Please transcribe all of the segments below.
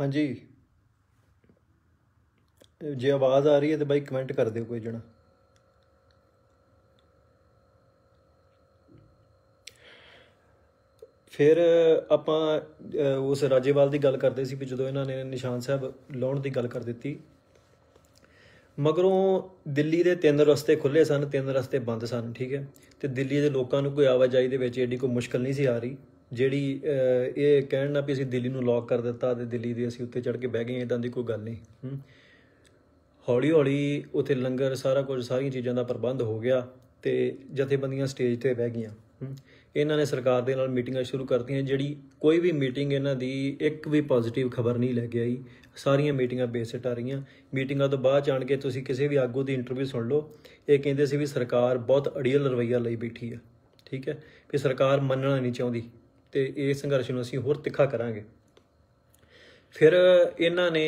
ਹਾਂਜੀ ਜੇ ਆਵਾਜ਼ ਆ ਰਹੀ ਹੈ ਤੇ ਬਾਈ ਕਮੈਂਟ ਕਰ ਦਿਓ ਕੋਈ ਜਣਾ ਫਿਰ ਆਪਾਂ ਉਸ ਰਾਜੇਵਾਲ ਦੀ ਗੱਲ ਕਰਦੇ ਸੀ ਵੀ ਜਦੋਂ ਇਹਨਾਂ ਨੇ ਨਿਸ਼ਾਨ ਸਾਹਿਬ ਲਾਉਣ ਦੀ ਗੱਲ ਕਰ ਦਿੱਤੀ ਮਗਰੋਂ ਦਿੱਲੀ ਦੇ ਤਿੰਨ ਰਸਤੇ ਖੁੱਲੇ ਸਨ ਤਿੰਨ ਰਸਤੇ ਬੰਦ ਸਨ ਠੀਕ ਹੈ ਤੇ ਦਿੱਲੀ ਦੇ ਲੋਕਾਂ ਨੂੰ ਕੋਈ ਆਵਾਜਾਈ ਦੇ ਵਿੱਚ ਏਡੀ ਕੋਈ ਮੁਸ਼ਕਲ ਨਹੀਂ ਸੀ ਆ ਰਹੀ ਜਿਹੜੀ ਇਹ ਕਹਿਣ ਨਾ ਵੀ ਅਸੀਂ ਦਿੱਲੀ ਨੂੰ ਲੌਕ ਕਰ ਦਿੱਤਾ ਤੇ ਦਿੱਲੀ ਦੇ ਅਸੀਂ ਉੱਤੇ ਚੜ ਕੇ ਬਹਿ ਗਏ ਇਦਾਂ ਦੀ ਕੋਈ ਗੱਲ ਨਹੀਂ ਹੌਲੀ ਹੌਲੀ ਉੱਥੇ ਲੰਗਰ ਸਾਰਾ ਕੁਝ ਸਾਰੀਆਂ ਚੀਜ਼ਾਂ ਦਾ ਪ੍ਰਬੰਧ ਹੋ ਗਿਆ ਤੇ ਜਥੇਬੰਦੀਆਂ ਸਟੇਜ ਤੇ ਬਹਿ ਗਈਆਂ ਇਹਨਾਂ ਨੇ ਸਰਕਾਰ ਦੇ ਨਾਲ ਮੀਟਿੰਗਾਂ ਸ਼ੁਰੂ ਕਰਤੀਆਂ ਜਿਹੜੀ ਕੋਈ ਵੀ ਮੀਟਿੰਗ ਇਹਨਾਂ ਦੀ ਇੱਕ ਵੀ ਪੋਜ਼ਿਟਿਵ ਖਬਰ ਨਹੀਂ ਲੈ ਕੇ ਆਈ ਸਾਰੀਆਂ ਮੀਟਿੰਗਾਂ ਬੇਸਿਟ ਆ ਰਹੀਆਂ ਮੀਟਿੰਗਾਂ ਤੋਂ ਬਾਅਦ ਜਾਣ ਕੇ ਤੁਸੀਂ ਕਿਸੇ ਵੀ ਆਗੂ ਦੀ ਇੰਟਰਵਿਊ ਸੁਣ ਲਓ ਇਹ ਕਹਿੰਦੇ ਸੀ ਵੀ ਸਰਕਾਰ ਬਹੁਤ ਅੜੀਅਲ ਰਵਈਆ ਲਈ ਬੈਠੀ ਆ ਠੀਕ ਹੈ ਕਿ ਸਰਕਾਰ ਮੰਨਣਾ ਨਹੀਂ ਚਾਹੁੰਦੀ ਤੇ ਇਹ ਸੰਘਰਸ਼ ਨੂੰ ਅਸੀਂ ਹੋਰ ਤਿੱਖਾ ਕਰਾਂਗੇ ਫਿਰ ਇਹਨਾਂ ਨੇ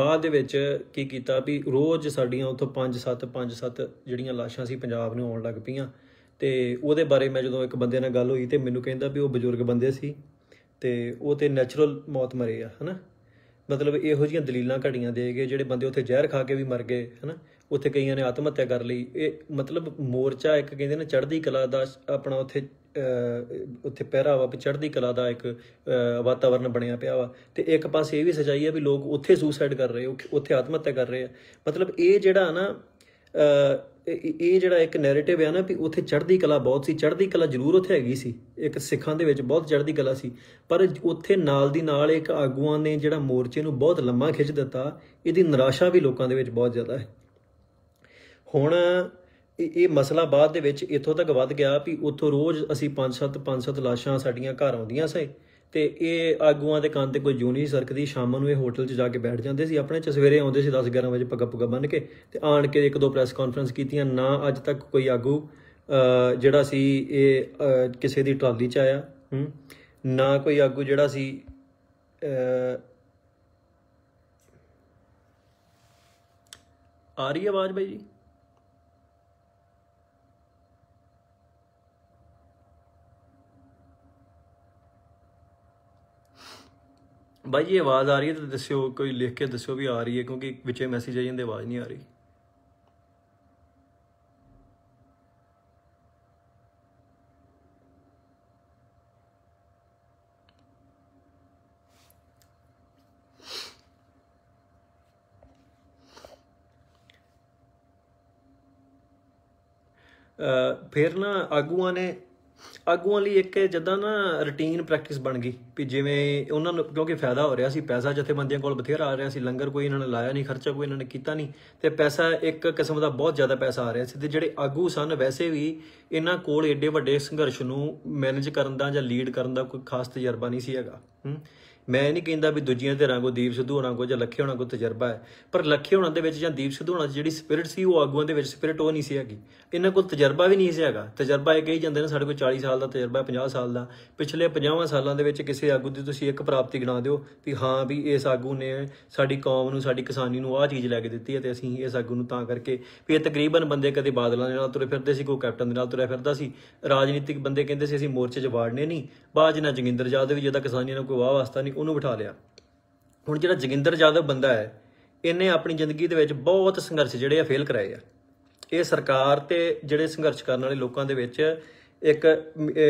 ਬਾਅਦ ਦੇ ਵਿੱਚ ਕੀ ਕੀਤਾ ਵੀ ਰੋਜ਼ ਸਾਡੀਆਂ ਉੱਥੋਂ 5-7 5-7 ਜਿਹੜੀਆਂ ਲਾਸ਼ਾਂ ਸੀ ਪੰਜਾਬ ਨੂੰ ਆਉਣ ਲੱਗ ਪਈਆਂ ਤੇ ਉਹਦੇ ਬਾਰੇ ਮੈਂ ਜਦੋਂ ਇੱਕ ਬੰਦੇ ਨਾਲ ਗੱਲ ਹੋਈ ਤੇ ਮੈਨੂੰ ਕਹਿੰਦਾ ਵੀ ਉਹ ਬਜ਼ੁਰਗ ਬੰਦੇ ਸੀ ਤੇ ਉਹ ਤੇ ਨੈਚੁਰਲ ਮੌਤ ਮਰੇ ਆ ਹਨਾ ਮਤਲਬ ਇਹੋ ਜੀਆਂ ਦਲੀਲਾਂ ਘੜੀਆਂ ਦੇ ਗਏ ਜਿਹੜੇ ਬੰਦੇ ਉੱਥੇ ਜ਼ਹਿਰ ਖਾ ਕੇ ਵੀ ਮਰ ਗਏ ਹਨਾ ਉੱਥੇ ਕਈਆਂ ਨੇ ਆਤਮ ਹੱਤਿਆ ਕਰ ਲਈ ਇਹ ਮਤਲਬ ਮੋਰਚਾ ਇੱਕ ਕਹਿੰਦੇ ਨੇ ਚੜ੍ਹਦੀ ਕਲਾ ਦਾ ਆਪਣਾ ਉੱਥੇ ਉੱਥੇ ਪਹਿਰਾਵਾ ਵੀ ਚੜ੍ਹਦੀ ਕਲਾ ਦਾ ਇੱਕ ਵਾਤਾਵਰਣ ਬਣਿਆ ਪਿਆ ਵਾ ਤੇ ਇੱਕ ਪਾਸੇ ਇਹ ਵੀ ਸਜਾਈ ਹੈ ਵੀ ਲੋਕ ਉੱਥੇ ਸੁਸਾਈਡ ਕਰ ਰਹੇ ਉੱਥੇ ਆਤਮ ਹੱਤਿਆ ਕਰ ਰਹੇ ਆ ਮਤਲਬ ਇਹ ਜਿਹੜਾ ਨਾ ਇਹ ਜਿਹੜਾ ਇੱਕ ਨੈਰੇਟਿਵ ਆ ਨਾ ਵੀ ਉੱਥੇ ਚੜ੍ਹਦੀ ਕਲਾ ਬਹੁਤ ਸੀ ਚੜ੍ਹਦੀ ਕਲਾ ਜ਼ਰੂਰ ਉੱਥੇ ਹੈਗੀ ਸੀ ਇੱਕ ਸਿੱਖਾਂ ਦੇ ਵਿੱਚ ਬਹੁਤ ਚੜ੍ਹਦੀ ਕਲਾ ਸੀ ਪਰ ਉੱਥੇ ਨਾਲ ਦੀ ਨਾਲ ਇੱਕ ਆਗੂਆਂ ਨੇ ਜਿਹੜਾ ਮੋਰਚੇ ਨੂੰ ਬਹੁਤ ਲੰਮਾ ਖਿੱਚ ਦਿੱਤਾ ਇਹਦੀ ਨਿਰਾਸ਼ਾ ਵੀ ਲੋਕਾਂ ਦੇ ਵਿੱਚ ਬਹੁਤ ਜ਼ਿਆਦਾ ਹੈ ਹੁਣ ਇਹ ਮਸਲਾ ਬਾਅਦ ਦੇ ਵਿੱਚ ਇੱਥੋਂ ਤੱਕ ਵੱਧ ਗਿਆ ਵੀ ਉੱਥੋਂ ਰੋਜ਼ ਅਸੀਂ 5-7 5-7 ਲਾਸ਼ਾਂ ਸਾਡੀਆਂ ਘਰ ਆਉਂਦੀਆਂ ਸੇ ਤੇ ਇਹ ਆਗੂਆਂ ਦੇ ਕੰਨ ਤੇ ਕੋਈ ਜੂਨੀ ਸਰਕਦੀ ਸ਼ਾਮ ਨੂੰ ਇਹ ਹੋਟਲ 'ਚ ਜਾ ਕੇ ਬੈਠ ਜਾਂਦੇ ਸੀ ਆਪਣੇ ਚ ਸਵੇਰੇ ਆਉਂਦੇ ਸੀ 10-11 ਵਜੇ ਪੱਗਾ ਪੁੱਗਾ ਬੰਨ ਕੇ ਤੇ ਆਣ ਕੇ ਇੱਕ ਦੋ ਪ੍ਰੈਸ ਕਾਨਫਰੰਸ ਕੀਤੀਆਂ ਨਾ ਅੱਜ ਤੱਕ ਕੋਈ ਆਗੂ ਜਿਹੜਾ ਸੀ ਇਹ ਕਿਸੇ ਦੀ ਟਰਾਲੀ 'ਚ ਆਇਆ ਨਾ ਕੋਈ ਆਗੂ ਜਿਹੜਾ ਸੀ ਆ ਰਹੀ ਆਵਾਜ਼ ਬਾਈ ਜੀ ਬਾਈ ਇਹ ਆਵਾਜ਼ ਆ ਰਹੀ ਹੈ ਤਾਂ ਦੱਸਿਓ ਕੋਈ ਲਿਖ ਕੇ ਦੱਸਿਓ ਵੀ ਆ ਰਹੀ ਹੈ ਕਿਉਂਕਿ ਵਿੱਚੇ ਮੈਸੇਜ ਆਈ ਜਾਂਦੇ ਆਵਾਜ਼ ਨਹੀਂ ਆ ਰਹੀ ਫੇਰ ਨਾ ਆਗੂਆਂ ਨੇ ਆਗੂਆਂ ਲਈ ਇੱਕ ਜਦਾਂ ਨਾ ਰੁਟੀਨ ਪ੍ਰੈਕਟਿਸ ਬਣ ਗਈ ਵੀ ਜਿਵੇਂ ਉਹਨਾਂ ਨੂੰ ਕਿਉਂਕਿ ਫਾਇਦਾ ਹੋ ਰਿਹਾ ਸੀ ਪੈਸਾ ਬੰਦਿਆਂ ਕੋਲ ਬਥੇਰਾ ਆ ਰਿਹਾ ਸੀ ਲੰਗਰ ਕੋਈ ਇਹਨਾਂ ਨੇ ਲਾਇਆ ਨਹੀਂ ਖਰਚਾ ਕੋਈ ਇਹਨਾਂ ਨੇ ਕੀਤਾ ਨਹੀਂ ਤੇ ਪੈਸਾ ਇੱਕ ਕਿਸਮ ਦਾ ਬਹੁਤ ਜ਼ਿਆਦਾ ਪੈਸਾ ਆ ਰਿਹਾ ਸੀ ਤੇ ਜਿਹੜੇ ਆਗੂ ਸਨ ਵੈਸੇ ਵੀ ਇਹਨਾਂ ਕੋਲ ਏਡੇ ਵੱਡੇ ਸੰਘਰਸ਼ ਨੂੰ ਮੈਨੇਜ ਕਰਨ ਦਾ ਜਾਂ ਲੀਡ ਕਰਨ ਦਾ ਕੋਈ ਖਾਸ ਤਜਰਬਾ ਨਹੀਂ ਸੀ ਹੈਗਾ ਹੂੰ ਮੈਂ ਨਹੀਂ ਕਹਿੰਦਾ ਵੀ ਦੂਜੀਆਂ ਧਿਰਾਂ ਕੋ ਦੀਪ ਸਿੱਧੂ ਹੋਣਾ ਕੋ ਜਾਂ ਲੱਖੇ ਹੋਣਾ ਕੋ ਤਜਰਬਾ ਹੈ ਪਰ ਲੱਖੇ ਹੋਣਾ ਦੇ ਵਿੱਚ ਜਾਂ ਦੀਪ ਸਿੱਧੂ ਹੋਣਾ ਜਿਹੜੀ ਸਪਿਰਿਟ ਸੀ ਉਹ ਆਗੂਆਂ ਦੇ ਵਿੱਚ ਸਪਿਰਿਟ ਉਹ ਨਹੀਂ ਸੀ ਹੈਗੀ ਇਹਨਾਂ ਕੋਲ ਤਜਰਬਾ ਵੀ ਨਹੀਂ ਸੀ ਹੈਗਾ ਤਜਰਬਾ ਇਹ ਕਹੀ ਜਾਂਦੇ ਨੇ ਸਾਡੇ ਕੋਲ 40 ਸਾਲ ਦਾ ਤਜਰਬਾ ਹੈ 50 ਸਾਲ ਦਾ ਪਿਛਲੇ 50 ਸਾਲਾਂ ਦੇ ਵਿੱਚ ਕਿਸੇ ਆਗੂ ਦੀ ਤੁਸੀਂ ਇੱਕ ਪ੍ਰਾਪਤੀ ਗਿਣਾ ਦਿਓ ਵੀ ਹਾਂ ਵੀ ਇਸ ਆਗੂ ਨੇ ਸਾਡੀ ਕੌਮ ਨੂੰ ਸਾਡੀ ਕਿਸਾਨੀ ਨੂੰ ਆਹ ਚੀਜ਼ ਲੈ ਕੇ ਦਿੱਤੀ ਹੈ ਤੇ ਅਸੀਂ ਇਸ ਆਗੂ ਨੂੰ ਤਾਂ ਕਰਕੇ ਵੀ ਇਹ ਤਕਰੀਬਨ ਬੰਦੇ ਕਦੇ ਬਾਦਲਾਂ ਦੇ ਨਾਲ ਤੁਰੇ ਫਿਰਦੇ ਸੀ ਕੋਈ ਕੈਪਟਨ ਦੇ ਨਾਲ ਤੁਰੇ ਫਿਰਦਾ ਸੀ ਰਾਜਨੀਤਿਕ ਬੰਦੇ ਕਹਿੰਦੇ ਸੀ ਅਸੀਂ ਮੋਰਚੇ 'ਚ ਵਾੜਨੇ ਨਹੀਂ ਬਾਜ ਨਾ ਜਗਿੰਦਰ ਜਾਦਵ ਵੀ ਜਿਹਦਾ ਕਿਸਾਨੀਆਂ ਨੂੰ ਕੋਈ ਵਾਹ ਵਾਸਤਾ ਨਹੀਂ ਉਹਨੂੰ ਬਿਠਾ ਲਿਆ ਹੁਣ ਜਿਹੜਾ ਜਗਿੰਦਰ ਜਾਦਵ ਬੰਦਾ ਹੈ ਇਹਨੇ ਆਪਣੀ ਜ਼ਿੰਦਗੀ ਦੇ ਵਿੱਚ ਬਹੁਤ ਸੰਘਰਸ਼ ਜਿਹੜੇ ਆ ਫੇਲ ਕਰਾਏ ਆ ਇਹ ਸਰਕਾਰ ਤੇ ਜਿਹੜੇ ਸੰਘਰਸ਼ ਕਰਨ ਵਾਲੇ ਲੋਕਾਂ ਦੇ ਵਿੱਚ ਇੱਕ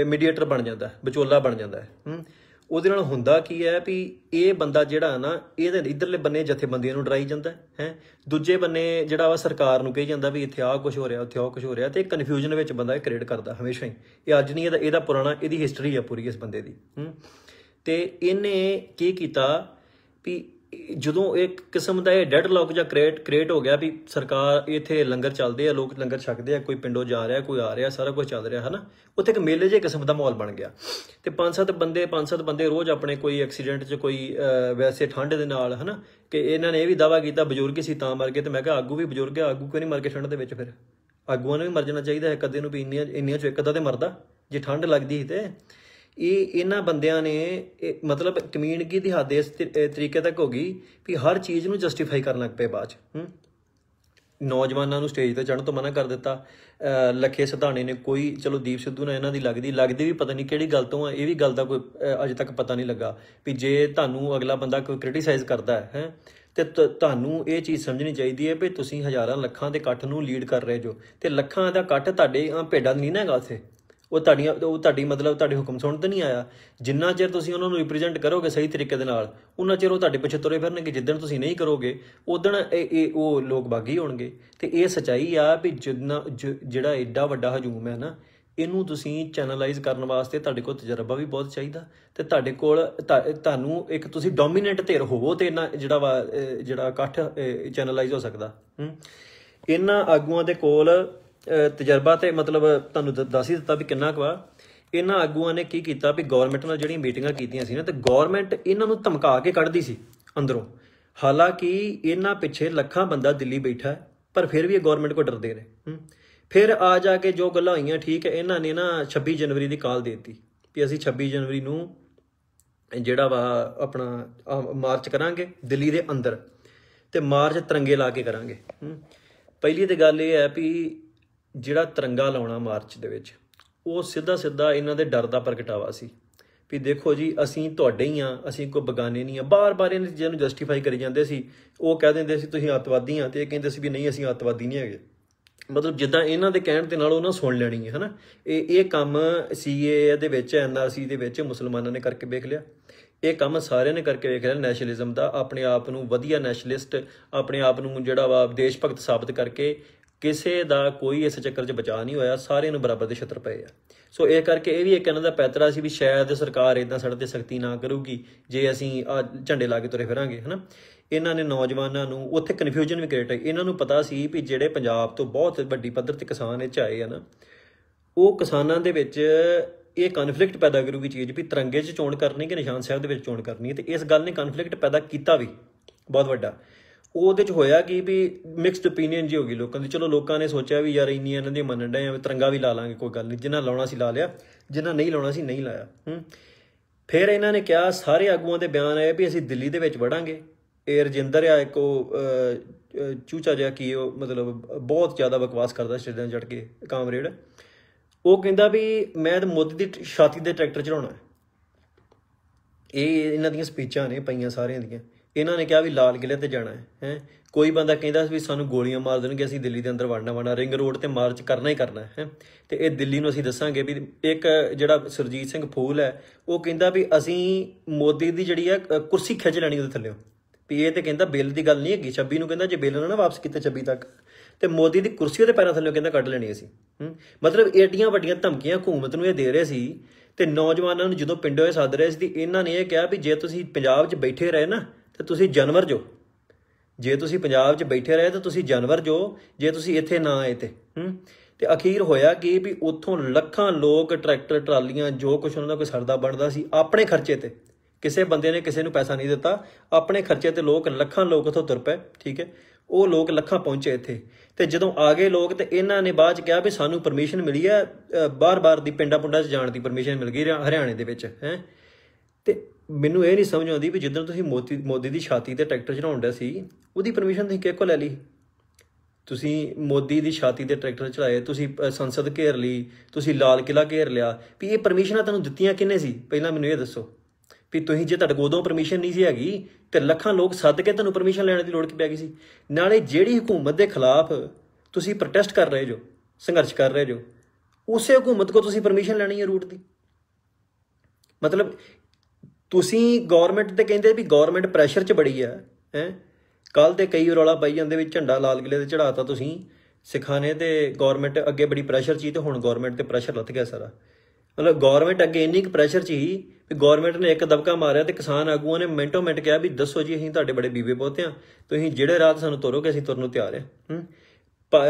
ਮੀਡੀਏਟਰ ਬਣ ਜਾਂਦਾ ਵਿਚੋਲਾ ਬਣ ਜਾਂਦਾ ਹੈ ਉਹਦੇ ਨਾਲ ਹੁੰਦਾ ਕੀ ਹੈ ਵੀ ਇਹ ਬੰਦਾ ਜਿਹੜਾ ਨਾ ਇਹਦੇ ਇਧਰਲੇ ਬੰਨੇ ਜਥੇਬੰਦੀਆਂ ਨੂੰ ਡਰਾਈ ਜਾਂਦਾ ਹੈ ਦੂਜੇ ਬੰਨੇ ਜਿਹੜਾ ਵਾ ਸਰਕਾਰ ਨੂੰ ਕਹੀ ਜਾਂਦਾ ਵੀ ਇੱਥੇ ਆਹ ਕੁਝ ਹੋ ਰਿਹਾ ਉੱਥੇ ਆਹ ਕੁਝ ਹੋ ਰਿਹਾ ਤੇ ਕਨਫਿਊਜ਼ਨ ਵਿੱਚ ਬੰਦਾ ਇਹ ਕ੍ਰੀਏਟ ਕਰਦਾ ਹਮੇਸ਼ਾ ਹੀ ਇਹ ਅੱਜ ਨਹੀਂ ਇਹਦਾ ਇਹਦਾ ਪੁਰਾਣਾ ਇਹਦੀ ਹਿਸਟਰੀ ਆ ਪੂਰੀ ਇਸ ਬੰਦੇ ਦੀ ਹੂੰ ਤੇ ਇਹਨੇ ਕੀ ਕੀਤਾ ਵੀ ਜਦੋਂ ਇੱਕ ਕਿਸਮ ਦਾ ਇਹ ਡੈਡ ਲੌਕ ਜਾਂ ਕ੍ਰੀਏਟ ਕ੍ਰੀਏਟ ਹੋ ਗਿਆ ਵੀ ਸਰਕਾਰ ਇੱਥੇ ਲੰਗਰ ਚੱਲਦੇ ਆ ਲੋਕ ਲੰਗਰ ਛਕਦੇ ਆ ਕੋਈ ਪਿੰਡੋਂ ਜਾ ਰਿਹਾ ਕੋਈ ਆ ਰਿਹਾ ਸਾਰਾ ਕੁਝ ਚੱਲ ਰਿਹਾ ਹਨਾ ਉੱਥੇ ਇੱਕ ਮੇਲੇ ਜੇ ਕਿਸਮ ਦਾ ਮਾਹੌਲ ਬਣ ਗਿਆ ਤੇ ਪੰਜ ਸੱਤ ਬੰਦੇ ਪੰਜ ਸੱਤ ਬੰਦੇ ਰੋਜ਼ ਆਪਣੇ ਕੋਈ ਐਕਸੀਡੈਂਟ 'ਚ ਕੋਈ ਵੈਸੇ ਠੰਡ ਦੇ ਨਾਲ ਹਨਾ ਕਿ ਇਹਨਾਂ ਨੇ ਇਹ ਵੀ ਦਾਵਾ ਕੀਤਾ ਬਜ਼ੁਰਗ ਸੀ ਤਾਂ ਮਰ ਗਏ ਤੇ ਮੈਂ ਕਿਹਾ ਆਗੂ ਵੀ ਬਜ਼ੁਰਗ ਆ ਆਗੂ ਕਿਉਂ ਨਹੀਂ ਮਰ ਕੇ ਠੰਡ ਦੇ ਵਿੱਚ ਫਿਰ ਆਗੂਆਂ ਨੂੰ ਵੀ ਮਰ ਜਾਣਾ ਚਾਹੀਦਾ ਹੈ ਕਦੇ ਨੂੰ ਵੀ ਇੰਨੀਆਂ ਇੰਨੀਆਂ 'ਚੋਂ ਇੱਕ ਅੱਧਾ ਤੇ ਮਰਦਾ ਜੇ ਠੰਡ ਲੱਗਦੀ ਤੇ ਇਹ ਇਹਨਾਂ ਬੰਦਿਆਂ ਨੇ ਮਤਲਬ ਕਮਿਊਨਿਟੀ ਦੀ ਹੱਦ ਇਸ ਤਰੀਕੇ ਤੱਕ ਹੋ ਗਈ ਵੀ ਹਰ ਚੀਜ਼ ਨੂੰ ਜਸਟੀਫਾਈ ਕਰਨ ਲੱਗ ਪਏ ਬਾਅਦ ਚ ਨੌਜਵਾਨਾਂ ਨੂੰ ਸਟੇਜ ਤੇ ਚੜਨ ਤੋਂ ਮਨਾ ਕਰ ਦਿੱਤਾ ਲੱਖੇ ਸਿਧਾਣੇ ਨੇ ਕੋਈ ਚਲੋ ਦੀਪ ਸਿੱਧੂ ਨੇ ਇਹਨਾਂ ਦੀ ਲੱਗਦੀ ਲੱਗਦੀ ਵੀ ਪਤਾ ਨਹੀਂ ਕਿਹੜੀ ਗੱਲ ਤੋਂ ਆ ਇਹ ਵੀ ਗੱਲ ਦਾ ਕੋਈ ਅਜੇ ਤੱਕ ਪਤਾ ਨਹੀਂ ਲੱਗਾ ਵੀ ਜੇ ਤੁਹਾਨੂੰ ਅਗਲਾ ਬੰਦਾ ਕੋਈ ਕ੍ਰਿਟਿਸਾਈਜ਼ ਕਰਦਾ ਹੈ ਹੈ ਤੇ ਤੁਹਾਨੂੰ ਇਹ ਚੀਜ਼ ਸਮਝਣੀ ਚਾਹੀਦੀ ਹੈ ਵੀ ਤੁਸੀਂ ਹਜ਼ਾਰਾਂ ਲੱਖਾਂ ਦੇ ਇਕੱਠ ਨੂੰ ਲੀਡ ਕਰ ਰਹੇ ਜੋ ਤੇ ਲੱਖਾਂ ਦਾ ਇਕੱਠ ਤੁਹਾਡੇ ਭੇਡਾਂ ਨਹੀਂ ਨਾ ਗੱਲ ਸੇ ਉਹ ਤੁਹਾਡੀਆਂ ਉਹ ਤੁਹਾਡੀ ਮਤਲਬ ਤੁਹਾਡੇ ਹੁਕਮ ਸੁਣਨ ਤੇ ਨਹੀਂ ਆਇਆ ਜਿੰਨਾ ਚਿਰ ਤੁਸੀਂ ਉਹਨਾਂ ਨੂੰ ਰਿਪਰੈਜ਼ੈਂਟ ਕਰੋਗੇ ਸਹੀ ਤਰੀਕੇ ਦੇ ਨਾਲ ਉਹਨਾਂ ਚਿਰ ਉਹ ਤੁਹਾਡੇ ਪਿੱਛੇ ਤੁਰੇ ਫਿਰਨਗੇ ਜਿੱਦਣ ਤੁਸੀਂ ਨਹੀਂ ਕਰੋਗੇ ਉਦਣ ਇਹ ਇਹ ਉਹ ਲੋਕ ਬਾਗੀ ਹੋਣਗੇ ਤੇ ਇਹ ਸਚਾਈ ਆ ਵੀ ਜਿੰਨਾ ਜਿਹੜਾ ਐਡਾ ਵੱਡਾ ਹਜੂਮ ਹੈ ਨਾ ਇਹਨੂੰ ਤੁਸੀਂ ਚੈਨਲਾਈਜ਼ ਕਰਨ ਵਾਸਤੇ ਤੁਹਾਡੇ ਕੋਲ ਤਜਰਬਾ ਵੀ ਬਹੁਤ ਚਾਹੀਦਾ ਤੇ ਤੁਹਾਡੇ ਕੋਲ ਤੁਹਾਨੂੰ ਇੱਕ ਤੁਸੀਂ ਡੋਮੀਨੈਂਟ ਧਿਰ ਹੋਵੋ ਤੇ ਇਹਨਾਂ ਜਿਹੜਾ ਜਿਹੜਾ ਇਕੱਠ ਚੈਨਲਾਈਜ਼ ਹੋ ਸਕਦਾ ਇਹਨਾਂ ਆਗੂਆਂ ਦੇ ਕੋਲ ਤਜਰਬਾ ਤੇ ਮਤਲਬ ਤੁਹਾਨੂੰ ਦੱਸ ਹੀ ਦਿੱਤਾ ਵੀ ਕਿੰਨਾ ਕੁ ਵਾ ਇਹਨਾਂ ਆਗੂਆਂ ਨੇ ਕੀ ਕੀਤਾ ਵੀ ਗਵਰਨਮੈਂਟ ਨਾਲ ਜਿਹੜੀਆਂ ਮੀਟਿੰਗਾਂ ਕੀਤੀਆਂ ਸੀ ਨਾ ਤੇ ਗਵਰਨਮੈਂਟ ਇਹਨਾਂ ਨੂੰ ਧਮਕਾ ਕੇ ਕੱਢਦੀ ਸੀ ਅੰਦਰੋਂ ਹਾਲਾਂਕਿ ਇਹਨਾਂ ਪਿੱਛੇ ਲੱਖਾਂ ਬੰਦਾ ਦਿੱਲੀ ਬੈਠਾ ਪਰ ਫਿਰ ਵੀ ਇਹ ਗਵਰਨਮੈਂਟ ਕੋ ਡਰਦੇ ਨੇ ਫਿਰ ਆ ਜਾ ਕੇ ਜੋ ਗੱਲਾਂ ਹੋਈਆਂ ਠੀਕ ਹੈ ਇਹਨਾਂ ਨੇ ਨਾ 26 ਜਨਵਰੀ ਦੀ ਕਾਲ ਦਿੱਤੀ ਵੀ ਅਸੀਂ 26 ਜਨਵਰੀ ਨੂੰ ਜਿਹੜਾ ਵਾ ਆਪਣਾ ਮਾਰਚ ਕਰਾਂਗੇ ਦਿੱਲੀ ਦੇ ਅੰਦਰ ਤੇ ਮਾਰਚ ਤਿਰੰਗੇ ਲਾ ਕੇ ਕਰਾਂਗੇ ਪਹਿਲੀ ਤੇ ਗੱਲ ਇਹ ਹੈ ਵੀ ਜਿਹੜਾ ਤਿਰੰਗਾ ਲਾਉਣਾ ਮਾਰਚ ਦੇ ਵਿੱਚ ਉਹ ਸਿੱਧਾ ਸਿੱਧਾ ਇਹਨਾਂ ਦੇ ਡਰ ਦਾ ਪ੍ਰਗਟਾਵਾ ਸੀ ਵੀ ਦੇਖੋ ਜੀ ਅਸੀਂ ਤੁਹਾਡੇ ਹੀ ਆ ਅਸੀਂ ਕੋਈ ਬਗਾਨੇ ਨਹੀਂ ਆ ਬਾਰ-ਬਾਰ ਇਹਨਾਂ ਚੀਜ਼ਾਂ ਨੂੰ ਜਸਟੀਫਾਈ ਕਰੀ ਜਾਂਦੇ ਸੀ ਉਹ ਕਹਿ ਦਿੰਦੇ ਸੀ ਤੁਸੀਂ ਅਤਵਾਦੀ ਆ ਤੇ ਇਹ ਕਹਿੰਦੇ ਸੀ ਵੀ ਨਹੀਂ ਅਸੀਂ ਅਤਵਾਦੀ ਨਹੀਂ ਹੈਗੇ ਮਤਲਬ ਜਿੱਦਾਂ ਇਹਨਾਂ ਦੇ ਕਹਿਣ ਦੇ ਨਾਲ ਉਹਨਾਂ ਸੁਣ ਲੈਣੀ ਹੈ ਹਨਾ ਇਹ ਇਹ ਕੰਮ ਸੀਏ ਦੇ ਵਿੱਚ ਐਨਆਰਸੀ ਦੇ ਵਿੱਚ ਮੁਸਲਮਾਨਾਂ ਨੇ ਕਰਕੇ ਵੇਖ ਲਿਆ ਇਹ ਕੰਮ ਸਾਰਿਆਂ ਨੇ ਕਰਕੇ ਵੇਖ ਲਿਆ ਨੈਸ਼ਨਲਿਜ਼ਮ ਦਾ ਆਪਣੇ ਆਪ ਨੂੰ ਵਧੀਆ ਨੈਸ਼ਨਲਿਸਟ ਆਪਣੇ ਆਪ ਨੂੰ ਜਿਹੜਾ ਵਾ ਦੇਸ਼ ਭਗਤ ਸਾਬਤ ਕਰਕੇ ਕਿਸੇ ਦਾ ਕੋਈ ਇਸ ਚੱਕਰ 'ਚ ਬਚਾ ਨਹੀਂ ਹੋਇਆ ਸਾਰਿਆਂ ਨੂੰ ਬਰਾਬਰ ਦੇ ਛਤਰ ਪਏ ਆ ਸੋ ਇਹ ਕਰਕੇ ਇਹ ਵੀ ਇੱਕ ਇਹਨਾਂ ਦਾ ਪੈਤਰਾ ਸੀ ਵੀ ਸ਼ਾਇਦ ਸਰਕਾਰ ਇਦਾਂ ਸਾਡੇ ਤੇ ਸਖਤੀ ਨਾ ਕਰੂਗੀ ਜੇ ਅਸੀਂ ਆ ਝੰਡੇ ਲਾ ਕੇ ਤੁਰੇ ਫਿਰਾਂਗੇ ਹਨਾ ਇਹਨਾਂ ਨੇ ਨੌਜਵਾਨਾਂ ਨੂੰ ਉੱਥੇ ਕਨਫਿਊਜ਼ਨ ਵੀ ਕ੍ਰੀਏਟ ਹੋਈ ਇਹਨਾਂ ਨੂੰ ਪਤਾ ਸੀ ਵੀ ਜਿਹੜੇ ਪੰਜਾਬ ਤੋਂ ਬਹੁਤ ਵੱਡੀ ਪੱਧਰ ਤੇ ਕਿਸਾਨ ਇੱਚ ਆਏ ਆ ਨਾ ਉਹ ਕਿਸਾਨਾਂ ਦੇ ਵਿੱਚ ਇਹ ਕਨਫਲਿਕਟ ਪੈਦਾ ਕਰੂਗੀ ਚੀਜ਼ ਵੀ ਤਰੰਗੇ 'ਚ ਚੋਣ ਕਰਨੀ ਕਿ ਨਿਸ਼ਾਨ ਸਾਹਿਬ ਦੇ ਵਿੱਚ ਚੋਣ ਕਰਨੀ ਤੇ ਇਸ ਗੱਲ ਨੇ ਕਨਫਲਿਕਟ ਪੈਦਾ ਕੀਤਾ ਵੀ ਬਹੁਤ ਵੱਡਾ ਉਹਦੇ ਚ ਹੋਇਆ ਕਿ ਵੀ ਮਿਕਸਡ ਓਪੀਨੀਅਨ ਜੀ ਹੋ ਗਈ ਲੋਕਾਂ ਦੀ ਚਲੋ ਲੋਕਾਂ ਨੇ ਸੋਚਿਆ ਵੀ ਯਾਰ ਇੰਨੀ ਇਹਨਾਂ ਦੇ ਮੰਨਣ ਡਏ ਆ ਤਿਰੰਗਾ ਵੀ ਲਾ ਲਾਂਗੇ ਕੋਈ ਗੱਲ ਨਹੀਂ ਜਿਨ੍ਹਾਂ ਲਾਉਣਾ ਸੀ ਲਾ ਲਿਆ ਜਿਨ੍ਹਾਂ ਨਹੀਂ ਲਾਉਣਾ ਸੀ ਨਹੀਂ ਲਾਇਆ ਫਿਰ ਇਹਨਾਂ ਨੇ ਕਿਹਾ ਸਾਰੇ ਆਗੂਆਂ ਦੇ ਬਿਆਨ ਆਏ ਵੀ ਅਸੀਂ ਦਿੱਲੀ ਦੇ ਵਿੱਚ ਵੜਾਂਗੇ ਇਹ ਰਜਿੰਦਰ ਆ ਇੱਕ ਉਹ ਚੂਚਾ ਜਿਹਾ ਕੀ ਉਹ ਮਤਲਬ ਬਹੁਤ ਜ਼ਿਆਦਾ ਬਕਵਾਸ ਕਰਦਾ ਸਿੱਧਾਂ ਜੜ ਕੇ ਕਾਮਰੇਡ ਉਹ ਕਹਿੰਦਾ ਵੀ ਮੈਂ ਤਾਂ ਮੋਦੀ ਦੀ ਛਾਤੀ ਦੇ ਟਰੈਕਟਰ ਚਲਾਉਣਾ ਇਹ ਇਹਨਾਂ ਦੀਆਂ ਸਪੀਚਾਂ ਨੇ ਪਈਆਂ ਸਾਰਿਆਂ ਦੀਆਂ ਇਹਨਾਂ ਨੇ ਕਿਹਾ ਵੀ ਲਾਲ ਕਿਲੇ ਤੇ ਜਾਣਾ ਹੈ ਹੈ ਕੋਈ ਬੰਦਾ ਕਹਿੰਦਾ ਵੀ ਸਾਨੂੰ ਗੋਲੀਆਂ ਮਾਰ ਦੇਣਗੇ ਅਸੀਂ ਦਿੱਲੀ ਦੇ ਅੰਦਰ ਵੜਨਾ ਵੜਨਾ ਰਿੰਗ ਰੋਡ ਤੇ ਮਾਰਚ ਕਰਨਾ ਹੀ ਕਰਨਾ ਹੈ ਤੇ ਇਹ ਦਿੱਲੀ ਨੂੰ ਅਸੀਂ ਦੱਸਾਂਗੇ ਵੀ ਇੱਕ ਜਿਹੜਾ ਸਰਜੀਤ ਸਿੰਘ ਫੂਲ ਹੈ ਉਹ ਕਹਿੰਦਾ ਵੀ ਅਸੀਂ ਮੋਦੀ ਦੀ ਜਿਹੜੀ ਹੈ ਕੁਰਸੀ ਖਿੱਚ ਲੈਣੀ ਉਹਦੇ ਥੱਲੇ ਵੀ ਇਹ ਤੇ ਕਹਿੰਦਾ ਬਿੱਲ ਦੀ ਗੱਲ ਨਹੀਂ ਹੈਗੀ 26 ਨੂੰ ਕਹਿੰਦਾ ਜੇ ਬਿੱਲ ਨਾ ਵਾਪਸ ਕੀਤਾ 26 ਤੱਕ ਤੇ ਮੋਦੀ ਦੀ ਕੁਰਸੀ ਉਹਦੇ ਪੈਰਾਂ ਥੱਲੇ ਕਹਿੰਦਾ ਕੱਢ ਲੈਣੀ ਅਸੀਂ ਮਤਲਬ ਏਡੀਆਂ ਵੱਡੀਆਂ ਧਮਕੀਆਂ ਹਕੂਮਤ ਨੂੰ ਇਹ ਦੇ ਰਹੇ ਸੀ ਤੇ ਨੌਜਵਾਨਾਂ ਨੂੰ ਜਦੋਂ ਪਿੰਡੋਂ ਇਹ ਸੱਦ ਰਹੇ ਸੀ ਇਹਨਾਂ ਨੇ ਇਹ ਕਿਹਾ ਵੀ ਜੇ ਤੁਸੀਂ ਪੰਜਾਬ 'ਚ ਬੈਠੇ ਰਹੇ ਨਾ ਤੇ ਤੁਸੀਂ ਜਾਨਵਰ ਜੋ ਜੇ ਤੁਸੀਂ ਪੰਜਾਬ 'ਚ ਬੈਠੇ ਰਹੇ ਤਾਂ ਤੁਸੀਂ ਜਾਨਵਰ ਜੋ ਜੇ ਤੁਸੀਂ ਇੱਥੇ ਨਾ ਆਏ ਤੇ ਹੂੰ ਤੇ ਅਖੀਰ ਹੋਇਆ ਕਿ ਵੀ ਉੱਥੋਂ ਲੱਖਾਂ ਲੋਕ ਟਰੈਕਟਰ ਟਰਾਲੀਆਂ ਜੋ ਕੁਝ ਉਹਨਾਂ ਦਾ ਕੋਈ ਸਰਦਾ ਬਣਦਾ ਸੀ ਆਪਣੇ ਖਰਚੇ ਤੇ ਕਿਸੇ ਬੰਦੇ ਨੇ ਕਿਸੇ ਨੂੰ ਪੈਸਾ ਨਹੀਂ ਦਿੱਤਾ ਆਪਣੇ ਖਰਚੇ ਤੇ ਲੋਕ ਲੱਖਾਂ ਲੋਕ ਉੱਥੋਂ ਤੁਰ ਪਏ ਠੀਕ ਹੈ ਉਹ ਲੋਕ ਲੱਖਾਂ ਪਹੁੰਚੇ ਇੱਥੇ ਤੇ ਜਦੋਂ ਆ ਗਏ ਲੋਕ ਤੇ ਇਹਨਾਂ ਨੇ ਬਾਅਦ ਚ ਕਿਹਾ ਵੀ ਸਾਨੂੰ ਪਰਮਿਸ਼ਨ ਮਿਲੀ ਹੈ ਬਾਰ-ਬਾਰ ਦੀ ਪਿੰਡਾਂ ਪੁੰਡਾਂ 'ਚ ਜਾਣ ਦੀ ਪਰਮਿਸ਼ਨ ਮਿਲ ਗਈ ਹਰਿਆਣੇ ਦੇ ਵਿੱਚ ਹੈ ਤੇ ਮੈਨੂੰ ਇਹ ਨਹੀਂ ਸਮਝ ਆਉਂਦੀ ਵੀ ਜਿੱਦਣ ਤੁਸੀਂ ਮੋਦੀ ਮੋਦੀ ਦੀ ਛਾਤੀ ਤੇ ਟਰੈਕਟਰ ਚੜਾਉਂਦਾ ਸੀ ਉਹਦੀ ਪਰਮਿਸ਼ਨ ਤੁਸੀਂ ਕਿੱਥੋਂ ਲੈ ਲਈ ਤੁਸੀਂ ਮੋਦੀ ਦੀ ਛਾਤੀ ਤੇ ਟਰੈਕਟਰ ਚੜਾਏ ਤੁਸੀਂ ਸੰਸਦ ਘੇਰ ਲਈ ਤੁਸੀਂ ਲਾਲ ਕਿਲਾ ਘੇਰ ਲਿਆ ਵੀ ਇਹ ਪਰਮਿਸ਼ਨਾਂ ਤੁਹਾਨੂੰ ਦਿੱਤੀਆਂ ਕਿੰਨੇ ਸੀ ਪਹਿਲਾਂ ਮੈਨੂੰ ਇਹ ਦੱਸੋ ਵੀ ਤੁਸੀਂ ਜੇ ਤੁਹਾਡੇ ਕੋਲੋਂ ਪਰਮਿਸ਼ਨ ਨਹੀਂ ਸੀ ਹੈਗੀ ਤੇ ਲੱਖਾਂ ਲੋਕ ਸੱਦ ਕੇ ਤੁਹਾਨੂੰ ਪਰਮਿਸ਼ਨ ਲੈਣ ਦੀ ਲੋੜ ਕਿ ਪੈ ਗਈ ਸੀ ਨਾਲੇ ਜਿਹੜੀ ਹਕੂਮਤ ਦੇ ਖਿਲਾਫ ਤੁਸੀਂ ਪ੍ਰੋਟੈਸਟ ਕਰ ਰਹੇ ਜੋ ਸੰਘਰਸ਼ ਕਰ ਰਹੇ ਜੋ ਉਸੇ ਹਕੂਮਤ ਕੋ ਤੁਸੀਂ ਪਰਮਿਸ਼ਨ ਲੈਣੀ ਹੈ ਰੂਟ ਦੀ ਮਤਲਬ ਤੁਸੀਂ ਗਵਰਨਮੈਂਟ ਤੇ ਕਹਿੰਦੇ ਵੀ ਗਵਰਨਮੈਂਟ ਪ੍ਰੈਸ਼ਰ 'ਚ ਬੜੀ ਆ ਹੈ ਕੱਲ ਦੇ ਕਈ ਰੌਲਾ ਪਾਈ ਜਾਂਦੇ ਵੀ ਝੰਡਾ ਲਾਲ ਕਿਲੇ ਤੇ ਚੜਾਤਾ ਤੁਸੀਂ ਸਿਖਾਣੇ ਤੇ ਗਵਰਨਮੈਂਟ ਅੱਗੇ ਬੜੀ ਪ੍ਰੈਸ਼ਰ ਚੀ ਤੇ ਹੁਣ ਗਵਰਨਮੈਂਟ ਤੇ ਪ੍ਰੈਸ਼ਰ ਲੱਤ ਗਿਆ ਸਾਰਾ ਮਤਲਬ ਗਵਰਨਮੈਂਟ ਅੱਗੇ ਇੰਨੀ ਕਿ ਪ੍ਰੈਸ਼ਰ ਚ ਹੀ ਵੀ ਗਵਰਨਮੈਂਟ ਨੇ ਇੱਕ ਦਬਕਾ ਮਾਰਿਆ ਤੇ ਕਿਸਾਨ ਆਗੂਆਂ ਨੇ ਮਿੰਟੋ ਮਿੰਟ ਕਿਹਾ ਵੀ ਦੱਸੋ ਜੀ ਅਸੀਂ ਤੁਹਾਡੇ ਬੜੇ ਬੀਬੇ ਪੋਤੇ ਆ ਤੁਸੀਂ ਜਿਹੜੇ ਰਾਤ ਸਾਨੂੰ ਤੋਰੋਗੇ ਅਸੀਂ ਤੁਰਨ ਨੂੰ ਤਿਆਰ ਆ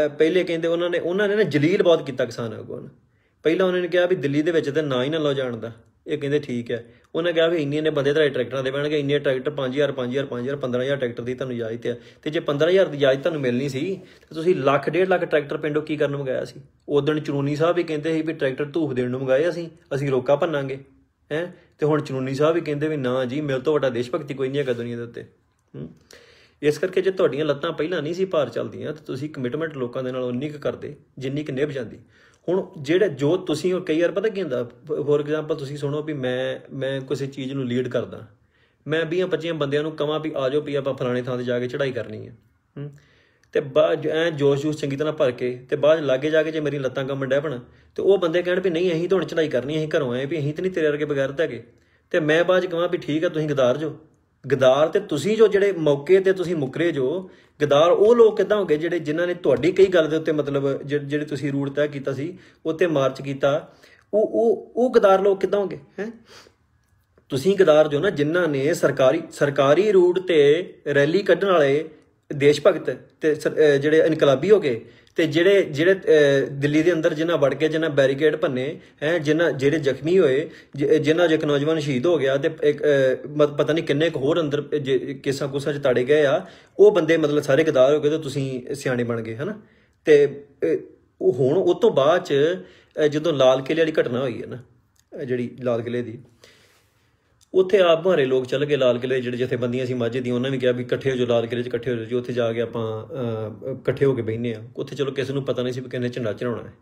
ਪਹਿਲੇ ਕਹਿੰਦੇ ਉਹਨਾਂ ਨੇ ਉਹਨਾਂ ਨੇ ਨਾ ਜਲੀਲ ਬਹੁਤ ਕੀਤਾ ਕਿਸਾਨ ਆਗੂਆਂ ਨੂੰ ਪਹਿਲਾਂ ਉਹਨਾਂ ਨੇ ਕਿਹਾ ਵੀ ਦਿੱਲੀ ਦੇ ਵਿੱਚ ਤੇ ਨਾ ਹੀ ਨਾ ਲੋ ਜਾਣ ਦਾ ਇਹ ਕਹਿੰਦੇ ਠੀਕ ਹੈ ਉਹਨੇ ਕਿਹਾ ਵੀ ਇੰਨੇ ਨੇ ਬੰਦੇ ਤੁਹਾਡੇ ਟਰੈਕਟਰਾਂ ਦੇ ਬਣਗੇ ਇੰਨੇ ਟਰੈਕਟਰ 5000 5000 5000 15000 ਟਰੈਕਟਰ ਦੀ ਤੁਹਾਨੂੰ ਇਜਾਜ਼ਤ ਹੈ ਤੇ ਜੇ 15000 ਦੀ ਇਜਾਜ਼ਤ ਤੁਹਾਨੂੰ ਮਿਲਣੀ ਸੀ ਤੇ ਤੁਸੀਂ ਲੱਖ ਡੇਢ ਲੱਖ ਟਰੈਕਟਰ ਪਿੰਡੋਂ ਕੀ ਕਰਨ ਮੰਗਾਇਆ ਸੀ ਉਦੋਂ ਚਰੂਨੀ ਸਾਹਿਬ ਵੀ ਕਹਿੰਦੇ ਸੀ ਵੀ ਟਰੈਕਟਰ ਧੂਫ ਦੇਣ ਨੂੰ ਮੰਗਾਇਆ ਸੀ ਅਸੀਂ ਰੋਕਾ ਭੰਨਾਂਗੇ ਹੈ ਤੇ ਹੁਣ ਚਰੂਨੀ ਸਾਹਿਬ ਵੀ ਕਹਿੰਦੇ ਵੀ ਨਾ ਜੀ ਮੇਰੇ ਤੋਂ ਵੱਡਾ ਦੇਸ਼ ਭਗਤੀ ਕੋਈ ਨਹੀਂ ਹੈਗਾ ਦੁਨੀਆ ਦੇ ਉੱਤੇ ਇਸ ਕਰਕੇ ਜੇ ਤੁਹਾਡੀਆਂ ਲੱਤਾਂ ਪਹਿਲਾਂ ਨਹੀਂ ਸੀ ਭਾਰ ਚੱਲਦੀਆਂ ਤੇ ਤੁਸੀਂ ਕਮਿਟਮੈਂਟ ਲੋਕਾਂ ਦੇ ਨਾਲ ਉਨੀ ਕੁ ਕਰਦੇ ਜਿੰਨੀ ਕੁ ਨਿਭ ਜਾਂਦੀ ਹੁਣ ਜਿਹੜੇ ਜੋ ਤੁਸੀਂ ਕਈ ਵਾਰ ਪਤਾ ਕੀ ਹੁੰਦਾ ਫੋਰ ਐਗਜ਼ਾਮਪਲ ਤੁਸੀਂ ਸੁਣੋ ਵੀ ਮੈਂ ਮੈਂ ਕਿਸੇ ਚੀਜ਼ ਨੂੰ ਲੀਡ ਕਰਦਾ ਮੈਂ 20 25 ਬੰਦਿਆਂ ਨੂੰ ਕਹਾਂ ਵੀ ਆਜੋ ਵੀ ਆਪਾਂ ਫਲਾਣੇ ਥਾਂ ਤੇ ਜਾ ਕੇ ਚੜ੍ਹਾਈ ਕਰਨੀ ਹੈ ਤੇ ਬਾਅਦ ਐ ਜੋਸ਼ ਜੋਸ਼ ਚੰਗੀ ਤਰ੍ਹਾਂ ਭਰ ਕੇ ਤੇ ਬਾਅਦ ਲਾਗੇ ਜਾ ਕੇ ਜੇ ਮੇਰੀ ਲੱਤਾਂ ਕੰਮ ਡੈ ਤੇ ਉਹ ਬੰਦੇ ਕਹਿਣ ਵੀ ਨਹੀਂ ਅਸੀਂ ਤਾਂ ਹੁਣ ਚੜ੍ਹਾਈ ਕਰਨੀ ਅਸੀਂ ਘਰੋਂ ਆਏ ਵੀ ਅਸੀਂ ਤਾਂ ਨਹੀਂ ਤੇਰੇ ਵਰਗੇ ਬਗੈਰ ਤਾਂਗੇ ਤੇ ਮੈਂ ਬਾਅਦ ਕਹਾਂ ਵੀ ਠੀਕ ਆ ਤੁਸੀਂ ਗਦਾਰ ਜੋ ਗਦਾਰ ਤੇ ਤੁਸੀਂ ਜੋ ਜਿਹੜੇ ਮੌਕੇ ਤੇ ਤੁਸੀਂ ਮੁਕਰੇ ਜੋ ਗਦਾਰ ਉਹ ਲੋਕ ਕਿਦਾਂ ਹੋਗੇ ਜਿਹੜੇ ਜਿਨ੍ਹਾਂ ਨੇ ਤੁਹਾਡੀ ਕਈ ਗੱਲ ਦੇ ਉੱਤੇ ਮਤਲਬ ਜਿਹੜੇ ਤੁਸੀਂ ਰੂਟ ਤੈਅ ਕੀਤਾ ਸੀ ਉੱਤੇ ਮਾਰਚ ਕੀਤਾ ਉਹ ਉਹ ਉਹ ਗਦਾਰ ਲੋਕ ਕਿਦਾਂ ਹੋਗੇ ਹੈ ਤੁਸੀਂ ਗਦਾਰ ਜੋ ਨਾ ਜਿਨ੍ਹਾਂ ਨੇ ਸਰਕਾਰੀ ਸਰਕਾਰੀ ਰੂਟ ਤੇ ਰੈਲੀ ਕੱਢਣ ਵਾਲੇ ਦੇਸ਼ ਭਗਤ ਤੇ ਜਿਹੜੇ ਇਨਕਲਾਬੀ ਹੋਗੇ ਤੇ ਜਿਹੜੇ ਜਿਹੜੇ ਦਿੱਲੀ ਦੇ ਅੰਦਰ ਜਿਨ੍ਹਾਂ ਵੜ ਕੇ ਜਿਨ੍ਹਾਂ ਬੈਰੀਕੇਡ ਭੰਨੇ ਹੈ ਜਿਨ੍ਹਾਂ ਜਿਹੜੇ ਜ਼ਖਮੀ ਹੋਏ ਜਿਨ੍ਹਾਂ ਇੱਕ ਨੌਜਵਾਨ ਸ਼ਹੀਦ ਹੋ ਗਿਆ ਤੇ ਇੱਕ ਪਤਾ ਨਹੀਂ ਕਿੰਨੇ ਕੁ ਹੋਰ ਅੰਦਰ ਕਿਸਾ ਕੁਸਾ ਚ ਤੜੇ ਗਏ ਆ ਉਹ ਬੰਦੇ ਮਤਲਬ ਸਾਰੇ ਗਦਾਰ ਹੋ ਗਏ ਤੇ ਤੁਸੀਂ ਸਿਆਣੇ ਬਣ ਗਏ ਹਨਾ ਤੇ ਉਹ ਹੁਣ ਉਸ ਤੋਂ ਬਾਅਦ ਚ ਜਦੋਂ ਲਾਲ ਕਿਲੇ ਵਾਲੀ ਘਟਨਾ ਹੋਈ ਹੈ ਨਾ ਜਿਹੜੀ ਲਾਲ ਕਿਲੇ ਦੀ ਉੱਥੇ ਆਪ ਭਾਰੇ ਲੋਕ ਚੱਲ ਗਏ ਲਾਲ ਕਿਲੇ ਜਿਹੜੇ ਜਿੱਥੇ ਬੰਦੀਆਂ ਸੀ ਮਾਝੇ ਦੀਆਂ ਉਹਨਾਂ ਨੇ ਕਿਹਾ ਵੀ ਇਕੱਠੇ ਹੋ ਜੋ ਲਾਲ ਕਿਲੇ 'ਚ ਇਕੱਠੇ ਹੋ ਜੋ ਜੀ ਉੱਥੇ ਜਾ ਕੇ ਆਪਾਂ ਇਕੱਠੇ ਹੋ ਕੇ ਬੈਠਨੇ ਆ ਉੱਥੇ ਚਲੋ ਕਿਸੇ ਨੂੰ ਪਤਾ ਨਹੀਂ ਸੀ ਵੀ ਕਿੰਨੇ ਝੰਡਾ ਚੜਾਉਣਾ ਹੈ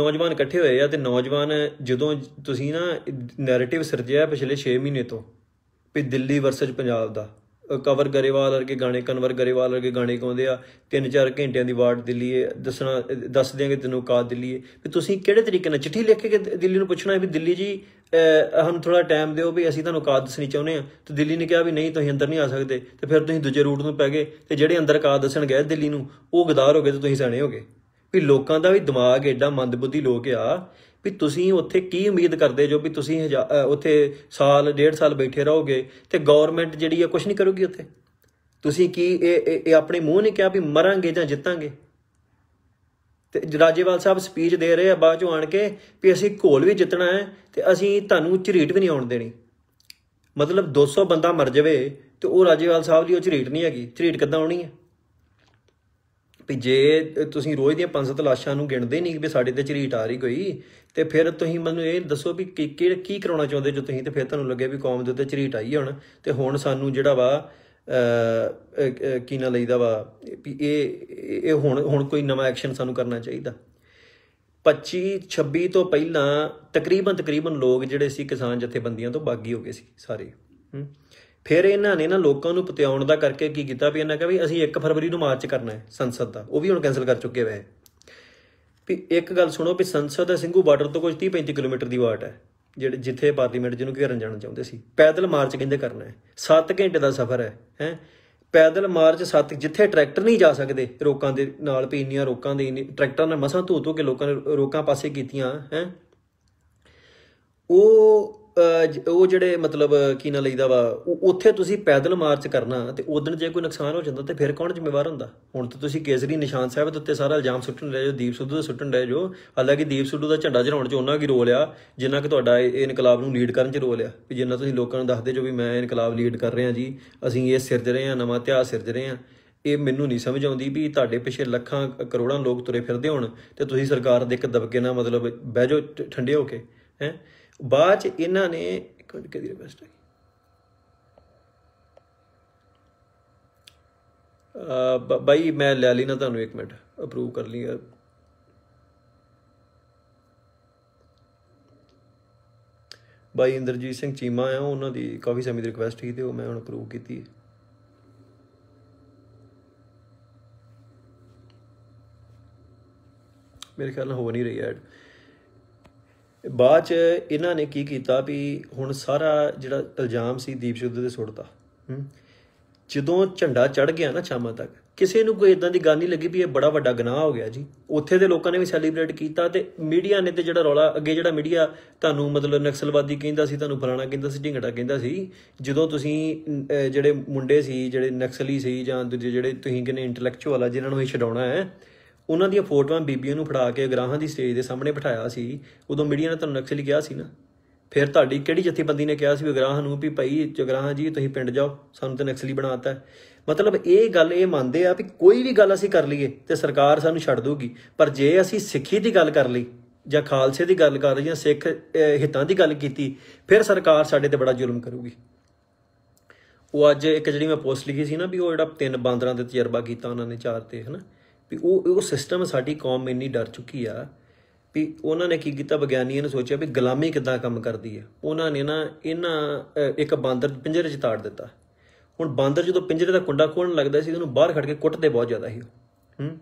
ਨੌਜਵਾਨ ਇਕੱਠੇ ਹੋਏ ਆ ਤੇ ਨੌਜਵਾਨ ਜਦੋਂ ਤੁਸੀਂ ਨਾ ਨੈਰੇਟਿਵ ਸਿਰਜਿਆ ਪਿਛਲੇ 6 ਮਹੀਨੇ ਤੋਂ ਵੀ ਦਿੱਲੀ ਵਰਸਸ ਪੰਜਾਬ ਦਾ ਕਵਰ ਗਰੇਵਾਲ ਵਰਗੇ ਗਾਣੇ ਕਨਵਰ ਗਰੇਵਾਲ ਵਰਗੇ ਗਾਣੇ ਗਾਉਂਦੇ ਆ ਤਿੰਨ ਚਾਰ ਘੰਟਿਆਂ ਦੀ ਦਿੱਲੀ ਦਿੱਲੀਏ ਦੱਸਣਾ ਦੱਸ ਦਿਆਂਗੇ ਤੈਨੂੰ ਕਾ ਦਿੱਲੀਏ ਵੀ ਤੁਸੀਂ ਕਿਹੜੇ ਤਰੀਕੇ ਨਾਲ ਚਿੱਠੀ ਲਿਖ ਕੇ ਦਿੱਲੀ ਨੂੰ ਪੁੱਛਣਾ ਹੈ ਵੀ ਦਿੱਲੀ ਜੀ ਸਾਨੂੰ ਥੋੜਾ ਟਾਈਮ ਦਿਓ ਵੀ ਅਸੀਂ ਤੁਹਾਨੂੰ ਕਾ ਦੱਸਣੀ ਚਾਹੁੰਦੇ ਆ ਤੇ ਦਿੱਲੀ ਨੇ ਕਿਹਾ ਵੀ ਨਹੀਂ ਤੁਸੀਂ ਅੰਦਰ ਨਹੀਂ ਆ ਸਕਦੇ ਤੇ ਫਿਰ ਤੁਸੀਂ ਦੂਜੇ ਰੂਟ ਨੂੰ ਪੈ ਗਏ ਤੇ ਜਿਹੜੇ ਅੰਦਰ ਕਾ ਦੱਸਣ ਗਏ ਦਿੱਲੀ ਨੂੰ ਉਹ ਗਦਾਰ ਹੋ ਗਏ ਤੇ ਤੁਸੀਂ ਸਣੇ ਹੋ ਗਏ ਵੀ ਲੋਕਾਂ ਦਾ ਵੀ ਦਿਮਾਗ ਐਡਾ ਮੰਦਬੁੱਧੀ ਲੋਕ ਆ ਵੀ ਤੁਸੀਂ ਉੱਥੇ ਕੀ ਉਮੀਦ ਕਰਦੇ ਜੋ ਵੀ ਤੁਸੀਂ ਉੱਥੇ ਸਾਲ ਡੇਢ ਸਾਲ ਬੈਠੇ ਰਹੋਗੇ ਤੇ ਗਵਰਨਮੈਂਟ ਜਿਹੜੀ ਹੈ ਕੁਝ ਨਹੀਂ ਕਰੂਗੀ ਉੱਥੇ ਤੁਸੀਂ ਕੀ ਇਹ ਇਹ ਆਪਣੇ ਮੂੰਹ ਨੇ ਕਿਹਾ ਵੀ ਮਰਾਂਗੇ ਜਾਂ ਜਿੱਤਾਂਗੇ ਤੇ ਰਾਜੇਵਾਲ ਸਾਹਿਬ ਸਪੀਚ ਦੇ ਰਹੇ ਆ ਬਾਅਦ ਚੋਂ ਆਣ ਕੇ ਵੀ ਅਸੀਂ ਘੋਲ ਵੀ ਜਿੱਤਣਾ ਹੈ ਤੇ ਅਸੀਂ ਤੁਹਾਨੂੰ ਝਰੀਟ ਵੀ ਨਹੀਂ ਆਉਣ ਦੇਣੀ ਮਤਲਬ 200 ਬੰਦਾ ਮਰ ਜਾਵੇ ਤੇ ਉਹ ਰਾਜੇਵਾਲ ਸਾਹਿਬ ਦੀ ਉਹ ਝਰੀਟ ਨਹੀਂ ਹੈਗੀ ਝਰੀਟ ਕਿੱਦਾਂ ਆਉਣੀ ਹੈ ਵੀ ਜੇ ਤੁਸੀਂ ਰੋਜ਼ ਦੀਆਂ 5-7 ਲਾਸ਼ਾਂ ਨੂੰ ਗਿਣਦੇ ਨਹੀਂ ਵੀ ਸਾਡੇ ਤੇ ਝਰੀਟ ਆ ਰਹੀ ਕੋਈ ਤੇ ਫਿਰ ਤੁਸੀਂ ਮੈਨੂੰ ਇਹ ਦੱਸੋ ਵੀ ਕੀ ਕੀ ਕਰਾਉਣਾ ਚਾਹੁੰਦੇ ਜੋ ਤੁਸੀਂ ਤੇ ਫਿਰ ਤੁਹਾਨੂੰ ਲੱਗੇ ਵੀ ਕੌਮ ਦੇ ਉੱਤੇ ਝਰੀਟ ਆਈ ਹੁਣ ਤੇ ਹੁਣ ਸਾਨੂੰ ਜਿਹੜਾ ਵਾ ਕੀ ਨਾ ਲਈਦਾ ਵਾ ਵੀ ਇਹ ਇਹ ਹੁਣ ਹੁਣ ਕੋਈ ਨਵਾਂ ਐਕਸ਼ਨ ਸਾਨੂੰ ਕਰਨਾ ਚਾਹੀਦਾ 25 26 ਤੋਂ ਪਹਿਲਾਂ ਤਕਰੀਬਨ ਤਕਰੀਬਨ ਲੋਕ ਜਿਹੜੇ ਸੀ ਕਿਸਾਨ ਜਥੇਬੰਦੀਆਂ ਤੋਂ ਬਾਗੀ ਹੋ ਗਏ ਸੀ ਸਾਰੇ ਹੂੰ ਫਿਰ ਇਹਨਾਂ ਨੇ ਨਾ ਲੋਕਾਂ ਨੂੰ ਪਤਿਆਉਣ ਦਾ ਕਰਕੇ ਕੀ ਕੀਤਾ ਵੀ ਇਹਨਾਂ ਕਹਾ ਵੀ ਅਸੀਂ 1 ਫਰਵਰੀ ਨੂੰ ਮਾਰਚ ਕਰਨਾ ਹੈ ਸੰਸਦ ਦਾ ਉਹ ਵੀ ਹੁਣ ਕੈਨਸਲ ਕਰ ਚੁੱਕੇ ਹੋਏ ਵੀ ਇੱਕ ਗੱਲ ਸੁਣੋ ਵੀ ਸੰਸਦ ਦਾ ਸਿੰਘੂ ਬਾਰਡਰ ਤੋਂ ਕੁਝ 30 35 ਕਿਲੋਮੀਟਰ ਦੀ ਵਾਟ ਹੈ ਜਿਹੜੇ ਜਿੱਥੇ ਪਾਰਲੀਮੈਂਟ ਜਿਹਨੂੰ ਘੇਰਨ ਜਾਣਾ ਚਾਹੁੰਦੇ ਸੀ ਪੈਦਲ ਮਾਰਚ ਕਹਿੰਦੇ ਕਰਨਾ ਹੈ 7 ਘੰਟੇ ਦਾ ਸਫ਼ਰ ਹੈ ਹੈ ਪੈਦਲ ਮਾਰਚ 7 ਜਿੱਥੇ ਟਰੈਕਟਰ ਨਹੀਂ ਜਾ ਸਕਦੇ ਰੋਕਾਂ ਦੇ ਨਾਲ ਵੀ ਇੰਨੀਆਂ ਰੋਕਾਂ ਦੇ ਟਰੈਕਟਰਾਂ ਨੇ ਮਸਾਂ ਧੋ ਧੋ ਕੇ ਲੋਕਾਂ ਨੇ ਰੋਕਾਂ ਪਾਸੇ ਕੀਤੀਆਂ ਹੈ ਉਹ ਉਹ ਜਿਹੜੇ ਮਤਲਬ ਕੀ ਨਾ ਲਈਦਾ ਵਾ ਉੱਥੇ ਤੁਸੀਂ ਪੈਦਲ ਮਾਰਚ ਕਰਨਾ ਤੇ ਉਦੋਂ ਜੇ ਕੋਈ ਨੁਕਸਾਨ ਹੋ ਜਾਂਦਾ ਤੇ ਫਿਰ ਕੌਣ ਜ਼ਿੰਮੇਵਾਰ ਹੁੰਦਾ ਹੁਣ ਤਾਂ ਤੁਸੀਂ ਕੇਸਰੀ ਨਿਸ਼ਾਨ ਸਾਹਿਬ ਦੇ ਉੱਤੇ ਸਾਰਾ ਇਲਜ਼ਾਮ ਸੁੱਟਣ ਰਹੇ ਜੋ ਦੀਪ ਸਿੱਧੂ ਦਾ ਸੁੱਟਣ ਰਹੇ ਜੋ ਹਾਲਾਂਕਿ ਦੀਪ ਸਿੱਧੂ ਦਾ ਝੰਡਾ ਚੜਾਉਣ 'ਚ ਉਹਨਾਂ ਕੀ ਰੋਲ ਆ ਜਿੰਨਾ ਕਿ ਤੁਹਾਡਾ ਇਹ ਇਨਕਲਾਬ ਨੂੰ ਲੀਡ ਕਰਨ 'ਚ ਰੋਲ ਆ ਕਿ ਜਿੰਨਾ ਤੁਸੀਂ ਲੋਕਾਂ ਨੂੰ ਦੱਸਦੇ ਜੋ ਵੀ ਮੈਂ ਇਨਕਲਾਬ ਲੀਡ ਕਰ ਰਿਹਾ ਜੀ ਅਸੀਂ ਇਹ ਸਿਰਜ ਰਹੇ ਹਾਂ ਨਵਾਂ ਇਤਿਹਾਸ ਸਿਰਜ ਰਹੇ ਹਾਂ ਇਹ ਮੈਨੂੰ ਨਹੀਂ ਸਮਝ ਆਉਂਦੀ ਵੀ ਤੁਹਾਡੇ ਪਿੱਛੇ ਲੱਖਾਂ ਕਰੋੜਾਂ ਲੋਕ ਤੁਰੇ ਫਿਰਦੇ ਹੋਣ ਤੇ ਤੁਸੀਂ ਸਰਕਾਰ ਦੇ ਇੱਕ ਦਬਕੇ ਨਾਲ ਮਤਲਬ ਬਹਿ ਜਾਓ ਠੰਡੇ ਹੋ ਕੇ ਹੈ ਬਾਅਦ ਚ ਇਹਨਾਂ ਨੇ ਇੱਕ ਮਿੰਟ ਕਿਹਦੀ ਰਿਕਵੈਸਟ ਆ ਬਾਈ ਮੈਂ ਲੈ ਲਈ ਨਾ ਤੁਹਾਨੂੰ ਇੱਕ ਮਿੰਟ ਅਪਰੂਵ ਕਰ ਲਈ ਬਾਈ ਇੰਦਰਜੀਤ ਸਿੰਘ ਚੀਮਾ ਆ ਉਹਨਾਂ ਦੀ ਕਾਫੀ ਸਮੇਂ ਦੀ ਰਿਕਵੈਸਟ ਸੀ ਤੇ ਉਹ ਮੈਂ ਹੁਣ ਅਪਰੂਵ ਕੀਤੀ ਹੈ ਮੇਰੇ ਖਿਆਲ ਨਾਲ ਹੋ ਨਹੀਂ ਰਹੀ ਐਡ ਬਾਅਦ ਚ ਇਹਨਾਂ ਨੇ ਕੀ ਕੀਤਾ ਵੀ ਹੁਣ ਸਾਰਾ ਜਿਹੜਾ ਇਲਜ਼ਾਮ ਸੀ ਦੀਪਸ਼ੁੱਧ ਦੇ ਸੁੱਟਦਾ ਜਦੋਂ ਝੰਡਾ ਚੜ ਗਿਆ ਨਾ ਸ਼ਾਮਾਂ ਤੱਕ ਕਿਸੇ ਨੂੰ ਕੋਈ ਇਦਾਂ ਦੀ ਗੱਲ ਨਹੀਂ ਲੱਗੀ ਵੀ ਇਹ ਬੜਾ ਵੱਡਾ ਗਨਾਹ ਹੋ ਗਿਆ ਜੀ ਉੱਥੇ ਦੇ ਲੋਕਾਂ ਨੇ ਵੀ ਸੈਲੀਬ੍ਰੇਟ ਕੀਤਾ ਤੇ ਮੀਡੀਆ ਨੇ ਤੇ ਜਿਹੜਾ ਰੌਲਾ ਅੱਗੇ ਜਿਹੜਾ ਮੀਡੀਆ ਤੁਹਾਨੂੰ ਮਤਲਬ ਨਕਸਲਵਾਦੀ ਕਹਿੰਦਾ ਸੀ ਤੁਹਾਨੂੰ ਫਲਾਣਾ ਕਹਿੰਦਾ ਸੀ ਢਿੰਗੜਾ ਕਹਿੰਦਾ ਸੀ ਜਦੋਂ ਤੁਸੀਂ ਜਿਹੜੇ ਮੁੰਡੇ ਸੀ ਜਿਹੜੇ ਨਕਸਲੀ ਸੀ ਜਾਂ ਦੂਜੇ ਜਿਹੜੇ ਤੁਸੀਂ ਕਿਨੇ ਇੰਟੈਲੈਕਚੁਅਲ ਆ ਜਿਨ੍ਹਾਂ ਨੂੰ ਇਹ ਛਡਾਉਣਾ ਹੈ ਉਹਨਾਂ ਦੀਆਂ ਫੋਟੋਆਂ ਬੀਬੀਆਂ ਨੂੰ ਫੜਾ ਕੇ ਗਰਾਹਾਂ ਦੀ ਸਟੇਜ ਦੇ ਸਾਹਮਣੇ ਬਿਠਾਇਆ ਸੀ ਉਦੋਂ ਮੀਡੀਆ ਨੇ ਤੁਹਾਨੂੰ ਨਕਸਲੀ ਕਿਹਾ ਸੀ ਨਾ ਫਿਰ ਤੁਹਾਡੀ ਕਿਹੜੀ ਜਥੇਬੰਦੀ ਨੇ ਕਿਹਾ ਸੀ ਵੀ ਗਰਾਹਾਂ ਨੂੰ ਵੀ ਭਾਈ ਜਗਰਾਹਾਂ ਜੀ ਤੁਸੀਂ ਪਿੰਡ ਜਾਓ ਸਾਨੂੰ ਤਾਂ ਨਕਸਲੀ ਬਣਾਤਾ ਮਤਲਬ ਇਹ ਗੱਲ ਇਹ ਮੰਨਦੇ ਆ ਵੀ ਕੋਈ ਵੀ ਗੱਲ ਅਸੀਂ ਕਰ ਲਈਏ ਤੇ ਸਰਕਾਰ ਸਾਨੂੰ ਛੱਡ ਦੂਗੀ ਪਰ ਜੇ ਅਸੀਂ ਸਿੱਖੀ ਦੀ ਗੱਲ ਕਰ ਲਈ ਜਾਂ ਖਾਲਸੇ ਦੀ ਗੱਲ ਕਰ ਲਈ ਜਾਂ ਸਿੱਖ ਹਿੱਤਾਂ ਦੀ ਗੱਲ ਕੀਤੀ ਫਿਰ ਸਰਕਾਰ ਸਾਡੇ ਤੇ ਬੜਾ ਜ਼ੁਲਮ ਕਰੂਗੀ ਉਹ ਅੱਜ ਇੱਕ ਜਿਹੜੀ ਮੈਂ ਪੋਸਟ ਲਿਖੀ ਸੀ ਨਾ ਵੀ ਉਹ ਜਿਹੜਾ ਤਿੰਨ ਬਾਂਦਰਾਂ ਦੇ ਤਜਰਬਾ ਕੀਤਾ ਉਹਨਾਂ ਨੇ ਚਾਰ ਤੇ ਹਨਾ ਵੀ ਉਹ ਉਹ ਸਿਸਟਮ ਸਾਡੀ ਕੌਮ ਇੰਨੀ ਡਰ ਚੁੱਕੀ ਆ ਵੀ ਉਹਨਾਂ ਨੇ ਕੀ ਕੀਤਾ ਵਿਗਿਆਨੀਆਂ ਨੇ ਸੋਚਿਆ ਵੀ ਗੁਲਾਮੀ ਕਿੱਦਾਂ ਕੰਮ ਕਰਦੀ ਆ ਉਹਨਾਂ ਨੇ ਨਾ ਇਹਨਾਂ ਇੱਕ ਬਾਂਦਰ ਪਿੰਜਰੇ 'ਚ ਤਾੜ ਦਿੱਤਾ ਹੁਣ ਬਾਂਦਰ ਜਦੋਂ ਪਿੰਜਰੇ ਦਾ ਕੁੰਡਾ ਖੋਲਣ ਲੱਗਦਾ ਸੀ ਉਹਨੂੰ ਬਾਹਰ ਖੜ ਕੇ ਕੁੱਟਦੇ ਬਹੁਤ ਜ਼ਿਆਦਾ ਸੀ ਹੂੰ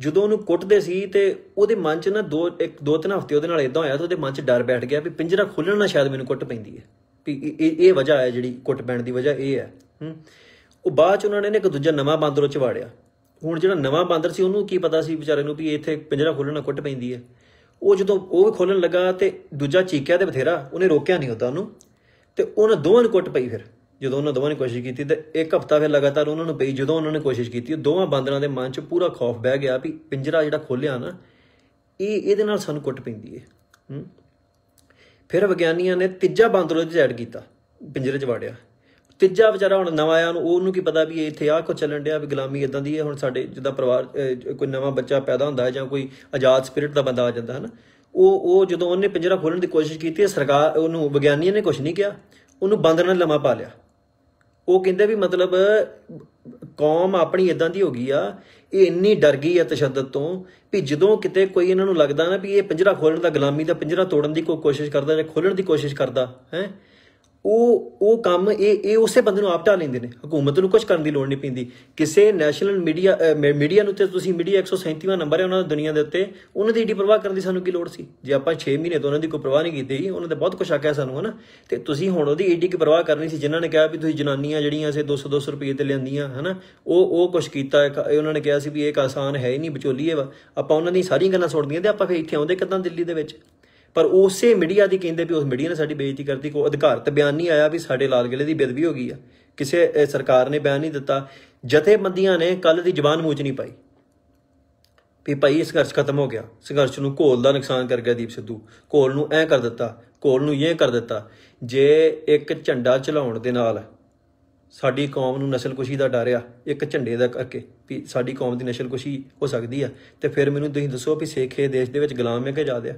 ਜਦੋਂ ਉਹਨੂੰ ਕੁੱਟਦੇ ਸੀ ਤੇ ਉਹਦੇ ਮਨ 'ਚ ਨਾ ਦੋ ਇੱਕ ਦੋ ਤਿੰਨ ਹਫ਼ਤੇ ਉਹਦੇ ਨਾਲ ਇਦਾਂ ਹੋਇਆ ਤੇ ਉਹਦੇ ਮਨ 'ਚ ਡਰ ਬੈਠ ਗਿਆ ਵੀ ਪਿੰਜਰਾ ਖੋਲਣ ਨਾਲ ਸ਼ਾਇਦ ਮੈਨੂੰ ਕੁੱਟ ਪੈਂਦੀ ਹੈ ਵੀ ਇਹ ਇਹ ਵਜ੍ਹਾ ਹੈ ਜਿਹੜੀ ਕੁੱਟ ਪੈਣ ਦੀ ਵਜ੍ਹਾ ਇਹ ਹੈ ਹੂੰ ਉਹ ਬਾਅਦ 'ਚ ਉਹਨਾਂ ਨੇ ਇੱਕ ਦੂਜਾ ਨਵਾਂ ਬਾਂਦਰ ਉਹ ਹੁਣ ਜਿਹੜਾ ਨਵਾਂ ਬਾਂਦਰ ਸੀ ਉਹਨੂੰ ਕੀ ਪਤਾ ਸੀ ਵਿਚਾਰੇ ਨੂੰ ਵੀ ਇੱਥੇ ਪਿੰਜਰਾ ਖੋਲਣਾ ਕੁੱਟ ਪੈਂਦੀ ਹੈ ਉਹ ਜਦੋਂ ਉਹ ਵੀ ਖੋਲਣ ਲੱਗਾ ਤੇ ਦੂਜਾ ਚੀਕਿਆ ਤੇ ਬਥੇਰਾ ਉਹਨੇ ਰੋਕਿਆ ਨਹੀਂ ਹੁੰਦਾ ਉਹਨੂੰ ਤੇ ਉਹਨਾਂ ਦੋਵਾਂ ਨੂੰ ਕੁੱਟ ਪਈ ਫਿਰ ਜਦੋਂ ਉਹਨਾਂ ਦੋਵਾਂ ਨੇ ਕੋਸ਼ਿਸ਼ ਕੀਤੀ ਤੇ ਇੱਕ ਹਫਤਾ ਫਿਰ ਲਗਾਤਾਰ ਉਹਨਾਂ ਨੂੰ ਪਈ ਜਦੋਂ ਉਹਨਾਂ ਨੇ ਕੋਸ਼ਿਸ਼ ਕੀਤੀ ਦੋਵਾਂ ਬਾਂਦਰਾਂ ਦੇ ਮਨ 'ਚ ਪੂਰਾ ਖੌਫ ਬਹਿ ਗਿਆ ਵੀ ਪਿੰਜਰਾ ਜਿਹੜਾ ਖੋਲਿਆ ਨਾ ਇਹ ਇਹਦੇ ਨਾਲ ਸਾਨੂੰ ਕੁੱਟ ਪੈਂਦੀ ਏ ਫਿਰ ਵਿਗਿਆਨੀਆਂ ਨੇ ਤੀਜਾ ਬਾਂਦਰ ਉਹਦੇ 'ਚ ਐਡ ਕੀਤਾ ਪਿੰਜਰੇ 'ਚ ਵਾੜਿਆ ਤੀਜਾ ਵਿਚਾਰਾ ਹੁਣ ਨਵਾਂ ਆਇਆ ਨੂੰ ਉਹਨੂੰ ਕੀ ਪਤਾ ਵੀ ਇੱਥੇ ਆ ਕੋ ਚੱਲਣ ਡਿਆ ਵੀ ਗੁਲਾਮੀ ਇਦਾਂ ਦੀ ਹੈ ਹੁਣ ਸਾਡੇ ਜਿੱਦਾਂ ਪਰਿਵਾਰ ਕੋਈ ਨਵਾਂ ਬੱਚਾ ਪੈਦਾ ਹੁੰਦਾ ਹੈ ਜਾਂ ਕੋਈ ਆਜ਼ਾਦ ਸਪਿਰਿਟ ਦਾ ਬੰਦਾ ਆ ਜਾਂਦਾ ਹੈ ਨਾ ਉਹ ਉਹ ਜਦੋਂ ਉਹਨੇ ਪਿੰਜਰਾ ਖੋਲਣ ਦੀ ਕੋਸ਼ਿਸ਼ ਕੀਤੀ ਸਰਕਾਰ ਉਹਨੂੰ ਵਿਗਿਆਨੀਆਂ ਨੇ ਕੁਝ ਨਹੀਂ ਕਿਹਾ ਉਹਨੂੰ ਬਾਂਦਰ ਨੇ ਲਮਾ ਪਾ ਲਿਆ ਉਹ ਕਹਿੰਦੇ ਵੀ ਮਤਲਬ ਕੌਮ ਆਪਣੀ ਇਦਾਂ ਦੀ ਹੋ ਗਈ ਆ ਇਹ ਇੰਨੀ ਡਰ ਗਈ ਆ ਤਸ਼ੱਦਦ ਤੋਂ ਵੀ ਜਦੋਂ ਕਿਤੇ ਕੋਈ ਇਹਨਾਂ ਨੂੰ ਲੱਗਦਾ ਨਾ ਵੀ ਇਹ ਪਿੰਜਰਾ ਖੋਲਣ ਦਾ ਗੁਲਾਮੀ ਦਾ ਪਿੰਜਰਾ ਤੋੜਨ ਦੀ ਕੋਈ ਕੋਸ਼ਿਸ਼ ਕਰਦਾ ਜਾਂ ਖੋਲਣ ਦੀ ਕੋਸ਼ਿਸ਼ ਕਰਦਾ ਹੈ ਉਹ ਉਹ ਕੰਮ ਇਹ ਇਹ ਉਸੇ ਬੰਦੇ ਨੂੰ ਆਪ ਟਾ ਲੈਂਦੇ ਨੇ ਹਕੂਮਤ ਨੂੰ ਕੁਝ ਕਰਨ ਦੀ ਲੋੜ ਨਹੀਂ ਪੈਂਦੀ ਕਿਸੇ ਨੈਸ਼ਨਲ ਮੀਡੀਆ ਮੀਡੀਆ ਨੂੰ ਤੇ ਤੁਸੀਂ ਮੀਡੀਆ 137ਵਾਂ ਨੰਬਰ ਹੈ ਉਹਨਾਂ ਦਾ ਦੁਨੀਆ ਦੇ ਉੱਤੇ ਉਹਨਾਂ ਦੀ ਏਡੀ ਪਰਵਾਹ ਕਰਨ ਦੀ ਸਾਨੂੰ ਕੀ ਲੋੜ ਸੀ ਜੇ ਆਪਾਂ 6 ਮਹੀਨੇ ਤੋਂ ਉਹਨਾਂ ਦੀ ਕੋਈ ਪਰਵਾਹ ਨਹੀਂ ਕੀਤੀ ਉਹਨਾਂ ਦੇ ਬਹੁਤ ਕੁਝ ਆਕਿਆ ਸਾਨੂੰ ਹਨਾ ਤੇ ਤੁਸੀਂ ਹੁਣ ਉਹਦੀ ਏਡੀ ਕੀ ਪਰਵਾਹ ਕਰਨੀ ਸੀ ਜਿਨ੍ਹਾਂ ਨੇ ਕਿਹਾ ਵੀ ਤੁਸੀਂ ਜਨਾਨੀਆਂ ਜਿਹੜੀਆਂ ਸੇ 200 200 ਰੁਪਏ ਤੇ ਲੈਂਦੀਆਂ ਹਨਾ ਉਹ ਉਹ ਕੁਝ ਕੀਤਾ ਇਹ ਉਹਨਾਂ ਨੇ ਕਿਹਾ ਸੀ ਵੀ ਇਹ ਕਾਸਾਨ ਹੈ ਹੀ ਨਹੀਂ ਵਿਚੋਲੀਏ ਵਾ ਆਪਾਂ ਉਹਨਾਂ ਦੀ ਸਾਰੀਆਂ ਗੱਲਾਂ ਸੁਣਦੀਆਂ ਤੇ ਆਪਾਂ ਫੇਰ ਇੱਥੇ ਆਉਂਦੇ ਕਿਦਾਂ ਦਿੱਲੀ ਦੇ ਵਿੱਚ ਪਰ ਉਸੇ মিডিਆ ਦੀ ਕਹਿੰਦੇ ਵੀ ਉਸ মিডিਆ ਨੇ ਸਾਡੀ ਬੇਇੱਜ਼ਤੀ ਕਰਤੀ ਕੋਈ ਅਧਿਕਾਰਤ ਬਿਆਨ ਨਹੀਂ ਆਇਆ ਵੀ ਸਾਡੇ ਲਾਲ ਗਿਲੇ ਦੀ ਬੇਦਬੀ ਹੋ ਗਈ ਆ ਕਿਸੇ ਸਰਕਾਰ ਨੇ ਬਿਆਨ ਨਹੀਂ ਦਿੱਤਾ ਜਥੇਬੰਦੀਆਂ ਨੇ ਕੱਲ ਦੀ ਜ਼ਬਾਨ ਮੂਚ ਨਹੀਂ ਪਾਈ ਵੀ ਭਾਈ ਇਸ ਸੰਘਰਸ਼ ਖਤਮ ਹੋ ਗਿਆ ਸੰਘਰਸ਼ ਨੂੰ ਘੋਲ ਦਾ ਨੁਕਸਾਨ ਕਰ ਗਿਆ ਦੀਪ ਸਿੱਧੂ ਘੋਲ ਨੂੰ ਐ ਕਰ ਦਿੱਤਾ ਘੋਲ ਨੂੰ ਇਹ ਕਰ ਦਿੱਤਾ ਜੇ ਇੱਕ ਝੰਡਾ ਚਲਾਉਣ ਦੇ ਨਾਲ ਸਾਡੀ ਕੌਮ ਨੂੰ ਨਸਲਕੁਸ਼ੀ ਦਾ ਡਰ ਆ ਇੱਕ ਝੰਡੇ ਦਾ ਕਰਕੇ ਵੀ ਸਾਡੀ ਕੌਮ ਦੀ ਨਸਲਕੁਸ਼ੀ ਹੋ ਸਕਦੀ ਆ ਤੇ ਫਿਰ ਮੈਨੂੰ ਤੁਸੀਂ ਦੱਸੋ ਵੀ ਸੇਖੇ ਦੇਸ਼ ਦੇ ਵਿੱਚ ਗੁਲਾਮ ਹੈ ਕਿ ਆਜ਼ਾਦ ਆ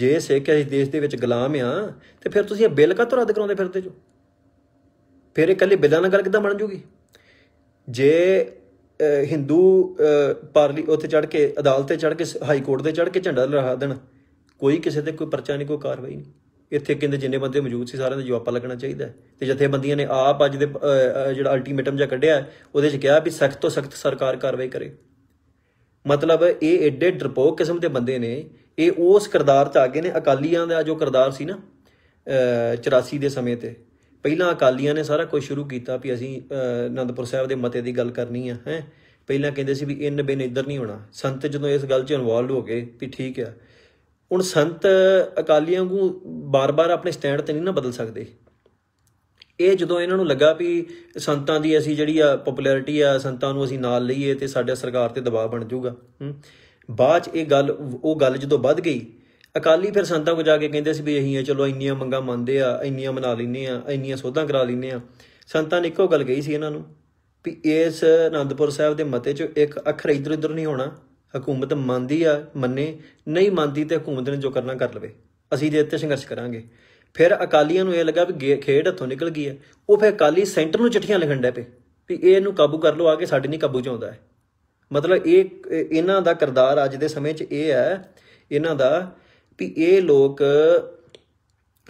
ਜੇ ਸਿੱਖ ਇਸ ਦੇਸ਼ ਦੇ ਵਿੱਚ ਗੁਲਾਮ ਆ ਤੇ ਫਿਰ ਤੁਸੀਂ ਇਹ ਬਿੱਲ ਕਾ ਰੱਦ ਕਰਾਉਂਦੇ ਫਿਰਦੇ ਜੋ ਫਿਰ ਇਹ ਕੱਲੇ ਬਿੱਲਾਂ ਨਾਲ ਗੱਲ ਕਿਦਾਂ ਬਣ ਜੂਗੀ ਜੇ ਹਿੰਦੂ ਪਾਰਲੀ ਉੱਥੇ ਚੜ ਕੇ ਅਦਾਲਤ ਤੇ ਚੜ ਕੇ ਹਾਈ ਕੋਰਟ ਤੇ ਚੜ ਕੇ ਝੰਡਾ ਲਹਾ ਦੇਣ ਕੋਈ ਕਿਸੇ ਤੇ ਕੋਈ ਪਰਚਾ ਨਹੀਂ ਕੋਈ ਕਾਰਵਾਈ ਨਹੀਂ ਇੱਥੇ ਕਹਿੰਦੇ ਜਿੰਨੇ ਬੰਦੇ ਮੌਜੂਦ ਸੀ ਸਾਰਿਆਂ ਦਾ ਜਵਾਬਾ ਲੱਗਣਾ ਚਾਹੀਦਾ ਤੇ ਜਥੇਬੰਦੀਆਂ ਨੇ ਆਪ ਅੱਜ ਦੇ ਜਿਹੜਾ ਅਲਟੀਮੇਟਮ ਜਿਹਾ ਕੱਢਿਆ ਉਹਦੇ ਚ ਕਿਹਾ ਵੀ ਸਖਤ ਤੋਂ ਸਖਤ ਸਰਕਾਰ ਕਾਰਵਾਈ ਕਰੇ ਮਤਲਬ ਇਹ ਐਡੇ ਡਰਪੋਕ ਕਿਸਮ ਦੇ ਬੰਦੇ ਨੇ ਇਹ ਉਸ ਕਿਰਦਾਰ 'ਚ ਆ ਗਏ ਨੇ ਅਕਾਲੀਆਂ ਦਾ ਜੋ ਕਿਰਦਾਰ ਸੀ ਨਾ 84 ਦੇ ਸਮੇਂ ਤੇ ਪਹਿਲਾਂ ਅਕਾਲੀਆਂ ਨੇ ਸਾਰਾ ਕੁਝ ਸ਼ੁਰੂ ਕੀਤਾ ਵੀ ਅਸੀਂ ਅਨੰਦਪੁਰ ਸਾਹਿਬ ਦੇ ਮਤੇ ਦੀ ਗੱਲ ਕਰਨੀ ਆ ਹੈ ਪਹਿਲਾਂ ਕਹਿੰਦੇ ਸੀ ਵੀ ਇਨ ਬਿਨ ਇੱਧਰ ਨਹੀਂ ਹੋਣਾ ਸੰਤ ਜਦੋਂ ਇਸ ਗੱਲ 'ਚ ਇਨਵੋਲਵ ਹੋ ਗਏ ਵੀ ਠੀਕ ਆ ਹੁਣ ਸੰਤ ਅਕਾਲੀਆਂ ਨੂੰ ਬਾਰ-ਬਾਰ ਆਪਣੇ ਸਟੈਂਡ ਤੇ ਨਹੀਂ ਨਾ ਬਦਲ ਸਕਦੇ ਇਹ ਜਦੋਂ ਇਹਨਾਂ ਨੂੰ ਲੱਗਾ ਵੀ ਸੰਤਾਂ ਦੀ ਅਸੀਂ ਜਿਹੜੀ ਆ ਪਪੂਲੈਰਿਟੀ ਆ ਸੰਤਾਂ ਨੂੰ ਅਸੀਂ ਨਾਲ ਲਈਏ ਤੇ ਸਾਡੇ ਸਰਕਾਰ ਤੇ ਦਬਾਅ ਬਣ ਜਾਊਗਾ ਬਾਅਦ ਇਹ ਗੱਲ ਉਹ ਗੱਲ ਜਦੋਂ ਵੱਧ ਗਈ ਅਕਾਲੀ ਫਿਰ ਸੰਤਾਂ ਕੋ ਜਾ ਕੇ ਕਹਿੰਦੇ ਸੀ ਵੀ ਅਹੀਂ ਆ ਚਲੋ ਇੰਨੀਆਂ ਮੰਗਾ ਮੰਨਦੇ ਆ ਇੰਨੀਆਂ ਮਨਾ ਲੈਨੇ ਆ ਇੰਨੀਆਂ ਸੋਧਾਂ ਕਰਾ ਲੈਨੇ ਆ ਸੰਤਾਂ ਨੇ ਇੱਕੋ ਗੱਲ ਕਹੀ ਸੀ ਇਹਨਾਂ ਨੂੰ ਵੀ ਇਸ ਅਨੰਦਪੁਰ ਸਾਹਿਬ ਦੇ ਮਤੇ 'ਚ ਇੱਕ ਅੱਖਰ ਇਧਰ ਉਧਰ ਨਹੀਂ ਹੋਣਾ ਹਕੂਮਤ ਮੰਨਦੀ ਆ ਮੰਨੇ ਨਹੀਂ ਮੰਨਦੀ ਤੇ ਹਕੂਮਤ ਨੇ ਜੋ ਕਰਨਾ ਕਰ ਲਵੇ ਅਸੀਂ ਦੇ ਉੱਤੇ ਸੰਘਰਸ਼ ਕਰਾਂਗੇ ਫਿਰ ਅਕਾਲੀਆਂ ਨੂੰ ਇਹ ਲੱਗਾ ਵੀ ਖੇਡ ਹੱਥੋਂ ਨਿਕਲ ਗਈ ਹੈ ਉਹ ਫਿਰ ਅਕਾਲੀ ਸੈਂਟਰ ਨੂੰ ਚਿੱਠੀਆਂ ਲਿਖਣ ਡੇ ਪਏ ਵੀ ਇਹ ਇਹਨੂੰ ਕਾਬੂ ਕਰ ਲਓ ਆ ਕੇ ਸਾਡੇ ਨਹੀਂ ਕਾਬੂ ਚ ਆਉਂਦਾ ਹੈ ਮਤਲਬ ਇਹ ਇਹਨਾਂ ਦਾ ਕਰਦਾਰ ਅੱਜ ਦੇ ਸਮੇਂ 'ਚ ਇਹ ਹੈ ਇਹਨਾਂ ਦਾ ਵੀ ਇਹ ਲੋਕ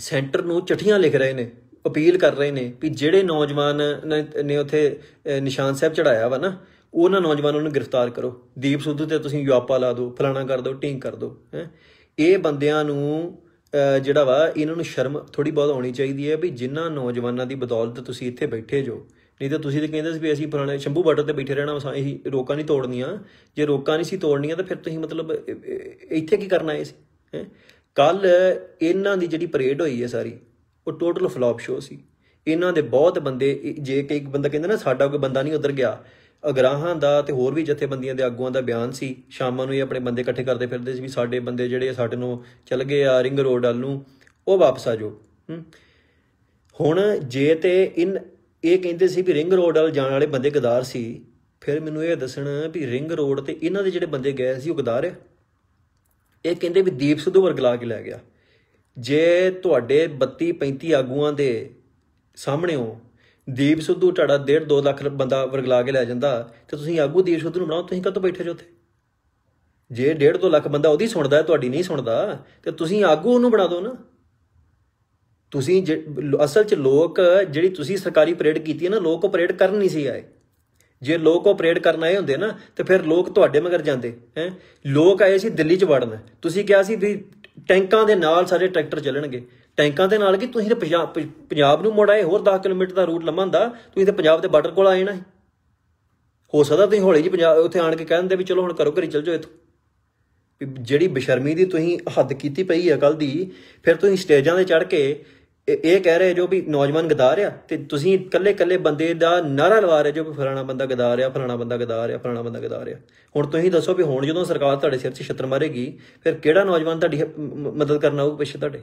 ਸੈਂਟਰ ਨੂੰ ਚਿੱਠੀਆਂ ਲਿਖ ਰਹੇ ਨੇ ਅਪੀਲ ਕਰ ਰਹੇ ਨੇ ਵੀ ਜਿਹੜੇ ਨੌਜਵਾਨ ਨੇ ਉੱਥੇ ਨਿਸ਼ਾਨ ਸਾਹਿਬ ਚੜਾਇਆ ਵਾ ਨਾ ਉਹਨਾਂ ਨੌਜਵਾਨਾਂ ਨੂੰ ਗ੍ਰਿਫਤਾਰ ਕਰੋ ਦੀਪ ਸੁੱਧੂ ਤੇ ਤੁਸੀਂ ਯਾਪਾ ਲਾ ਦਿਓ ਫਲਾਣਾ ਕਰ ਦਿਓ ਟਿੰਗ ਕਰ ਦਿਓ ਇਹ ਬੰਦਿਆਂ ਨੂੰ ਜਿਹੜਾ ਵਾ ਇਹਨਾਂ ਨੂੰ ਸ਼ਰਮ ਥੋੜੀ ਬਹੁਤ ਆਉਣੀ ਚਾਹੀਦੀ ਹੈ ਵੀ ਜਿਨ੍ਹਾਂ ਨੌਜਵਾਨਾਂ ਦੀ ਬਦੌਲਤ ਤੁਸੀਂ ਇੱਥੇ ਬੈਠੇ ਜੋ ਨਹੀਂ ਤਾਂ ਤੁਸੀਂ ਤਾਂ ਕਹਿੰਦੇ ਸੀ ਵੀ ਅਸੀਂ ਪੁਰਾਣੇ ਸ਼ੰਭੂ ਬਾਰਡਰ ਤੇ ਬੈਠੇ ਰਹਿਣਾ ਵਸਾਂ ਇਹੀ ਰੋਕਾਂ ਨਹੀਂ ਤੋੜਨੀਆਂ ਜੇ ਰੋਕਾਂ ਨਹੀਂ ਸੀ ਤੋੜਨੀਆਂ ਤਾਂ ਫਿਰ ਤੁਸੀਂ ਮਤਲਬ ਇੱਥੇ ਕੀ ਕਰਨਾ ਆਏ ਸੀ ਕੱਲ ਇਹਨਾਂ ਦੀ ਜਿਹੜੀ ਪਰੇਡ ਹੋਈ ਹੈ ਸਾਰੀ ਉਹ ਟੋਟਲ ਫਲॉप ਸ਼ੋ ਸੀ ਇਹਨਾਂ ਦੇ ਬਹੁਤ ਬੰਦੇ ਜੇ ਕਿ ਇੱਕ ਬੰਦਾ ਕਹਿੰਦਾ ਨਾ ਸਾਡਾ ਕੋਈ ਬੰਦਾ ਨਹੀਂ ਉਧਰ ਗਿਆ ਅਗਰਾਹਾਂ ਦਾ ਤੇ ਹੋਰ ਵੀ ਜਥੇਬੰਦੀਆਂ ਦੇ ਆਗੂਆਂ ਦਾ ਬਿਆਨ ਸੀ ਸ਼ਾਮਾਂ ਨੂੰ ਇਹ ਆਪਣੇ ਬੰਦੇ ਇਕੱਠੇ ਕਰਦੇ ਫਿਰਦੇ ਸੀ ਵੀ ਸਾਡੇ ਬੰਦੇ ਜਿਹੜੇ ਸਾਡੇ ਨੂੰ ਚੱਲ ਗਏ ਆ ਰਿੰਗ ਰੋਡ ਵੱਲ ਨੂੰ ਉਹ ਵਾਪਸ ਆ ਜਾਓ ਹੁਣ ਜੇ ਤੇ ਇਨ ਇਹ ਕਹਿੰਦੇ ਸੀ ਵੀ ਰਿੰਗ ਰੋਡ ਵੱਲ ਜਾਣ ਵਾਲੇ ਬੰਦੇ ਗਦਾਰ ਸੀ ਫਿਰ ਮੈਨੂੰ ਇਹ ਦੱਸਣ ਵੀ ਰਿੰਗ ਰੋਡ ਤੇ ਇਹਨਾਂ ਦੇ ਜਿਹੜੇ ਬੰਦੇ ਗਏ ਸੀ ਉਹ ਗਦਾਰ ਆ ਇਹ ਕਹਿੰਦੇ ਵੀ ਦੀਪ ਸਿੱਧੂ ਵਰਗਲਾ ਕੇ ਲੈ ਗਿਆ ਜੇ ਤੁਹਾਡੇ 32 35 ਆਗੂਆਂ ਦੇ ਸਾਹਮਣੇ ਹੋ ਦੀਪ ਸਿੱਧੂ ਟੜਾ 1.5 2 ਲੱਖ ਬੰਦਾ ਵਰਗਲਾ ਕੇ ਲੈ ਜਾਂਦਾ ਤੇ ਤੁਸੀਂ ਆਗੂ ਦੀਪ ਸਿੱਧੂ ਨੂੰ ਬਣਾਓ ਤੁਸੀਂ ਕਦੋਂ ਬੈਠੇ ਜੋ ਉੱਥੇ ਜੇ 1.5 2 ਲੱਖ ਬੰਦਾ ਉਹਦੀ ਸੁਣਦਾ ਤੁਹਾਡੀ ਨਹੀਂ ਸੁਣਦਾ ਤੇ ਤੁਸੀਂ ਆਗੂ ਉਹਨੂੰ ਬਣਾ ਦਿਓ ਨਾ ਤੁਸੀਂ ਅਸਲ 'ਚ ਲੋਕ ਜਿਹੜੀ ਤੁਸੀਂ ਸਰਕਾਰੀ ਪਰੇਡ ਕੀਤੀ ਹੈ ਨਾ ਲੋਕ ਆਪਰੇਟ ਕਰਨ ਨਹੀਂ ਸੀ ਆਏ ਜੇ ਲੋਕ ਆਪਰੇਟ ਕਰਨ ਆਏ ਹੁੰਦੇ ਨਾ ਤੇ ਫਿਰ ਲੋਕ ਤੁਹਾਡੇ ਮਗਰ ਜਾਂਦੇ ਹੈ ਲੋਕ ਆਏ ਸੀ ਦਿੱਲੀ 'ਚ ਵੜਨ ਤੁਸੀਂ ਕਿਹਾ ਸੀ ਵੀ ਟੈਂਕਾਂ ਦੇ ਨਾਲ ਸਾਰੇ ਟਰੈਕਟਰ ਚੱਲਣਗੇ ਟੈਂਕਾਂ ਦੇ ਨਾਲ ਕਿ ਤੁਸੀਂ ਪੰਜਾਬ ਨੂੰ ਮੋੜਾਏ ਹੋਰ 10 ਕਿਲੋਮੀਟਰ ਦਾ ਰੂਟ ਲੰਮਾ ਹੁੰਦਾ ਤੁਸੀਂ ਤੇ ਪੰਜਾਬ ਦੇ ਬਾਰਡਰ ਕੋਲ ਆ ਜਾਣਾ ਹੋ ਸਕਦਾ ਤੁਸੀਂ ਹੌਲੀ ਜੀ ਪੰਜਾਬ ਉੱਥੇ ਆਣ ਕੇ ਕਹਿ ਦਿੰਦੇ ਵੀ ਚਲੋ ਹੁਣ ਕਰੋ ਘਰੀ ਚਲ ਜਾਓ ਇੱਥੋਂ ਜਿਹੜੀ ਬਸ਼ਰਮੀ ਦੀ ਤੁਸੀਂ ਹੱਦ ਕੀਤੀ ਪਈ ਹੈ ਕੱਲ ਦੀ ਫਿਰ ਤੁਸੀਂ ਸਟੇਜਾਂ ਦੇ ਚੜ ਕੇ ਇਹ ਕਹਿ ਰਹੇ ਜੋ ਵੀ ਨੌਜਵਾਨ ਗਦਾਰ ਆ ਤੇ ਤੁਸੀਂ ਇਕੱਲੇ ਇਕੱਲੇ ਬੰਦੇ ਦਾ ਨਾਰਾ ਲਵਾ ਰਹੇ ਜੋ ਫਲਾਣਾ ਬੰਦਾ ਗਦਾਰ ਆ ਫਲਾਣਾ ਬੰਦਾ ਗਦਾਰ ਆ ਫਲਾਣਾ ਬੰਦਾ ਗਦਾਰ ਆ ਹੁਣ ਤੁਸੀਂ ਦੱਸੋ ਵੀ ਹੁਣ ਜਦੋਂ ਸਰਕਾਰ ਤੁਹਾਡੇ ਸਿਰ 'ਚ ਛਤਰ ਮਾਰੇਗੀ ਫਿਰ ਕਿਹੜਾ ਨੌਜਵਾਨ ਤੁਹਾਡੀ ਮਦਦ ਕਰਨ ਆਊ ਪਿੱਛੇ ਤੁਹਾਡੇ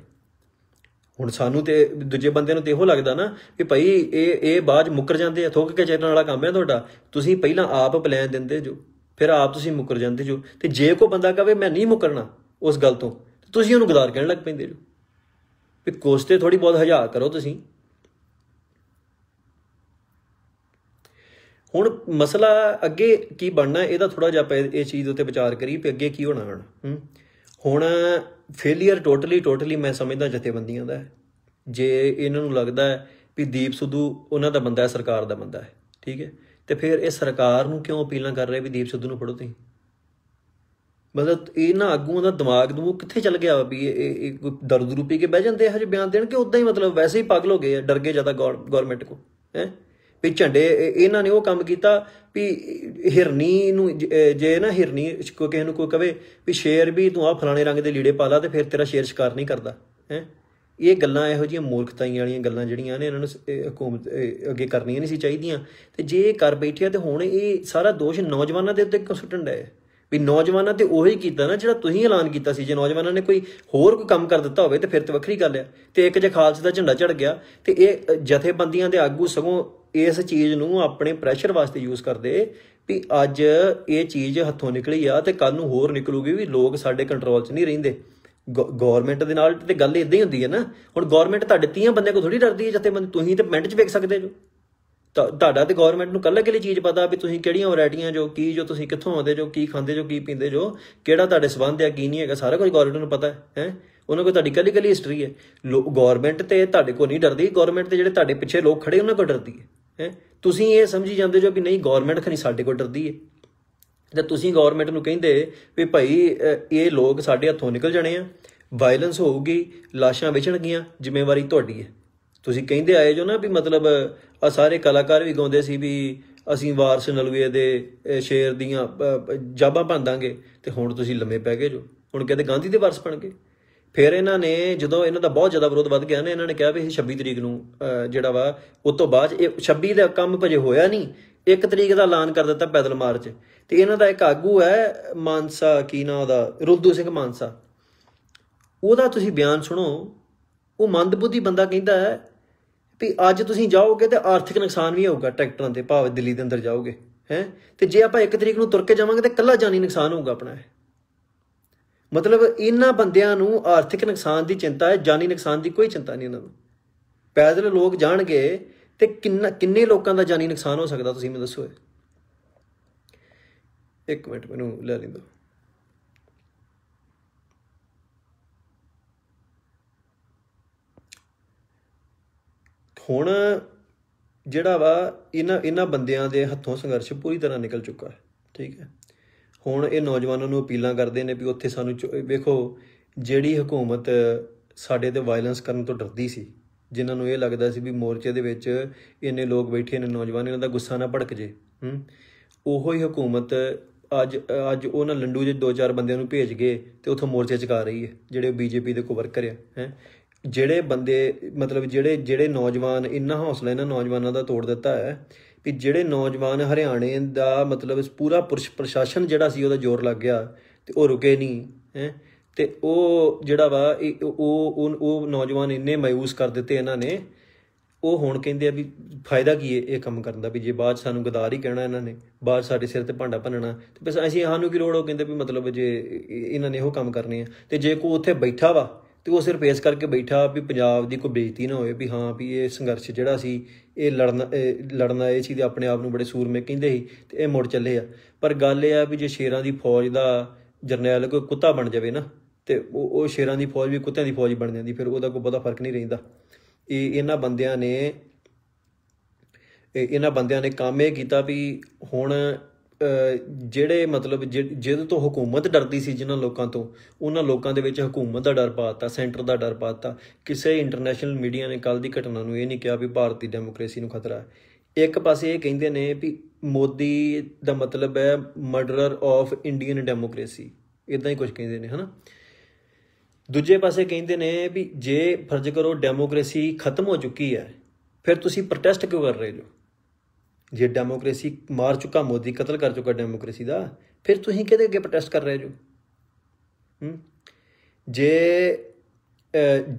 ਹੁਣ ਸਾਨੂੰ ਤੇ ਦੂਜੇ ਬੰਦੇ ਨੂੰ ਤੇ ਇਹੋ ਲੱਗਦਾ ਨਾ ਕਿ ਭਾਈ ਇਹ ਇਹ ਬਾਜ ਮੁੱਕਰ ਜਾਂਦੇ ਆ ਥੋਕ ਕੇ ਚੱਲਣ ਵਾਲਾ ਕੰਮ ਹੈ ਤੁਹਾਡਾ ਤੁਸੀਂ ਪਹਿਲਾਂ ਆਪ ਪਲਾਨ ਦਿੰਦੇ ਜੋ ਫਿਰ ਆਪ ਤੁਸੀਂ ਮੁੱਕਰ ਜਾਂਦੇ ਜੋ ਤੇ ਜੇ ਕੋ ਬੰਦਾ ਕਹੇ ਮੈਂ ਨਹੀਂ ਮੁੱਕਰਨਾ ਉਸ ਗੱਲ ਤੋਂ ਤੁਸੀਂ ਉਹਨੂੰ ਗਦਾਰ ਕਹਿਣ ਲੱਗ ਪੈਂਦੇ ਜੋ ਵੀ ਕੋਸਤੇ ਥੋੜੀ ਬਹੁਤ ਹਜਾ ਕਰੋ ਤੁਸੀਂ ਹੁਣ ਮਸਲਾ ਅੱਗੇ ਕੀ ਬਣਨਾ ਇਹਦਾ ਥੋੜਾ ਜਿਹਾ ਇਹ ਚੀਜ਼ ਉੱਤੇ ਵਿਚਾਰ ਕਰੀ ਵੀ ਅੱਗੇ ਕੀ ਹੋਣਾ ਹੁਣ ਹੁਣ ਫੇਲਿਅਰ ਟੋਟਲੀ ਟੋਟਲੀ ਮੈਂ ਸਮਝਦਾ ਜਥੇਬੰਦੀਆਂ ਦਾ ਜੇ ਇਹਨਾਂ ਨੂੰ ਲੱਗਦਾ ਵੀ ਦੀਪ ਸਿੱਧੂ ਉਹਨਾਂ ਦਾ ਬੰਦਾ ਹੈ ਸਰਕਾਰ ਦਾ ਬੰਦਾ ਹੈ ਠੀਕ ਹੈ ਤੇ ਫਿਰ ਇਹ ਸਰਕਾਰ ਨੂੰ ਕਿਉਂ ਅਪੀਲਾਂ ਕਰ ਰਹੇ ਵੀ ਦੀਪ ਸਿੱਧੂ ਨੂੰ ਫੜੋ ਤੁਸੀਂ ਮਤਲਬ ਇਹ ਨਾ ਆਗੂਆਂ ਦਾ ਦਿਮਾਗ ਨੂੰ ਕਿੱਥੇ ਚਲ ਗਿਆ ਵੀ ਇਹ ਕੋਈ ਦਰਦ ਰੂਪੀ ਕੇ ਬਹਿ ਜਾਂਦੇ ਹਜੇ ਬਿਆਨ ਦੇਣ ਕਿ ਉਦਾਂ ਹੀ ਮਤਲਬ ਵੈਸੇ ਹੀ ਪਾਗਲ ਹੋ ਗਏ ਆ ਡਰ ਗਏ ਜ਼ਿਆਦਾ ਗਵਰਨਮੈਂਟ ਕੋ ਹੈ ਵੀ ਝੰਡੇ ਇਹਨਾਂ ਨੇ ਉਹ ਕੰਮ ਕੀਤਾ ਵੀ ਹਿਰਨੀ ਨੂੰ ਜੇ ਨਾ ਹਿਰਨੀ ਕੋ ਕਿਸੇ ਨੂੰ ਕੋਈ ਕਵੇ ਵੀ ਸ਼ੇਰ ਵੀ ਤੂੰ ਆ ਫਲਾਣੇ ਰੰਗ ਦੇ ਲੀੜੇ ਪਾ ਲਾ ਤੇ ਫਿਰ ਤੇਰਾ ਸ਼ੇਰ ਸ਼ਿਕਾਰ ਨਹੀਂ ਕਰਦਾ ਹੈ ਇਹ ਗੱਲਾਂ ਇਹੋ ਜਿਹੀਆਂ ਮੂਰਖਤਾਈਆਂ ਵਾਲੀਆਂ ਗੱਲਾਂ ਜਿਹੜੀਆਂ ਨੇ ਇਹਨਾਂ ਨੂੰ ਹਕੂਮਤ ਅੱਗੇ ਕਰਨੀਆਂ ਨਹੀਂ ਸੀ ਚਾਹੀਦੀਆਂ ਤੇ ਜੇ ਕਰ ਬੈਠਿਆ ਤੇ ਹੁਣ ਇਹ ਸਾਰਾ ਦੋਸ਼ ਨੌਜਵਾਨਾਂ ਦੇ ਉੱਤੇ ਕਿਉਂ ਸੁੱਟਣ ਹੈ ਵੀ ਨੌਜਵਾਨਾਂ ਤੇ ਉਹੀ ਕੀਤਾ ਨਾ ਜਿਹੜਾ ਤੁਸੀਂ ਐਲਾਨ ਕੀਤਾ ਸੀ ਜੇ ਨੌਜਵਾਨਾਂ ਨੇ ਕੋਈ ਹੋਰ ਕੋਈ ਕੰਮ ਕਰ ਦਿੱਤਾ ਹੋਵੇ ਤੇ ਫਿਰ ਤੇ ਵੱਖਰੀ ਗੱਲ ਆ ਤੇ ਇੱਕ ਜੇ ਖਾਲਸੇ ਦਾ ਝੰਡਾ ਚੜ ਗਿਆ ਤੇ ਇਹ ਜਥੇਬੰਦੀਆਂ ਦੇ ਆਗੂ ਸਗੋਂ ਇਸ ਚੀਜ਼ ਨੂੰ ਆਪਣੇ ਪ੍ਰੈਸ਼ਰ ਵਾਸਤੇ ਯੂਜ਼ ਕਰਦੇ ਵੀ ਅੱਜ ਇਹ ਚੀਜ਼ ਹੱਥੋਂ ਨਿਕਲੀ ਆ ਤੇ ਕੱਲ ਨੂੰ ਹੋਰ ਨਿਕਲੂਗੀ ਵੀ ਲੋਕ ਸਾਡੇ ਕੰਟਰੋਲ 'ਚ ਨਹੀਂ ਰਹਿੰਦੇ ਗਵਰਨਮੈਂਟ ਦੇ ਨਾਲ ਤੇ ਗੱਲ ਇਦਾਂ ਹੀ ਹੁੰਦੀ ਹੈ ਨਾ ਹੁਣ ਗਵਰਨਮੈਂਟ ਤੁਹਾਡੇ 30 ਬੰਦੇ ਕੋ ਥੋੜੀ ਡਰਦੀ ਹੈ ਜਿੱਥੇ ਤੁਸੀਂ ਤੇ ਮਿੰਟ 'ਚ ਵੇਖ ਸਕਦੇ ਜੋ ਤੁਹਾਡਾ ਤੇ ਗਵਰਨਮੈਂਟ ਨੂੰ ਕੱਲਾ ਕਿਲੇ ਚੀਜ਼ ਪਤਾ ਵੀ ਤੁਸੀਂ ਕਿਹੜੀਆਂ ਵੈਰਾਈਟੀਆਂ ਜੋ ਕੀ ਜੋ ਤੁਸੀਂ ਕਿੱਥੋਂ ਆਉਂਦੇ ਜੋ ਕੀ ਖਾਂਦੇ ਜੋ ਕੀ ਪੀਂਦੇ ਜੋ ਕਿਹੜਾ ਤੁਹਾਡੇ ਸਬੰਧ ਹੈ ਕੀ ਨਹੀਂ ਹੈਗਾ ਸਾਰਾ ਕੁਝ ਗਵਰਨਮੈਂਟ ਨੂੰ ਪਤਾ ਹੈ ਹੈ ਉਹਨਾਂ ਕੋਲ ਤੁਹਾਡੀ ਕੱਲੀ ਕੱਲੀ ਹਿਸਟਰੀ ਹੈ ਗਵਰਨਮੈਂਟ ਤੇ ਤੁਹਾਡੇ ਕੋ ਨਹੀਂ ਡਰਦੀ ਗਵਰਨਮੈਂਟ ਤੇ ਜਿਹੜੇ ਤੁਹਾਡੇ ਪਿੱਛੇ ਲੋਕ ਖੜੇ ਉਹਨਾਂ ਕੋਲ ਡਰਦੀ ਹੈ ਹੈ ਤੁਸੀਂ ਇਹ ਸਮਝੀ ਜਾਂਦੇ ਜੋ ਵੀ ਨਹੀਂ ਗਵਰਨਮੈਂਟ ਖਣੀ ਸਾਡੇ ਕੋ ਡਰਦੀ ਹੈ ਤੇ ਤੁਸੀਂ ਗਵਰਨਮੈਂਟ ਨੂੰ ਕਹਿੰਦੇ ਵੀ ਭਾਈ ਇਹ ਲੋਕ ਸਾਡੇ ਹੱਥੋਂ ਨਿਕਲ ਜਾਣੇ ਆ ਵਾਇਲੈਂਸ ਹੋਊਗੀ ਲਾਸ਼ਾਂ ਵਿਚਣਗੀਆਂ ਜ਼ਿੰਮੇਵਾਰੀ ਤੁਹਾਡੀ ਹੈ ਤੁਸੀਂ ਕਹਿੰਦੇ ਆਏ ਜੋ ਨਾ ਵੀ ਮਤਲਬ ਆ ਸਾਰੇ ਕਲਾਕਾਰ ਵੀ ਗਾਉਂਦੇ ਸੀ ਵੀ ਅਸੀਂ ਵਾਰਸ ਨਲਵੇ ਦੇ ਸ਼ੇਰ ਦੀਆਂ ਜਾਬਾਂ ਭੰਦਾਂਗੇ ਤੇ ਹੁਣ ਤੁਸੀਂ ਲੰਮੇ ਪੈ ਗਏ ਜੋ ਹੁਣ ਕਹਿੰਦੇ ਗਾਂਧੀ ਦੇ ਵਾਰਸ ਬਣ ਗਏ ਫਿਰ ਇਹਨਾਂ ਨੇ ਜਦੋਂ ਇਹਨਾਂ ਦਾ ਬਹੁਤ ਜ਼ਿਆਦਾ ਵਿਰੋਧ ਵੱਧ ਗਿਆ ਨੇ ਇਹਨਾਂ ਨੇ ਕਿਹਾ ਵੀ ਇਹ 26 ਤਰੀਕ ਨੂੰ ਜਿਹੜਾ ਵਾ ਉਸ ਤੋਂ ਬਾਅਦ ਇਹ 26 ਦਾ ਕੰਮ ਭਜੇ ਹੋਇਆ ਨਹੀਂ 1 ਤਰੀਕ ਦਾ ਐਲਾਨ ਕਰ ਦਿੱਤਾ ਪੈਦਲ ਮਾਰਚ ਤੇ ਇਹਨਾਂ ਦਾ ਇੱਕ ਆਗੂ ਹੈ ਮਾਨਸਾ ਕੀ ਨਾਮ ਉਹਦਾ ਰੁੱਦੂ ਸਿੰਘ ਮਾਨਸਾ ਉਹਦਾ ਤੁਸੀਂ ਬਿਆਨ ਸੁਣੋ ਉਹ ਮੰਦਬੁੱਧੀ ਬੰਦਾ ਕਹਿੰਦਾ ਹੈ ਵੀ ਅੱਜ ਤੁਸੀਂ ਜਾਓਗੇ ਤੇ ਆਰਥਿਕ ਨੁਕਸਾਨ ਵੀ ਹੋਊਗਾ ਟਰੈਕਟਰਾਂ ਤੇ ਭਾਵੇਂ ਦਿੱਲੀ ਦੇ ਅੰਦਰ ਜਾਓਗੇ ਹੈ ਤੇ ਜੇ ਆਪਾਂ ਇੱਕ ਤਰੀਕ ਨੂੰ ਤੁਰ ਕੇ ਜਾਵਾਂਗੇ ਤੇ ਕੱਲਾ ਜਾਨੀ ਨੁਕਸਾਨ ਹੋਊਗਾ ਆਪਣਾ ਇਹ ਮਤਲਬ ਇਹਨਾਂ ਬੰਦਿਆਂ ਨੂੰ ਆਰਥਿਕ ਨੁਕਸਾਨ ਦੀ ਚਿੰਤਾ ਹੈ ਜਾਨੀ ਨੁਕਸਾਨ ਦੀ ਕੋਈ ਚਿੰਤਾ ਨਹੀਂ ਇਹਨਾਂ ਨੂੰ ਪੈਦਲ ਲੋਕ ਜਾਣਗੇ ਤੇ ਕਿੰਨਾ ਕਿੰਨੇ ਲੋਕਾਂ ਦਾ ਜਾਨੀ ਨੁਕਸਾਨ ਹੋ ਸਕਦਾ ਤੁਸੀਂ ਮੈਨੂੰ ਦੱਸੋ ਇੱਕ ਮਿੰਟ ਮੈਨੂੰ ਲੈ ਲੈਂਦੋ ਹੁਣ ਜਿਹੜਾ ਵਾ ਇਹਨਾਂ ਇਹਨਾਂ ਬੰਦਿਆਂ ਦੇ ਹੱਥੋਂ ਸੰਘਰਸ਼ ਪੂਰੀ ਤਰ੍ਹਾਂ ਨਿਕਲ ਚੁੱਕਾ ਹੈ ਠੀਕ ਹੈ ਹੁਣ ਇਹ ਨੌਜਵਾਨਾਂ ਨੂੰ ਅਪੀਲਾਂ ਕਰਦੇ ਨੇ ਵੀ ਉੱਥੇ ਸਾਨੂੰ ਵੇਖੋ ਜਿਹੜੀ ਹਕੂਮਤ ਸਾਡੇ ਤੇ ਵਾਇਲੈਂਸ ਕਰਨ ਤੋਂ ਡਰਦੀ ਸੀ ਜਿਨ੍ਹਾਂ ਨੂੰ ਇਹ ਲੱਗਦਾ ਸੀ ਵੀ ਮੋਰਚੇ ਦੇ ਵਿੱਚ ਇੰਨੇ ਲੋਕ ਬੈਠੇ ਨੇ ਨੌਜਵਾਨ ਇਹਨਾਂ ਦਾ ਗੁੱਸਾ ਨਾ ਭੜਕ ਜੇ ਹੂੰ ਉਹੋ ਹੀ ਹਕੂਮਤ ਅੱਜ ਅੱਜ ਉਹਨਾਂ ਲੰਡੂ ਜੇ ਦੋ ਚਾਰ ਬੰਦਿਆਂ ਨੂੰ ਭੇਜ ਗਏ ਤੇ ਉੱਥੋਂ ਮੋਰਚੇ ਚਕਾ ਰਹੀ ਹੈ ਜਿਹੜੇ ਬੀਜੇਪੀ ਦੇ ਕੋ ਵਰਕਰ ਆ ਹੈ ਜਿਹੜੇ ਬੰਦੇ ਮਤਲਬ ਜਿਹੜੇ ਜਿਹੜੇ ਨੌਜਵਾਨ ਇੰਨਾ ਹੌਸਲਾ ਇਹਨਾਂ ਨੌਜਵਾਨਾਂ ਦਾ ਤੋੜ ਦਿੱਤਾ ਹੈ ਕਿ ਜਿਹੜੇ ਨੌਜਵਾਨ ਹਰਿਆਣੇ ਦਾ ਮਤਲਬ ਇਸ ਪੂਰਾ ਪ੍ਰਸ਼ਾਸਨ ਜਿਹੜਾ ਸੀ ਉਹਦਾ ਜ਼ੋਰ ਲੱਗ ਗਿਆ ਤੇ ਉਹ ਰੁਕੇ ਨਹੀਂ ਹੈ ਤੇ ਉਹ ਜਿਹੜਾ ਵਾ ਉਹ ਉਹ ਨੌਜਵਾਨ ਇੰਨੇ ਮਾਇੂਸ ਕਰ ਦਿੱਤੇ ਇਹਨਾਂ ਨੇ ਉਹ ਹੁਣ ਕਹਿੰਦੇ ਆ ਵੀ ਫਾਇਦਾ ਕੀ ਹੈ ਇਹ ਕੰਮ ਕਰਨ ਦਾ ਵੀ ਜੇ ਬਾਅਦ ਸਾਨੂੰ ਗਦਾਰ ਹੀ ਕਹਿਣਾ ਇਹਨਾਂ ਨੇ ਬਾਅਦ ਸਾਡੇ ਸਿਰ ਤੇ ਭਾਂਡਾ ਭੰਨਣਾ ਤੇ ਬਸ ਅਸੀਂ ਨੂੰ ਕੀ ਲੋੜ ਉਹ ਕਹਿੰਦੇ ਵੀ ਮਤਲਬ ਜੇ ਇਹਨਾਂ ਨੇ ਇਹੋ ਕੰਮ ਕਰਨੇ ਆ ਤੇ ਜੇ ਕੋ ਉੱਥੇ ਬੈਠਾ ਵਾ ਤੇ ਉਹ ਸਿਰਫ ਇਸ ਕਰਕੇ ਬੈਠਾ ਵੀ ਪੰਜਾਬ ਦੀ ਕੋਈ ਬੇਇੱਜ਼ਤੀ ਨਾ ਹੋਵੇ ਵੀ ਹਾਂ ਵੀ ਇਹ ਸੰਘਰਸ਼ ਜਿਹੜਾ ਸੀ ਇਹ ਲੜਨਾ ਲੜਨਾ ਇਹ ਚੀਜ਼ ਆਪਣੇ ਆਪ ਨੂੰ ਬੜੇ ਸੂਰਮੇ ਕਹਿੰਦੇ ਸੀ ਤੇ ਇਹ ਮੁੜ ਚੱਲੇ ਆ ਪਰ ਗੱਲ ਇਹ ਆ ਵੀ ਜੇ ਸ਼ੇਰਾਂ ਦੀ ਫੌਜ ਦਾ ਜਰਨੈਲ ਕੋਈ ਕੁੱਤਾ ਬਣ ਜਾਵੇ ਨਾ ਤੇ ਉਹ ਉਹ ਸ਼ੇਰਾਂ ਦੀ ਫੌਜ ਵੀ ਕੁੱਤਿਆਂ ਦੀ ਫੌਜ ਬਣ ਜਾਂਦੀ ਫਿਰ ਉਹਦਾ ਕੋਈ ਬਹੁਤਾ ਫਰਕ ਨਹੀਂ ਰਹਿੰਦਾ ਇਹ ਇਹਨਾਂ ਬੰਦਿਆਂ ਨੇ ਇਹਨਾਂ ਬੰਦਿਆਂ ਨੇ ਕੰਮ ਇਹ ਕੀਤਾ ਵੀ ਹੁਣ ਜਿਹੜੇ ਮਤਲਬ ਜਿਹਦੇ ਤੋਂ ਹਕੂਮਤ ਡਰਦੀ ਸੀ ਜਿਨ੍ਹਾਂ ਲੋਕਾਂ ਤੋਂ ਉਹਨਾਂ ਲੋਕਾਂ ਦੇ ਵਿੱਚ ਹਕੂਮਤ ਦਾ ਡਰ ਪਾਤਾ ਸੈਂਟਰ ਦਾ ਡਰ ਪਾਤਾ ਕਿਸੇ ਇੰਟਰਨੈਸ਼ਨਲ ਮੀਡੀਆ ਨੇ ਕੱਲ ਦੀ ਘਟਨਾ ਨੂੰ ਇਹ ਨਹੀਂ ਕਿਹਾ ਵੀ ਭਾਰਤੀ ਡੈਮੋਕ੍ਰੇਸੀ ਨੂੰ ਖਤਰਾ ਹੈ ਇੱਕ ਪਾਸੇ ਇਹ ਕਹਿੰਦੇ ਨੇ ਵੀ ਮੋਦੀ ਦਾ ਮਤਲਬ ਹੈ ਮਰਡਰਰ ਆਫ ਇੰਡੀਅਨ ਡੈਮੋਕ੍ਰੇਸੀ ਇਦਾਂ ਹੀ ਕੁਝ ਕਹਿੰਦੇ ਨੇ ਹਨਾ ਦੂਜੇ ਪਾਸੇ ਕਹਿੰਦੇ ਨੇ ਵੀ ਜੇ ਫਰਜ਼ ਕਰੋ ਡੈਮੋਕ੍ਰੇਸੀ ਖਤਮ ਹੋ ਚੁੱਕੀ ਹੈ ਫਿਰ ਤੁਸੀਂ ਪ੍ਰੋਟੈਸਟ ਕਿਉਂ ਕਰ ਰਹੇ ਹੋ ਜੇ ਡੈਮੋਕ੍ਰੇਸੀ ਮਾਰ ਚੁੱਕਾ ਮੋਦੀ ਕਤਲ ਕਰ ਚੁੱਕਾ ਡੈਮੋਕ੍ਰੇਸੀ ਦਾ ਫਿਰ ਤੁਸੀਂ ਕਿਹਦੇ ਅੱਗੇ ਪ੍ਰੋਟੈਸਟ ਕਰ ਰਹੇ ਜੋ ਹੂੰ ਜੇ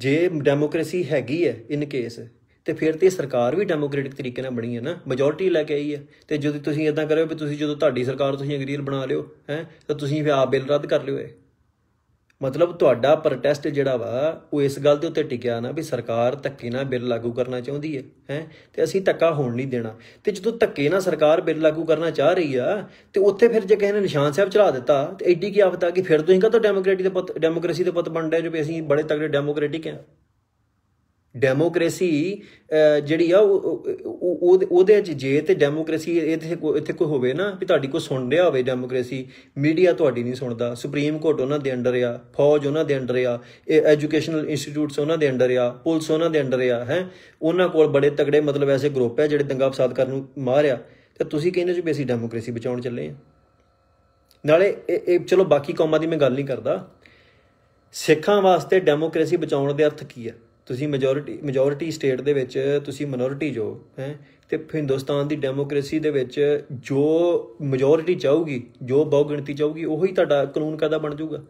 ਜੇ ਡੈਮੋਕ੍ਰੇਸੀ ਹੈਗੀ ਹੈ ਇਨ ਕੇਸ ਤੇ ਫਿਰ ਤੇ ਸਰਕਾਰ ਵੀ ਡੈਮੋਕ੍ਰੈਟਿਕ ਤਰੀਕੇ ਨਾਲ ਬਣੀ ਹੈ ਨਾ ਮੈਜੋਰਟੀ ਲੈ ਕੇ ਆਈ ਹੈ ਤੇ ਜਦੋਂ ਤੁਸੀਂ ਇਦਾਂ ਕਰਿਓ ਵੀ ਤੁਸੀਂ ਜਦੋਂ ਤੁਹਾਡੀ ਸਰਕਾਰ ਤੁਸੀਂ ਅਗਰੀਅਲ ਬਣਾ ਲਿਓ ਹੈ ਤਾਂ ਤੁਸੀਂ ਫਿਰ ਆਪ ਬਿੱਲ ਰੱਦ ਕਰ ਲਿਓ ਇਹ ਮਤਲਬ ਤੁਹਾਡਾ ਪ੍ਰੋਟੈਸਟ ਜਿਹੜਾ ਵਾ ਉਹ ਇਸ ਗੱਲ ਦੇ ਉੱਤੇ ਟਿਕਿਆ ਨਾ ਵੀ ਸਰਕਾਰ ਧੱਕੇ ਨਾਲ ਬਿੱਲ ਲਾਗੂ ਕਰਨਾ ਚਾਹੁੰਦੀ ਹੈ ਹੈ ਤੇ ਅਸੀਂ ਧੱਕਾ ਹੋਣ ਨਹੀਂ ਦੇਣਾ ਤੇ ਜਦੋਂ ਧੱਕੇ ਨਾਲ ਸਰਕਾਰ ਬਿੱਲ ਲਾਗੂ ਕਰਨਾ ਚਾਹ ਰਹੀ ਆ ਤੇ ਉੱਥੇ ਫਿਰ ਜੇ ਕਹਿੰਦੇ ਨੇ ਨਿਸ਼ਾਨ ਸਾਹਿਬ ਚਲਾ ਦਿੱਤਾ ਤੇ ਐਡੀ ਕੀ ਆਫਤ ਆ ਕਿ ਫਿਰ ਤੁਸੀਂ ਕਾ ਡੈਮੋਕ੍ਰੇਟਿਕ ਦੇ ਪੁੱਤ ਡੈਮੋਕ੍ਰੇਸੀ ਦੇ ਪੁੱਤ ਬਣ ਰਹੇ ਜੋ ਵੀ ਅਸੀਂ ਬੜੇ ਤਗੜੇ ਡੈਮੋਕ੍ਰੇਟਿਕ ਆ ਡੈਮੋਕ੍ਰੇਸੀ ਜਿਹੜੀ ਆ ਉਹਦੇ ਵਿੱਚ ਜੇ ਤੇ ਡੈਮੋਕ੍ਰੇਸੀ ਇੱਥੇ ਇੱਥੇ ਕੋਈ ਹੋਵੇ ਨਾ ਵੀ ਤੁਹਾਡੀ ਕੋਈ ਸੁਣ ਰਿਹਾ ਹੋਵੇ ਡੈਮੋਕ੍ਰੇਸੀ ਮੀਡੀਆ ਤੁਹਾਡੀ ਨਹੀਂ ਸੁਣਦਾ ਸੁਪਰੀਮ ਕੋਰਟ ਉਹਨਾਂ ਦੇ ਅੰਡਰ ਆ ਫੌਜ ਉਹਨਾਂ ਦੇ ਅੰਡਰ ਆ ਐਜੂਕੇਸ਼ਨਲ ਇੰਸਟੀਚਿਊਟਸ ਉਹਨਾਂ ਦੇ ਅੰਡਰ ਆ ਪੁਲਿਸ ਉਹਨਾਂ ਦੇ ਅੰਡਰ ਆ ਹੈ ਉਹਨਾਂ ਕੋਲ ਬੜੇ ਤਗੜੇ ਮਤਲਬ ਐਸੇ ਗਰੁੱਪ ਹੈ ਜਿਹੜੇ ਦੰਗਾ ਫਸਾਦ ਕਰਨ ਨੂੰ ਮਾਰਿਆ ਤੇ ਤੁਸੀਂ ਕਹਿੰਦੇ ਜੀ ਬੇਸੀ ਡੈਮੋਕ੍ਰੇਸੀ ਬਚਾਉਣ ਚੱਲੇ ਆ ਨਾਲੇ ਇਹ ਚਲੋ ਬਾਕੀ ਕੌਮਾਂ ਦੀ ਮੈਂ ਗੱਲ ਨਹੀਂ ਕਰਦਾ ਸਿੱਖਾਂ ਵਾਸਤੇ ਡੈਮੋਕ੍ਰੇਸੀ ਬਚਾਉਣ ਦੇ ਅਰਥ ਕੀ ਆ ਤੁਸੀਂ ਮੈਜੋਰਿਟੀ ਮੈਜੋਰਿਟੀ ਸਟੇਟ ਦੇ ਵਿੱਚ ਤੁਸੀਂ ਮਿਨੋਰਿਟੀ ਜੋ ਹੈ ਤੇ ਹਿੰਦੁਸਤਾਨ ਦੀ ਡੈਮੋਕ੍ਰੇਸੀ ਦੇ ਵਿੱਚ ਜੋ ਮੈਜੋਰਿਟੀ ਚਾਹੂਗੀ ਜੋ ਬਹੁਗਿਣਤੀ ਚਾਹੂਗੀ ਉਹੀ ਤੁਹਾਡਾ ਕਾਨੂੰਨ ਕਾਦਾ ਬਣ ਜਾਊਗਾ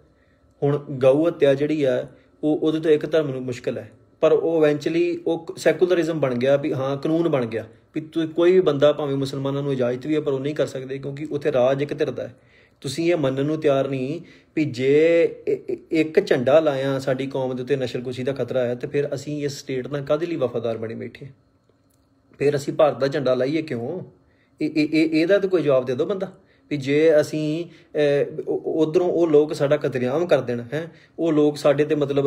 ਹੁਣ ਗਊ ਹੱਤਿਆ ਜਿਹੜੀ ਆ ਉਹ ਉਹਦੇ ਤੋਂ ਇੱਕ ਧਰਮ ਨੂੰ ਮੁਸ਼ਕਲ ਹੈ ਪਰ ਉਹ ਇਵੈਂਚੁਅਲੀ ਉਹ ਸੈਕੂਲਰਿਜ਼ਮ ਬਣ ਗਿਆ ਵੀ ਹਾਂ ਕਾਨੂੰਨ ਬਣ ਗਿਆ ਵੀ ਕੋਈ ਵੀ ਬੰਦਾ ਭਾਵੇਂ ਮੁਸਲਮਾਨਾਂ ਨੂੰ ਇਜਾਜ਼ਤ ਵੀ ਹੈ ਪਰ ਉਹ ਨਹੀਂ ਕਰ ਸਕਦੇ ਕਿਉਂਕਿ ਉੱਥੇ ਰਾਜ ਇੱਕ ਧਿਰ ਦਾ ਹੈ ਤੁਸੀਂ ਇਹ ਮੰਨਣ ਨੂੰ ਤਿਆਰ ਨਹੀਂ ਕਿ ਜੇ ਇੱਕ ਝੰਡਾ ਲਾਇਆ ਸਾਡੀ ਕੌਮ ਦੇ ਉੱਤੇ ਨਸ਼ਲਕੁਸ਼ੀ ਦਾ ਖਤਰਾ ਹੈ ਤੇ ਫਿਰ ਅਸੀਂ ਇਸ ਸਟੇਟ ਨਾਲ ਕਾਦੇ ਲਈ ਵਫਾਦਾਰ ਬਣੇ ਬੈਠੇ ਫਿਰ ਅਸੀਂ ਭਾਰਤ ਦਾ ਝੰਡਾ ਲਾਈਏ ਕਿਉਂ ਇਹ ਇਹ ਇਹਦਾ ਤਾਂ ਕੋਈ ਜਵਾਬ ਦੇ ਦਿਓ ਬੰਦਾ ਵੀ ਜੇ ਅਸੀਂ ਉਧਰੋਂ ਉਹ ਲੋਕ ਸਾਡਾ ਕਤਲੇਆਮ ਕਰ ਦੇਣ ਹੈ ਉਹ ਲੋਕ ਸਾਡੇ ਤੇ ਮਤਲਬ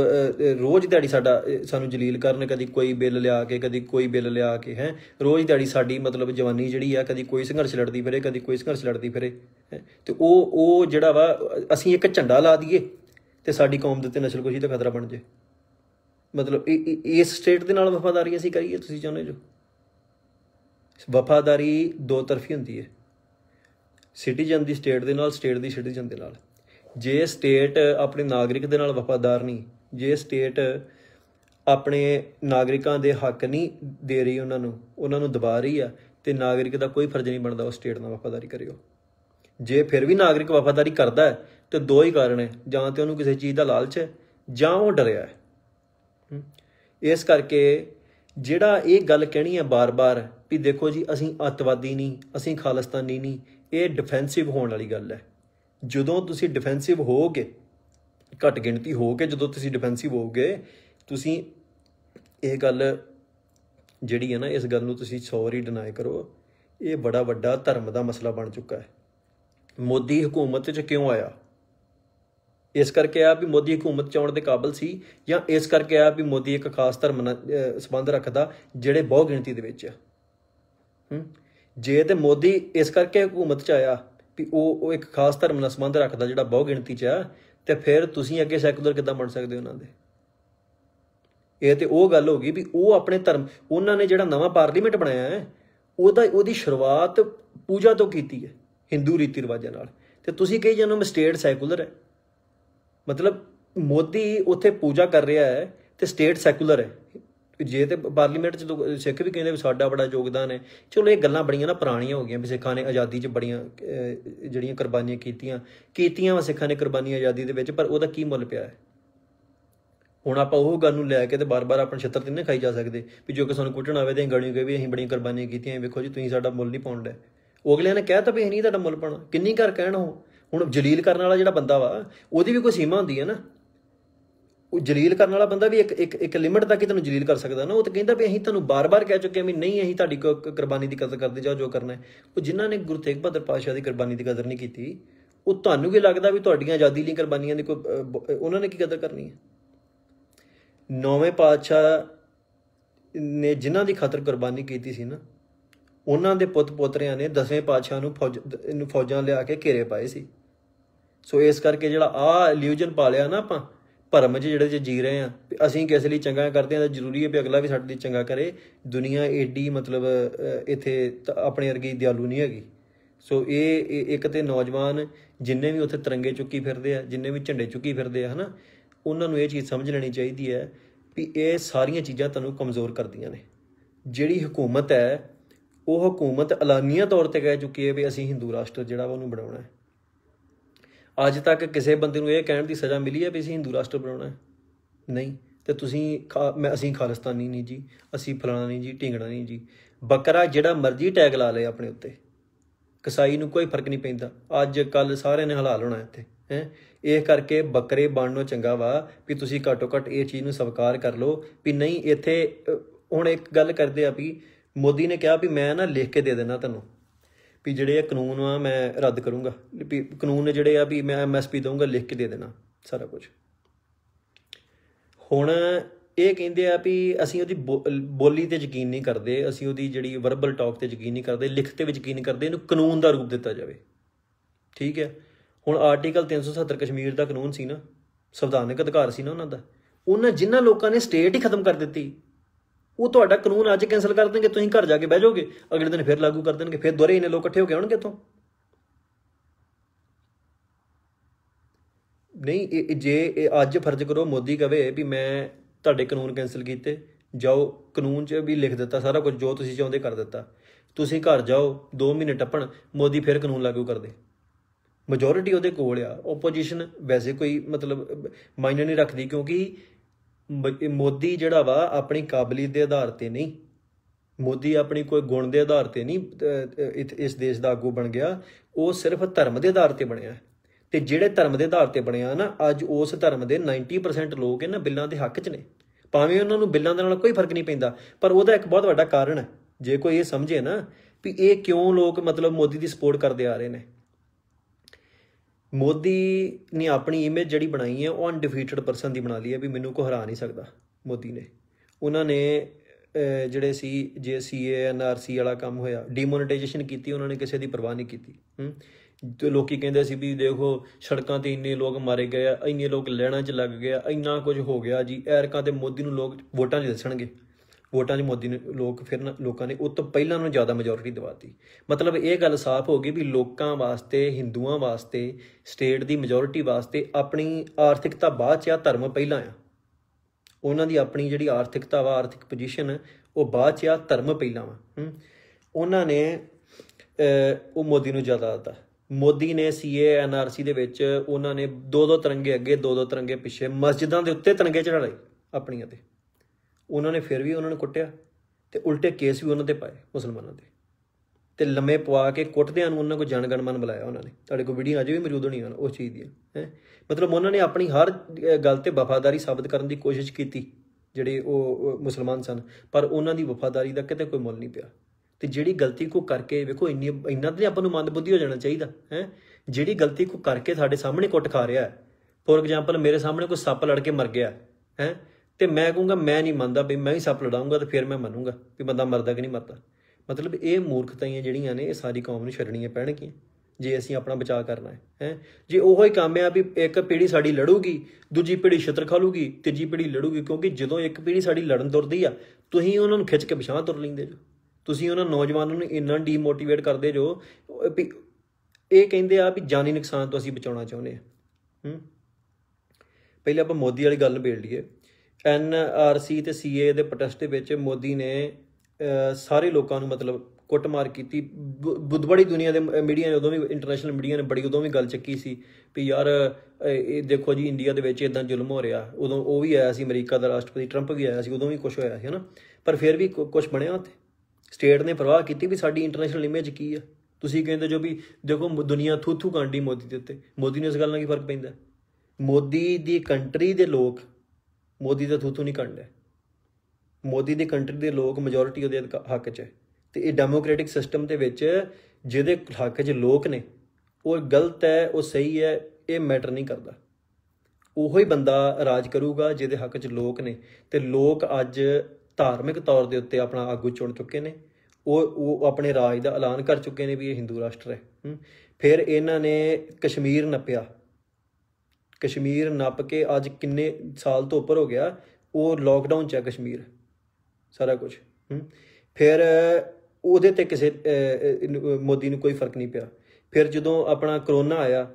ਰੋਜ਼ ਦਿਹਾੜੀ ਸਾਡਾ ਸਾਨੂੰ ਜਲੀਲ ਕਰਨ ਕਦੀ ਕੋਈ ਬਿੱਲ ਲਿਆ ਕੇ ਕਦੀ ਕੋਈ ਬਿੱਲ ਲਿਆ ਕੇ ਹੈ ਰੋਜ਼ ਦਿਹਾੜੀ ਸਾਡੀ ਮਤਲਬ ਜਵਾਨੀ ਜਿਹੜੀ ਆ ਕਦੀ ਕੋਈ ਸੰਘਰਸ਼ ਲੜਦੀ ਫਿਰੇ ਕਦੀ ਕੋਈ ਸੰਘਰਸ਼ ਲੜਦੀ ਫਿਰੇ ਤੇ ਉਹ ਉਹ ਜਿਹੜਾ ਵਾ ਅਸੀਂ ਇੱਕ ਝੰਡਾ ਲਾ ਦਈਏ ਤੇ ਸਾਡੀ ਕੌਮ ਦੇ ਨਸਲ ਨਸਲਕੁਸ਼ੀ ਦਾ ਖਤਰਾ ਬਣ ਜੇ ਮਤਲਬ ਇਸ ਸਟੇਟ ਦੇ ਨਾਲ ਵਫਾਦਾਰੀ ਅਸੀਂ ਕਰੀਏ ਤੁਸੀਂ ਚਾਹੁੰਦੇ ਜੋ ਵਫਾਦਾਰੀ ਦੋ ਤਰਫੀ ਹੁੰਦੀ ਹੈ ਸਿਟੀਜ਼ਨ ਦੀ ਸਟੇਟ ਦੇ ਨਾਲ ਸਟੇਟ ਦੀ ਸਿਟੀਜ਼ਨ ਦੇ ਨਾਲ ਜੇ ਸਟੇਟ ਆਪਣੇ ਨਾਗਰਿਕ ਦੇ ਨਾਲ ਵਫਾਦਾਰ ਨਹੀਂ ਜੇ ਸਟੇਟ ਆਪਣੇ ਨਾਗਰਿਕਾਂ ਦੇ ਹੱਕ ਨਹੀਂ ਦੇ ਰਹੀ ਉਹਨਾਂ ਨੂੰ ਉਹਨਾਂ ਨੂੰ ਦਬਾ ਰਹੀ ਆ ਤੇ ਨਾਗਰਿਕ ਦਾ ਕੋਈ ਫਰਜ਼ ਨਹੀਂ ਬਣਦਾ ਉਹ ਸਟੇਟ ਨਾਲ ਵਫਾਦਾਰੀ ਕਰਿਓ ਜੇ ਫਿਰ ਵੀ ਨਾਗਰਿਕ ਵਫਾਦਾਰੀ ਕਰਦਾ ਹੈ ਤੇ ਦੋ ਹੀ ਕਾਰਨ ਹੈ ਜਾਂ ਤੇ ਉਹਨੂੰ ਕਿਸੇ ਚੀਜ਼ ਦਾ ਲਾਲਚ ਹੈ ਜਾਂ ਉਹ ਡਰਿਆ ਹੈ ਇਸ ਕਰਕੇ ਜਿਹੜਾ ਇਹ ਗੱਲ ਕਹਿਣੀ ਹੈ ਬਾਰ-ਬਾਰ ਵੀ ਦੇਖੋ ਜੀ ਅਸੀਂ ਅਤਵਾਦੀ ਨਹੀਂ ਅਸੀਂ ਖਾਲਸਤਾਨੀ ਨਹੀਂ ਇਹ ਡਿਫੈਂਸਿਵ ਹੋਣ ਵਾਲੀ ਗੱਲ ਹੈ ਜਦੋਂ ਤੁਸੀਂ ਡਿਫੈਂਸਿਵ ਹੋਗੇ ਘਟ ਗਿਣਤੀ ਹੋ ਕੇ ਜਦੋਂ ਤੁਸੀਂ ਡਿਫੈਂਸਿਵ ਹੋਗੇ ਤੁਸੀਂ ਇਹ ਗੱਲ ਜਿਹੜੀ ਹੈ ਨਾ ਇਸ ਗੱਲ ਨੂੰ ਤੁਸੀਂ ਸੌਰੀ ਡਿਨਾਈ ਕਰੋ ਇਹ ਬੜਾ ਵੱਡਾ ਧਰਮ ਦਾ ਮਸਲਾ ਬਣ ਚੁੱਕਾ ਹੈ ਮੋਦੀ ਹਕੂਮਤ 'ਚ ਕਿਉਂ ਆਇਆ ਇਸ ਕਰਕੇ ਆ ਵੀ ਮੋਦੀ ਹਕੂਮਤ ਆਉਣ ਦੇ ਕਾਬਲ ਸੀ ਜਾਂ ਇਸ ਕਰਕੇ ਆ ਵੀ ਮੋਦੀ ਇੱਕ ਖਾਸ ਧਰਮ ਨਾਲ ਸੰਬੰਧ ਰੱਖਦਾ ਜਿਹੜੇ ਬਹੁ ਗਿਣਤੀ ਦੇ ਵਿੱਚ ਆ ਹੂੰ ਜੇ ਤੇ ਮੋਦੀ ਇਸ ਕਰਕੇ ਹਕੂਮਤ ਚ ਆਇਆ ਵੀ ਉਹ ਉਹ ਇੱਕ ਖਾਸ ਧਰਮ ਨਾਲ ਸੰਬੰਧ ਰੱਖਦਾ ਜਿਹੜਾ ਬਹੁ ਗਿਣਤੀ ਚ ਆ ਤੇ ਫਿਰ ਤੁਸੀਂ ਅੱਗੇ ਸੈਕੂਲਰ ਕਿੱਦਾਂ ਬਣ ਸਕਦੇ ਹੋ ਉਹਨਾਂ ਦੇ ਇਹ ਤੇ ਉਹ ਗੱਲ ਹੋ ਗਈ ਵੀ ਉਹ ਆਪਣੇ ਧਰਮ ਉਹਨਾਂ ਨੇ ਜਿਹੜਾ ਨਵਾਂ ਪਾਰਲੀਮੈਂਟ ਬਣਾਇਆ ਹੈ ਉਹਦਾ ਉਹਦੀ ਸ਼ੁਰੂਆਤ ਪੂਜਾ ਤੋਂ ਕੀਤੀ ਹੈ Hindu ਰੀਤੀ ਰਿਵਾਜਾਂ ਨਾਲ ਤੇ ਤੁਸੀਂ ਕਹੀ ਜਾਂਦੇ ਹੋ ਸਟੇਟ ਸੈਕੂਲਰ ਹੈ ਮਤਲਬ ਮੋਦੀ ਉੱਥੇ ਪੂਜਾ ਕਰ ਰਿਹਾ ਹੈ ਤੇ ਸਟੇਟ ਸੈਕੂਲਰ ਹੈ ਜੇ ਤੇ ਪਾਰਲੀਮੈਂਟ ਚ ਸਿੱਖ ਵੀ ਕਹਿੰਦੇ ਸਾਡਾ ਬੜਾ ਯੋਗਦਾਨ ਹੈ ਚਲੋ ਇਹ ਗੱਲਾਂ ਬੜੀਆਂ ਨਾ ਪੁਰਾਣੀਆਂ ਹੋ ਗਈਆਂ ਵੀ ਸਿੱਖਾਂ ਨੇ ਆਜ਼ਾਦੀ ਚ ਬੜੀਆਂ ਜਿਹੜੀਆਂ ਕੁਰਬਾਨੀਆਂ ਕੀਤੀਆਂ ਕੀਤੀਆਂ ਵਾ ਸਿੱਖਾਂ ਨੇ ਕੁਰਬਾਨੀਆਂ ਆਜ਼ਾਦੀ ਦੇ ਵਿੱਚ ਪਰ ਉਹਦਾ ਕੀ ਮੁੱਲ ਪਿਆ ਹੈ ਹੁਣ ਆਪਾਂ ਉਹ ਗੱਲ ਨੂੰ ਲੈ ਕੇ ਤੇ ਬਾਰ-ਬਾਰ ਆਪਣੇ ਛੱਤਰ ਤੇ ਨਹੀਂ ਖਾਈ ਜਾ ਸਕਦੇ ਵੀ ਜੋ ਕਿ ਸਾਨੂੰ ਕੁੱਟਣ ਆਵੇ ਤੇ ਗਾਲੀਆਂ ਕਹੇ ਵੀ ਅਸੀਂ ਬੜੀਆਂ ਕੁਰਬਾਨੀਆਂ ਕੀਤੀਆਂ ਵੇਖੋ ਜੀ ਤੁਸੀਂ ਸਾਡਾ ਮੁੱਲ ਨਹੀਂ ਪਾਉਂਦੇ ਉਹ ਅਗਲੇ ਨੇ ਕਹਿਤਾ ਵੀ ਇਹ ਨਹੀਂ ਤੁਹਾਡਾ ਮੁੱਲ ਪਾਉਣਾ ਕਿੰਨੀ ਘਰ ਕਹਿਣ ਉਹ ਹੁਣ ਜਲੀਲ ਕਰਨ ਵਾਲਾ ਜਿਹੜਾ ਬੰਦਾ ਵਾ ਉਹਦੀ ਵੀ ਕੋਈ ਸੀਮਾ ਹੁੰਦੀ ਹੈ ਨਾ ਉਹ ਜਲੀਲ ਕਰਨ ਵਾਲਾ ਬੰਦਾ ਵੀ ਇੱਕ ਇੱਕ ਇੱਕ ਲਿਮਿਟ ਤੱਕ ਹੀ ਤੈਨੂੰ ਜਲੀਲ ਕਰ ਸਕਦਾ ਨਾ ਉਹ ਤਾਂ ਕਹਿੰਦਾ ਵੀ ਅਸੀਂ ਤੁਹਾਨੂੰ ਬਾਰ-ਬਾਰ ਕਹਿ ਚੁੱਕੇ ਆ ਵੀ ਨਹੀਂ ਅਸੀਂ ਤੁਹਾਡੀ ਕੁਰਬਾਨੀ ਦੀ ਕਦਰ ਕਰਦੇ ਜਾਓ ਜੋ ਕਰਨਾ ਹੈ ਉਹ ਜਿਨ੍ਹਾਂ ਨੇ ਗੁਰੂ ਤੇਗ ਬਹਾਦਰ ਪਾਤਸ਼ਾਹ ਦੀ ਕੁਰਬਾਨੀ ਦੀ ਕਦਰ ਨਹੀਂ ਕੀਤੀ ਉਹ ਤੁਹਾਨੂੰ ਕੀ ਲੱਗਦਾ ਵੀ ਤੁਹਾਡੀਆਂ ਆਜ਼ਾਦੀ ਲਈ ਕੁਰਬਾਨੀਆਂ ਦੀ ਕੋਈ ਉਹਨਾਂ ਨੇ ਕੀ ਕਦਰ ਕਰਨੀ ਹੈ ਨੌਵੇਂ ਪਾਤਸ਼ਾਹ ਨੇ ਜਿਨ੍ਹਾਂ ਦੀ ਖਾਤਰ ਕੁਰਬਾਨੀ ਕੀਤੀ ਸੀ ਨਾ ਉਹਨਾਂ ਦੇ ਪੁੱਤ ਪੋਤਰਿਆਂ ਨੇ ਦਸਵੇਂ ਪਾਤਸ਼ਾਹ ਨੂੰ ਫੌਜ ਨੂੰ ਫੌਜਾਂ ਲਿਆ ਕੇ ਘੇਰੇ ਪਾਏ ਸੀ ਸੋ ਇਸ ਕਰਕੇ ਜਿਹੜਾ ਆ ਇਲੂਜਨ ਪਾਲਿਆ ਨਾ ਆਪਾਂ ਭਰਮ 'ਚ ਜਿਹੜੇ ਜੀ ਰਹੇ ਆ ਅਸੀਂ ਕਿਸ ਲਈ ਚੰਗਾ ਕਰਦੇ ਆ ਤਾਂ ਜ਼ਰੂਰੀ ਹੈ ਵੀ ਅਗਲਾ ਵੀ ਸਾਡੇ ਲਈ ਚੰਗਾ ਕਰੇ ਦੁਨੀਆ ਏਡੀ ਮਤਲਬ ਇੱਥੇ ਆਪਣੇ ਵਰਗੀ ਦਿਆਲੂ ਨਹੀਂ ਹੈਗੀ ਸੋ ਇਹ ਇੱਕ ਤੇ ਨੌਜਵਾਨ ਜਿੰਨੇ ਵੀ ਉੱਥੇ ਤਰੰਗੇ ਚੁੱਕੀ ਫਿਰਦੇ ਆ ਜਿੰਨੇ ਵੀ ਝੰਡੇ ਚੁੱਕੀ ਫਿਰਦੇ ਆ ਹਨਾ ਉਹਨਾਂ ਨੂੰ ਇਹ ਚੀਜ਼ ਸਮਝ ਲੈਣੀ ਚਾਹੀਦੀ ਹੈ ਵੀ ਇਹ ਸਾਰੀਆਂ ਚੀਜ਼ਾਂ ਤੁਹਾਨੂੰ ਕਮਜ਼ੋਰ ਕਰਦੀਆਂ ਨੇ ਜਿਹੜੀ ਹਕੂਮਤ ਹੈ ਉਹ ਹਕੂਮਤ ਐਲਾਨੀਆਂ ਤੌਰ ਤੇ ਕਹਿ ਚੁੱਕੀ ਹੈ ਵੀ ਅਸੀਂ ਹਿੰਦੂ ਰਾਸ਼ਟਰ ਜਿਹੜਾ ਉਹਨੂੰ ਬਣਾਉਣਾ ਹੈ ਅੱਜ ਤੱਕ ਕਿਸੇ ਬੰਦੇ ਨੂੰ ਇਹ ਕਹਿਣ ਦੀ ਸਜ਼ਾ ਮਿਲੀ ਹੈ ਵੀ ਅਸੀਂ ਹਿੰਦੂ ਰਾਸ਼ਟਰ ਬਣਾਉਣਾ ਹੈ ਨਹੀਂ ਤੇ ਤੁਸੀਂ ਮੈਂ ਅਸੀਂ ਖਾਲਿਸਤਾਨੀ ਨਹੀਂ ਜੀ ਅਸੀਂ ਫਲਾਣਾ ਨਹੀਂ ਜੀ ਢਿੰਗੜਾ ਨਹੀਂ ਜੀ ਬੱਕਰਾ ਜਿਹੜਾ ਮਰਜ਼ੀ ਟੈਗ ਲਾ ਲੇ ਆਪਣੇ ਉੱਤੇ ਕਸਾਈ ਨੂੰ ਕੋਈ ਫਰਕ ਨਹੀਂ ਪੈਂਦਾ ਅੱਜ ਕੱਲ ਸਾਰਿਆਂ ਨੇ ਹਲਾਲ ਹੋਣਾ ਇੱਥੇ ਹੈ ਇਹ ਕਰਕੇ ਬੱਕਰੇ ਬਣਨੋਂ ਚੰਗਾ ਵਾ ਵੀ ਤੁਸੀਂ ਘਾਟੋ ਘੱਟ ਇਹ ਚੀਜ਼ ਨੂੰ ਸਵਾਰ ਕਰ ਲਓ ਵੀ ਨਹੀਂ ਇੱਥੇ ਹੁਣ ਇੱਕ ਗੱਲ ਕਰਦੇ ਆ ਵੀ ਮੋਦੀ ਨੇ ਕਿਹਾ ਵੀ ਮੈਂ ਨਾ ਲਿਖ ਕੇ ਦੇ ਦੇਣਾ ਤੁਹਾਨੂੰ ਵੀ ਜਿਹੜੇ ਆ ਕਾਨੂੰਨ ਆ ਮੈਂ ਰੱਦ ਕਰੂੰਗਾ ਵੀ ਕਾਨੂੰਨ ਨੇ ਜਿਹੜੇ ਆ ਵੀ ਮੈਂ ਐਮਐਸਪੀ ਦਊਂਗਾ ਲਿਖ ਕੇ ਦੇ ਦੇਣਾ ਸਾਰਾ ਕੁਝ ਹੁਣ ਇਹ ਕਹਿੰਦੇ ਆ ਵੀ ਅਸੀਂ ਉਹਦੀ ਬੋਲੀ ਤੇ ਯਕੀਨ ਨਹੀਂ ਕਰਦੇ ਅਸੀਂ ਉਹਦੀ ਜਿਹੜੀ ਵਰਬਲ ਟਾਕ ਤੇ ਯਕੀਨ ਨਹੀਂ ਕਰਦੇ ਲਿਖਤ ਤੇ ਯਕੀਨ ਕਰਦੇ ਇਹਨੂੰ ਕਾਨੂੰਨ ਦਾ ਰੂਪ ਦਿੱਤਾ ਜਾਵੇ ਠੀਕ ਹੈ ਹੁਣ ਆਰਟੀਕਲ 370 ਕਸ਼ਮੀਰ ਦਾ ਕਾਨੂੰਨ ਸੀ ਨਾ ਸੰਵਿਧਾਨਿਕ ਅਧਿਕਾਰ ਸੀ ਨਾ ਉਹਨਾਂ ਦਾ ਉਹਨਾਂ ਜਿਨ੍ਹਾਂ ਲੋਕਾਂ ਨੇ ਸਟੇਟ ਹੀ ਖਤਮ ਕਰ ਦਿੱਤੀ ਉਹ ਤੁਹਾਡਾ ਕਾਨੂੰਨ ਅੱਜ ਕੈਨਸਲ ਕਰ ਦੇਣਗੇ ਤੁਸੀਂ ਘਰ ਜਾ ਕੇ ਬਹਿ ਜਾਓਗੇ ਅਗਲੇ ਦਿਨ ਫਿਰ ਲਾਗੂ ਕਰ ਦੇਣਗੇ ਫਿਰ ਦੁਬਾਰੇ ਇਹਨੇ ਲੋਕ ਇਕੱਠੇ ਹੋ ਕੇ ਆਉਣਗੇ ਤੋਂ ਨਹੀਂ ਜੇ ਇਹ ਅੱਜ ਫਰਜ਼ ਕਰੋ ਮੋਦੀ ਕਵੇ ਵੀ ਮੈਂ ਤੁਹਾਡੇ ਕਾਨੂੰਨ ਕੈਨਸਲ ਕੀਤੇ ਜਾਓ ਕਾਨੂੰਨ 'ਚ ਵੀ ਲਿਖ ਦਿੱਤਾ ਸਾਰਾ ਕੁਝ ਜੋ ਤੁਸੀਂ ਚਾਹੁੰਦੇ ਕਰ ਦਿੱਤਾ ਤੁਸੀਂ ਘਰ ਜਾਓ 2 ਮਹੀਨੇ ਟੱਪਣ ਮੋਦੀ ਫਿਰ ਕਾਨੂੰਨ ਲਾਗੂ ਕਰ ਦੇ ਮੈਜੋਰਿਟੀ ਉਹਦੇ ਕੋਲ ਆ ਆਪੋਜੀਸ਼ਨ ਵੈਸੇ ਕੋਈ ਮਤਲਬ ਮਾਇਨੇ ਨਹੀਂ ਰੱਖਦੀ ਕਿਉਂਕਿ ਮੋਦੀ ਜਿਹੜਾ ਵਾ ਆਪਣੀ ਕਾਬਲੀਅਤ ਦੇ ਆਧਾਰ ਤੇ ਨਹੀਂ ਮੋਦੀ ਆਪਣੀ ਕੋਈ ਗੁਣ ਦੇ ਆਧਾਰ ਤੇ ਨਹੀਂ ਇਸ ਦੇਸ਼ ਦਾ ਆਗੂ ਬਣ ਗਿਆ ਉਹ ਸਿਰਫ ਧਰਮ ਦੇ ਆਧਾਰ ਤੇ ਬਣਿਆ ਤੇ ਜਿਹੜੇ ਧਰਮ ਦੇ ਆਧਾਰ ਤੇ ਬਣਿਆ ਨਾ ਅੱਜ ਉਸ ਧਰਮ ਦੇ 90% ਲੋਕ ਇਹਨਾਂ ਬਿੱਲਾਂ ਦੇ ਹੱਕ 'ਚ ਨੇ ਭਾਵੇਂ ਉਹਨਾਂ ਨੂੰ ਬਿੱਲਾਂ ਦੇ ਨਾਲ ਕੋਈ ਫਰਕ ਨਹੀਂ ਪੈਂਦਾ ਪਰ ਉਹਦਾ ਇੱਕ ਬਹੁਤ ਵੱਡਾ ਕਾਰਨ ਹੈ ਜੇ ਕੋਈ ਇਹ ਸਮਝੇ ਨਾ ਵੀ ਇਹ ਕਿਉਂ ਲੋਕ ਮਤਲਬ ਮੋਦੀ ਦੀ ਸਪੋਰਟ ਕਰਦੇ ਆ ਰਹੇ ਨੇ ਮੋਦੀ ਨੇ ਆਪਣੀ ਇਮੇਜ ਜਿਹੜੀ ਬਣਾਈ ਹੈ ਉਹ ਅਨਡਿਫੀਟਡ ਪਰਸਨ ਦੀ ਬਣਾ ਲਈ ਹੈ ਵੀ ਮੈਨੂੰ ਕੋ ਹਰਾ ਨਹੀਂ ਸਕਦਾ ਮੋਦੀ ਨੇ ਉਹਨਾਂ ਨੇ ਜਿਹੜੇ ਸੀ ਜੇ ਐਨਆਰਸੀ ਵਾਲਾ ਕੰਮ ਹੋਇਆ ਡੀਮੋਨਟਾਈਜੇਸ਼ਨ ਕੀਤੀ ਉਹਨਾਂ ਨੇ ਕਿਸੇ ਦੀ ਪਰਵਾਹ ਨਹੀਂ ਕੀਤੀ ਤੇ ਲੋਕੀ ਕਹਿੰਦੇ ਸੀ ਵੀ ਦੇਖੋ ਸੜਕਾਂ ਤੇ ਇੰਨੇ ਲੋਕ ਮਾਰੇ ਗਏ ਆ ਇੰਨੇ ਲੋਕ ਲੈਣਾ ਚ ਲੱਗ ਗਏ ਆ ਇੰਨਾ ਕੁਝ ਹੋ ਗਿਆ ਜੀ ਐਰਕਾਂ ਤੇ ਮੋਦੀ ਨੂੰ ਲੋਕ ਵੋਟਾਂ 'ਚ ਦੱਸਣਗੇ ਵੋਟਾਂ 'ਚ ਮੋਦੀ ਨੂੰ ਲੋਕ ਫਿਰ ਲੋਕਾਂ ਨੇ ਉਹ ਤੋਂ ਪਹਿਲਾਂ ਨੂੰ ਜ਼ਿਆਦਾ ਮੈਜੋਰਿਟੀ ਦਿਵਾਤੀ ਮਤਲਬ ਇਹ ਗੱਲ ਸਾਫ਼ ਹੋ ਗਈ ਵੀ ਲੋਕਾਂ ਵਾਸਤੇ ਹਿੰਦੂਆਂ ਵਾਸਤੇ ਸਟੇਟ ਦੀ ਮੈਜੋਰਿਟੀ ਵਾਸਤੇ ਆਪਣੀ ਆਰਥਿਕਤਾ ਬਾਅਦ 'ਚ ਆ ਧਰਮ ਪਹਿਲਾਂ ਆ ਉਹਨਾਂ ਦੀ ਆਪਣੀ ਜਿਹੜੀ ਆਰਥਿਕਤਾ ਵਾ ਆਰਥਿਕ ਪੋਜੀਸ਼ਨ ਉਹ ਬਾਅਦ 'ਚ ਆ ਧਰਮ ਪਹਿਲਾਂ ਵਾ ਉਹਨਾਂ ਨੇ ਉਹ ਮੋਦੀ ਨੂੰ ਜ਼ਿਆਦਾ ਦਿੱਤਾ ਮੋਦੀ ਨੇ ਸੀਏ ਐਨਆਰਸੀ ਦੇ ਵਿੱਚ ਉਹਨਾਂ ਨੇ ਦੋ ਦੋ ਤਿਰੰਗੇ ਅੱਗੇ ਦੋ ਦੋ ਤਿਰੰਗੇ ਪਿੱਛੇ ਮਸਜਿਦਾਂ ਦੇ ਉੱਤੇ ਤਿਰੰਗੇ ਚੜਾਏ ਆਪਣੀਆਂ ਤੇ ਉਹਨਾਂ ਨੇ ਫਿਰ ਵੀ ਉਹਨਾਂ ਨੂੰ ਕੁੱਟਿਆ ਤੇ ਉਲਟੇ ਕੇਸ ਵੀ ਉਹਨਾਂ ਤੇ ਪਾਏ ਮੁਸਲਮਾਨਾਂ ਦੇ ਤੇ ਲੰਮੇ ਪਵਾ ਕੇ ਕੁੱਟਦਿਆਂ ਨੂੰ ਉਹਨਾਂ ਕੋ ਮਨ ਬੁਲਾਇਆ ਉਹਨਾਂ ਨੇ ਤੁਹਾਡੇ ਕੋ ਵੀਡੀਓ ਅਜੇ ਵੀ ਮੌਜੂਦ ਹੋਣੀਆਂ ਹਨ ਉਸ ਚੀਜ਼ ਦੀ ਹੈ ਮਤਲਬ ਉਹਨਾਂ ਨੇ ਆਪਣੀ ਹਰ ਗੱਲ ਤੇ ਵਫਾਦਾਰੀ ਸਾਬਤ ਕਰਨ ਦੀ ਕੋਸ਼ਿਸ਼ ਕੀਤੀ ਜਿਹੜੇ ਉਹ ਮੁਸਲਮਾਨ ਸਨ ਪਰ ਉਹਨਾਂ ਦੀ ਵਫਾਦਾਰੀ ਦਾ ਕਿਤੇ ਕੋਈ ਮੁੱਲ ਨਹੀਂ ਪਿਆ ਤੇ ਜਿਹੜੀ ਗਲਤੀ ਕੋ ਕਰਕੇ ਵੇਖੋ ਇੰਨੀ ਇੰਨਾ ਤੇ ਆਪਾਂ ਨੂੰ ਮੰਦਬੁੱਧੀ ਹੋ ਜਾਣਾ ਚਾਹੀਦਾ ਹੈ ਜਿਹੜੀ ਗਲਤੀ ਕੋ ਕਰਕੇ ਸਾਡੇ ਸਾਹਮਣੇ ਕੁੱਟ ਖਾ ਰਿਹਾ ਹੈ ਫੋਰ ਐਗਜ਼ਾਮਪਲ ਮੇਰੇ ਸਾਹਮਣੇ ਕੋਈ ਸੱਪ ਲੜ ਕੇ ਮਰ ਗਿਆ ਹੈ ਤੇ ਮੈਂ ਕਹੂੰਗਾ ਮੈਂ ਨਹੀਂ ਮੰਨਦਾ ਵੀ ਮੈਂ ਹੀ ਸੱਪ ਲੜਾਉਂਗਾ ਤੇ ਫਿਰ ਮੈਂ ਮੰਨੂੰਗਾ ਵੀ ਬੰਦਾ ਮਰਦਾ ਕਿ ਨਹੀਂ ਮਰਦਾ ਮਤਲਬ ਇਹ ਮੂਰਖਤਾਈਆਂ ਜਿਹੜੀਆਂ ਨੇ ਇਹ ਸਾਰੀ ਕੌਮ ਨੂੰ ਛੱਡਣੀਆਂ ਪੈਣਗੀਆਂ ਜੇ ਅਸੀਂ ਆਪਣਾ ਬਚਾਅ ਕਰਨਾ ਹੈ ਹੈ ਜੇ ਉਹੋ ਹੀ ਕੰਮ ਹੈ ਵੀ ਇੱਕ ਪੀੜੀ ਸਾਡੀ ਲੜੂਗੀ ਦੂਜੀ ਪੀੜੀ ਛਤਰ ਖਾਲੂਗੀ ਤੀਜੀ ਪੀੜੀ ਲੜੂਗੀ ਕਿਉਂਕਿ ਜਦੋਂ ਇੱਕ ਪੀੜੀ ਸਾਡੀ ਲੜਨ ਦੁਰਦੀ ਆ ਤੁਸੀਂ ਉਹਨਾਂ ਨੂੰ ਖਿੱਚ ਕੇ ਪਿਛਾਂ ਤੁਰ ਲੈਂਦੇ ਜੋ ਤੁਸੀਂ ਉਹਨਾਂ ਨੌਜਵਾਨਾਂ ਨੂੰ ਇੰਨਾ ਡੀਮੋਟੀਵੇਟ ਕਰਦੇ ਜੋ ਵੀ ਇਹ ਕਹਿੰਦੇ ਆ ਵੀ ਜਾਨੀ ਨੁਕਸਾਨ ਤੋਂ ਅਸੀਂ ਬਚਾਉਣਾ ਚਾਹੁੰਦੇ ਆ ਹੂੰ ਪਹਿਲੇ ਆਪਾਂ ਮੋਦੀ ਵਾਲੀ ਗੱਲ ਨਿਬੇੜ ਲਈਏ ਐਨ ਆਰ ਸੀ ਤੇ ਸੀ ਏ ਦੇ ਪ੍ਰੋਟੈਸਟ ਵਿੱਚ ਮੋਦੀ ਨੇ ਸਾਰੇ ਲੋਕਾਂ ਨੂੰ ਮਤਲਬ ਕੁੱਟਮਾਰ ਕੀਤੀ ਬੜੀ ਦੁਨੀਆ ਦੇ ਮੀਡੀਆ ਨੇ ਉਦੋਂ ਵੀ ਇੰਟਰਨੈਸ਼ਨਲ ਮੀਡੀਆ ਨੇ ਬੜੀ ਉਦੋਂ ਵੀ ਗੱਲ ਚੱਕੀ ਸੀ ਵੀ ਯਾਰ ਇਹ ਦੇਖੋ ਜੀ ਇੰਡੀਆ ਦੇ ਵਿੱਚ ਇਦਾਂ ਜ਼ੁਲਮ ਹੋ ਰਿਹਾ ਉਦੋਂ ਉਹ ਵੀ ਆਇਆ ਸੀ ਅਮਰੀਕਾ ਦਾ ਰਾਸ਼ਟਰਪਤੀ ਟਰੰਪ ਵੀ ਆਇਆ ਸੀ ਉਦੋਂ ਵੀ ਕੁਝ ਹੋਇਆ ਸੀ ਹਨਾ ਪਰ ਫਿਰ ਵੀ ਕੁਝ ਬਣਿਆ ਉੱਥੇ ਸਟੇਟ ਨੇ ਪ੍ਰਵਾਹ ਕੀਤੀ ਵੀ ਸਾਡੀ ਇੰਟਰਨੈਸ਼ਨਲ ਇਮੇਜ ਕੀ ਆ ਤੁਸੀਂ ਕਹਿੰਦੇ ਜੋ ਵੀ ਦੇਖੋ ਦੁਨੀਆ ਥੂ ਥੂ ਕਾਂਡੀ ਮੋਦੀ ਦੇ ਉੱਤੇ ਮੋਦੀ ਨੂੰ ਇਸ ਗੱਲ ਨਾਲ ਕੀ ਫਰਕ ਪੈਂਦਾ ਮੋਦੀ ਦੀ ਕੰਟਰੀ ਦੇ ਲੋਕ ਮੋਦੀ ਦਾ ਥੂਥੂ ਨਹੀਂ ਕੰਡਾ ਮੋਦੀ ਦੀ ਕੰਟਰੀ ਦੇ ਲੋਕ ਮੈਜੋਰਿਟੀ ਉਹਦੇ ਹੱਕ 'ਚ ਹੈ ਤੇ ਇਹ ਡੈਮੋਕ੍ਰੈਟਿਕ ਸਿਸਟਮ ਦੇ ਵਿੱਚ ਜਿਹਦੇ ਹੱਕ 'ਚ ਲੋਕ ਨੇ ਉਹ ਗਲਤ ਹੈ ਉਹ ਸਹੀ ਹੈ ਇਹ ਮੈਟਰ ਨਹੀਂ ਕਰਦਾ ਉਹੋ ਹੀ ਬੰਦਾ ਰਾਜ ਕਰੂਗਾ ਜਿਹਦੇ ਹੱਕ 'ਚ ਲੋਕ ਨੇ ਤੇ ਲੋਕ ਅੱਜ ਧਾਰਮਿਕ ਤੌਰ ਦੇ ਉੱਤੇ ਆਪਣਾ ਆਗੂ ਚੁਣ ਚੁੱਕੇ ਨੇ ਉਹ ਉਹ ਆਪਣੇ ਰਾਜ ਦਾ ਐਲਾਨ ਕਰ ਚੁੱਕੇ ਨੇ ਵੀ ਇਹ ਹਿੰਦੂ ਰਾਸ਼ਟਰ ਹੈ ਫਿਰ ਇਹਨਾਂ ਨੇ ਕਸ਼ਮੀਰ ਨੱਪਿਆ ਕਸ਼ਮੀਰ ਨੱਪ ਕੇ ਅੱਜ ਕਿੰਨੇ ਸਾਲ ਤੋਂ ਉੱਪਰ ਹੋ ਗਿਆ ਉਹ ਲਾਕਡਾਊਨ ਚ ਹੈ ਕਸ਼ਮੀਰ ਸਾਰਾ ਕੁਝ ਫਿਰ ਉਹਦੇ ਤੇ ਕਿਸੇ ਮੋਦੀ ਨੂੰ ਕੋਈ ਫਰਕ ਨਹੀਂ ਪਿਆ ਫਿਰ ਜਦੋਂ ਆਪਣਾ ਕਰੋਨਾ ਆਇਆ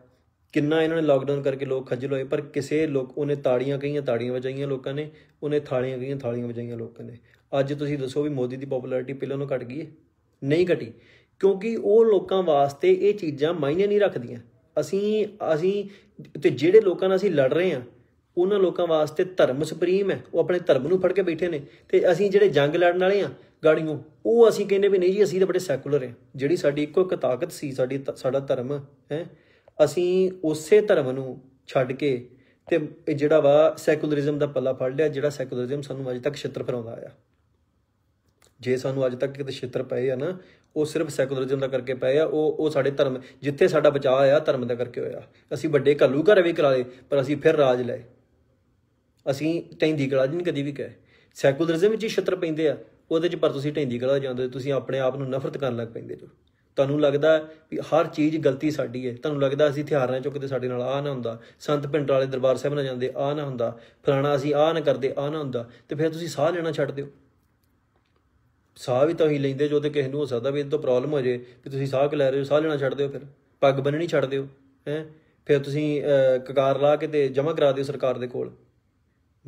ਕਿੰਨਾ ਇਹਨਾਂ ਨੇ ਲਾਕਡਾਊਨ ਕਰਕੇ ਲੋਕ ਖੱਜਲ ਹੋਏ ਪਰ ਕਿਸੇ ਲੋਕ ਉਹਨੇ ਤਾੜੀਆਂ ਕਹੀਆਂ ਤਾੜੀਆਂ ਵਜਾਈਆਂ ਲੋਕਾਂ ਨੇ ਉਹਨੇ ਥਾਲੀਆਂ ਕਹੀਆਂ ਥਾਲੀਆਂ ਵਜਾਈਆਂ ਲੋਕਾਂ ਨੇ ਅੱਜ ਤੁਸੀਂ ਦੱਸੋ ਵੀ ਮੋਦੀ ਦੀ ਪਪੂਲਾਰਿਟੀ ਪਹਿਲਾਂ ਨੂੰ ਘਟ ਗਈ ਹੈ ਨਹੀਂ ਘਟੀ ਕਿਉਂਕਿ ਉਹ ਲੋਕਾਂ ਵਾਸਤੇ ਇਹ ਚੀਜ਼ਾਂ ਮਾਇਨੇ ਨਹੀਂ ਰੱਖਦੀਆਂ ਅਸੀਂ ਅਸੀਂ ਤੇ ਜਿਹੜੇ ਲੋਕਾਂ ਨਾਲ ਅਸੀਂ ਲੜ ਰਹੇ ਆ ਉਹਨਾਂ ਲੋਕਾਂ ਵਾਸਤੇ ਧਰਮ ਸੁਪਰੀਮ ਹੈ ਉਹ ਆਪਣੇ ਧਰਮ ਨੂੰ ਫੜ ਕੇ ਬੈਠੇ ਨੇ ਤੇ ਅਸੀਂ ਜਿਹੜੇ ਜੰਗ ਲੜਨ ਵਾਲੇ ਆ ਗਾੜੀਆਂ ਉਹ ਅਸੀਂ ਕਹਿੰਦੇ ਵੀ ਨਹੀਂ ਜੀ ਅਸੀਂ ਤਾਂ ਬੜੇ ਸੈਕੂਲਰ ਆ ਜਿਹੜੀ ਸਾਡੀ ਇੱਕੋ ਇੱਕ ਤਾਕਤ ਸੀ ਸਾਡੀ ਸਾਡਾ ਧਰਮ ਹੈ ਅਸੀਂ ਉਸੇ ਧਰਮ ਨੂੰ ਛੱਡ ਕੇ ਤੇ ਜਿਹੜਾ ਵਾ ਸੈਕੂਲਰਿਜ਼ਮ ਦਾ ਪੱਲਾ ਫੜ ਲਿਆ ਜਿਹੜਾ ਸੈਕੂਲਰਿਜ਼ਮ ਸਾਨੂੰ ਅੱਜ ਤੱਕ ਛਿੱਤਰ ਫਰਾਉਂਦਾ ਆਇਆ ਜੇ ਸਾਨੂੰ ਅੱਜ ਤੱਕ ਕਿਤੇ ਛਿੱਤਰ ਪਏ ਆ ਨਾ ਉਹ ਸਿਰਫ ਸੈਕੂਲਰਿਜ਼ਮ ਦਾ ਕਰਕੇ ਪਏ ਆ ਉਹ ਉਹ ਸਾਡੇ ਧਰਮ ਜਿੱਥੇ ਸਾਡਾ ਬਚਾਅ ਆ ਧਰਮ ਦਾ ਕਰਕੇ ਹੋਇਆ ਅਸੀਂ ਵੱਡੇ ਘੱਲੂ ਘਰ ਵੀ ਕਰਾ ਲਏ ਪਰ ਅਸੀਂ ਫਿਰ ਰਾਜ ਲਏ ਅਸੀਂ ਟੈਂਦੀ ਕਲਾ ਜਿੰਨ ਕਦੀ ਵੀ ਕਹੇ ਸੈਕੂਲਰਿਜ਼ਮ ਵਿੱਚ ਹੀ ਛਤਰ ਪੈਂਦੇ ਆ ਉਹਦੇ 'ਚ ਪਰ ਤੁਸੀਂ ਟੈਂਦੀ ਕਲਾ ਜਾਂਦੇ ਤੁਸੀਂ ਆਪਣੇ ਆਪ ਨੂੰ ਨਫ਼ਰਤ ਕਰਨ ਲੱਗ ਪੈਂਦੇ ਜੋ ਤੁਹਾਨੂੰ ਲੱਗਦਾ ਵੀ ਹਰ ਚੀਜ਼ ਗਲਤੀ ਸਾਡੀ ਹੈ ਤੁਹਾਨੂੰ ਲੱਗਦਾ ਅਸੀਂ ਹਥਿਆਰਾਂ ਚੁੱਕਦੇ ਸਾਡੇ ਨਾਲ ਆ ਨਾ ਹੁੰਦਾ ਸੰਤ ਪਿੰਡ ਵਾਲੇ ਦਰਬਾਰ ਸਾਹਿਬ ਨਾਲ ਜਾਂਦੇ ਆ ਨਾ ਹੁੰਦਾ ਫਲਾਣਾ ਅਸੀਂ ਆ ਨਾ ਕਰਦੇ ਆ ਨਾ ਹੁੰਦਾ ਤੇ ਫਿਰ ਤੁਸੀਂ ਸਾਹ ਲੈਣਾ ਛੱਡ ਦਿਓ ਸਾਹ ਵੀ ਤਾਂ ਹੀ ਲੈਂਦੇ ਜੋ ਤੇ ਕਿਸੇ ਨੂੰ ਹੋ ਸਕਦਾ ਵੀ ਇਹ ਤੋਂ ਪ੍ਰੋਬਲਮ ਹੋ ਜੇ ਕਿ ਤੁਸੀਂ ਸਾਹ ਕਿ ਲੈ ਰਹੇ ਹੋ ਸਾਹ ਲੈਣਾ ਛੱਡ ਦਿਓ ਫਿਰ ਪੱਗ ਬੰਨਣੀ ਛੱਡ ਦਿਓ ਹੈ ਫਿਰ ਤੁਸੀਂ ਕਕਾਰ ਲਾ ਕੇ ਤੇ ਜਮ੍ਹਾਂ ਕਰਾ ਦਿਓ ਸਰਕਾਰ ਦੇ ਕੋਲ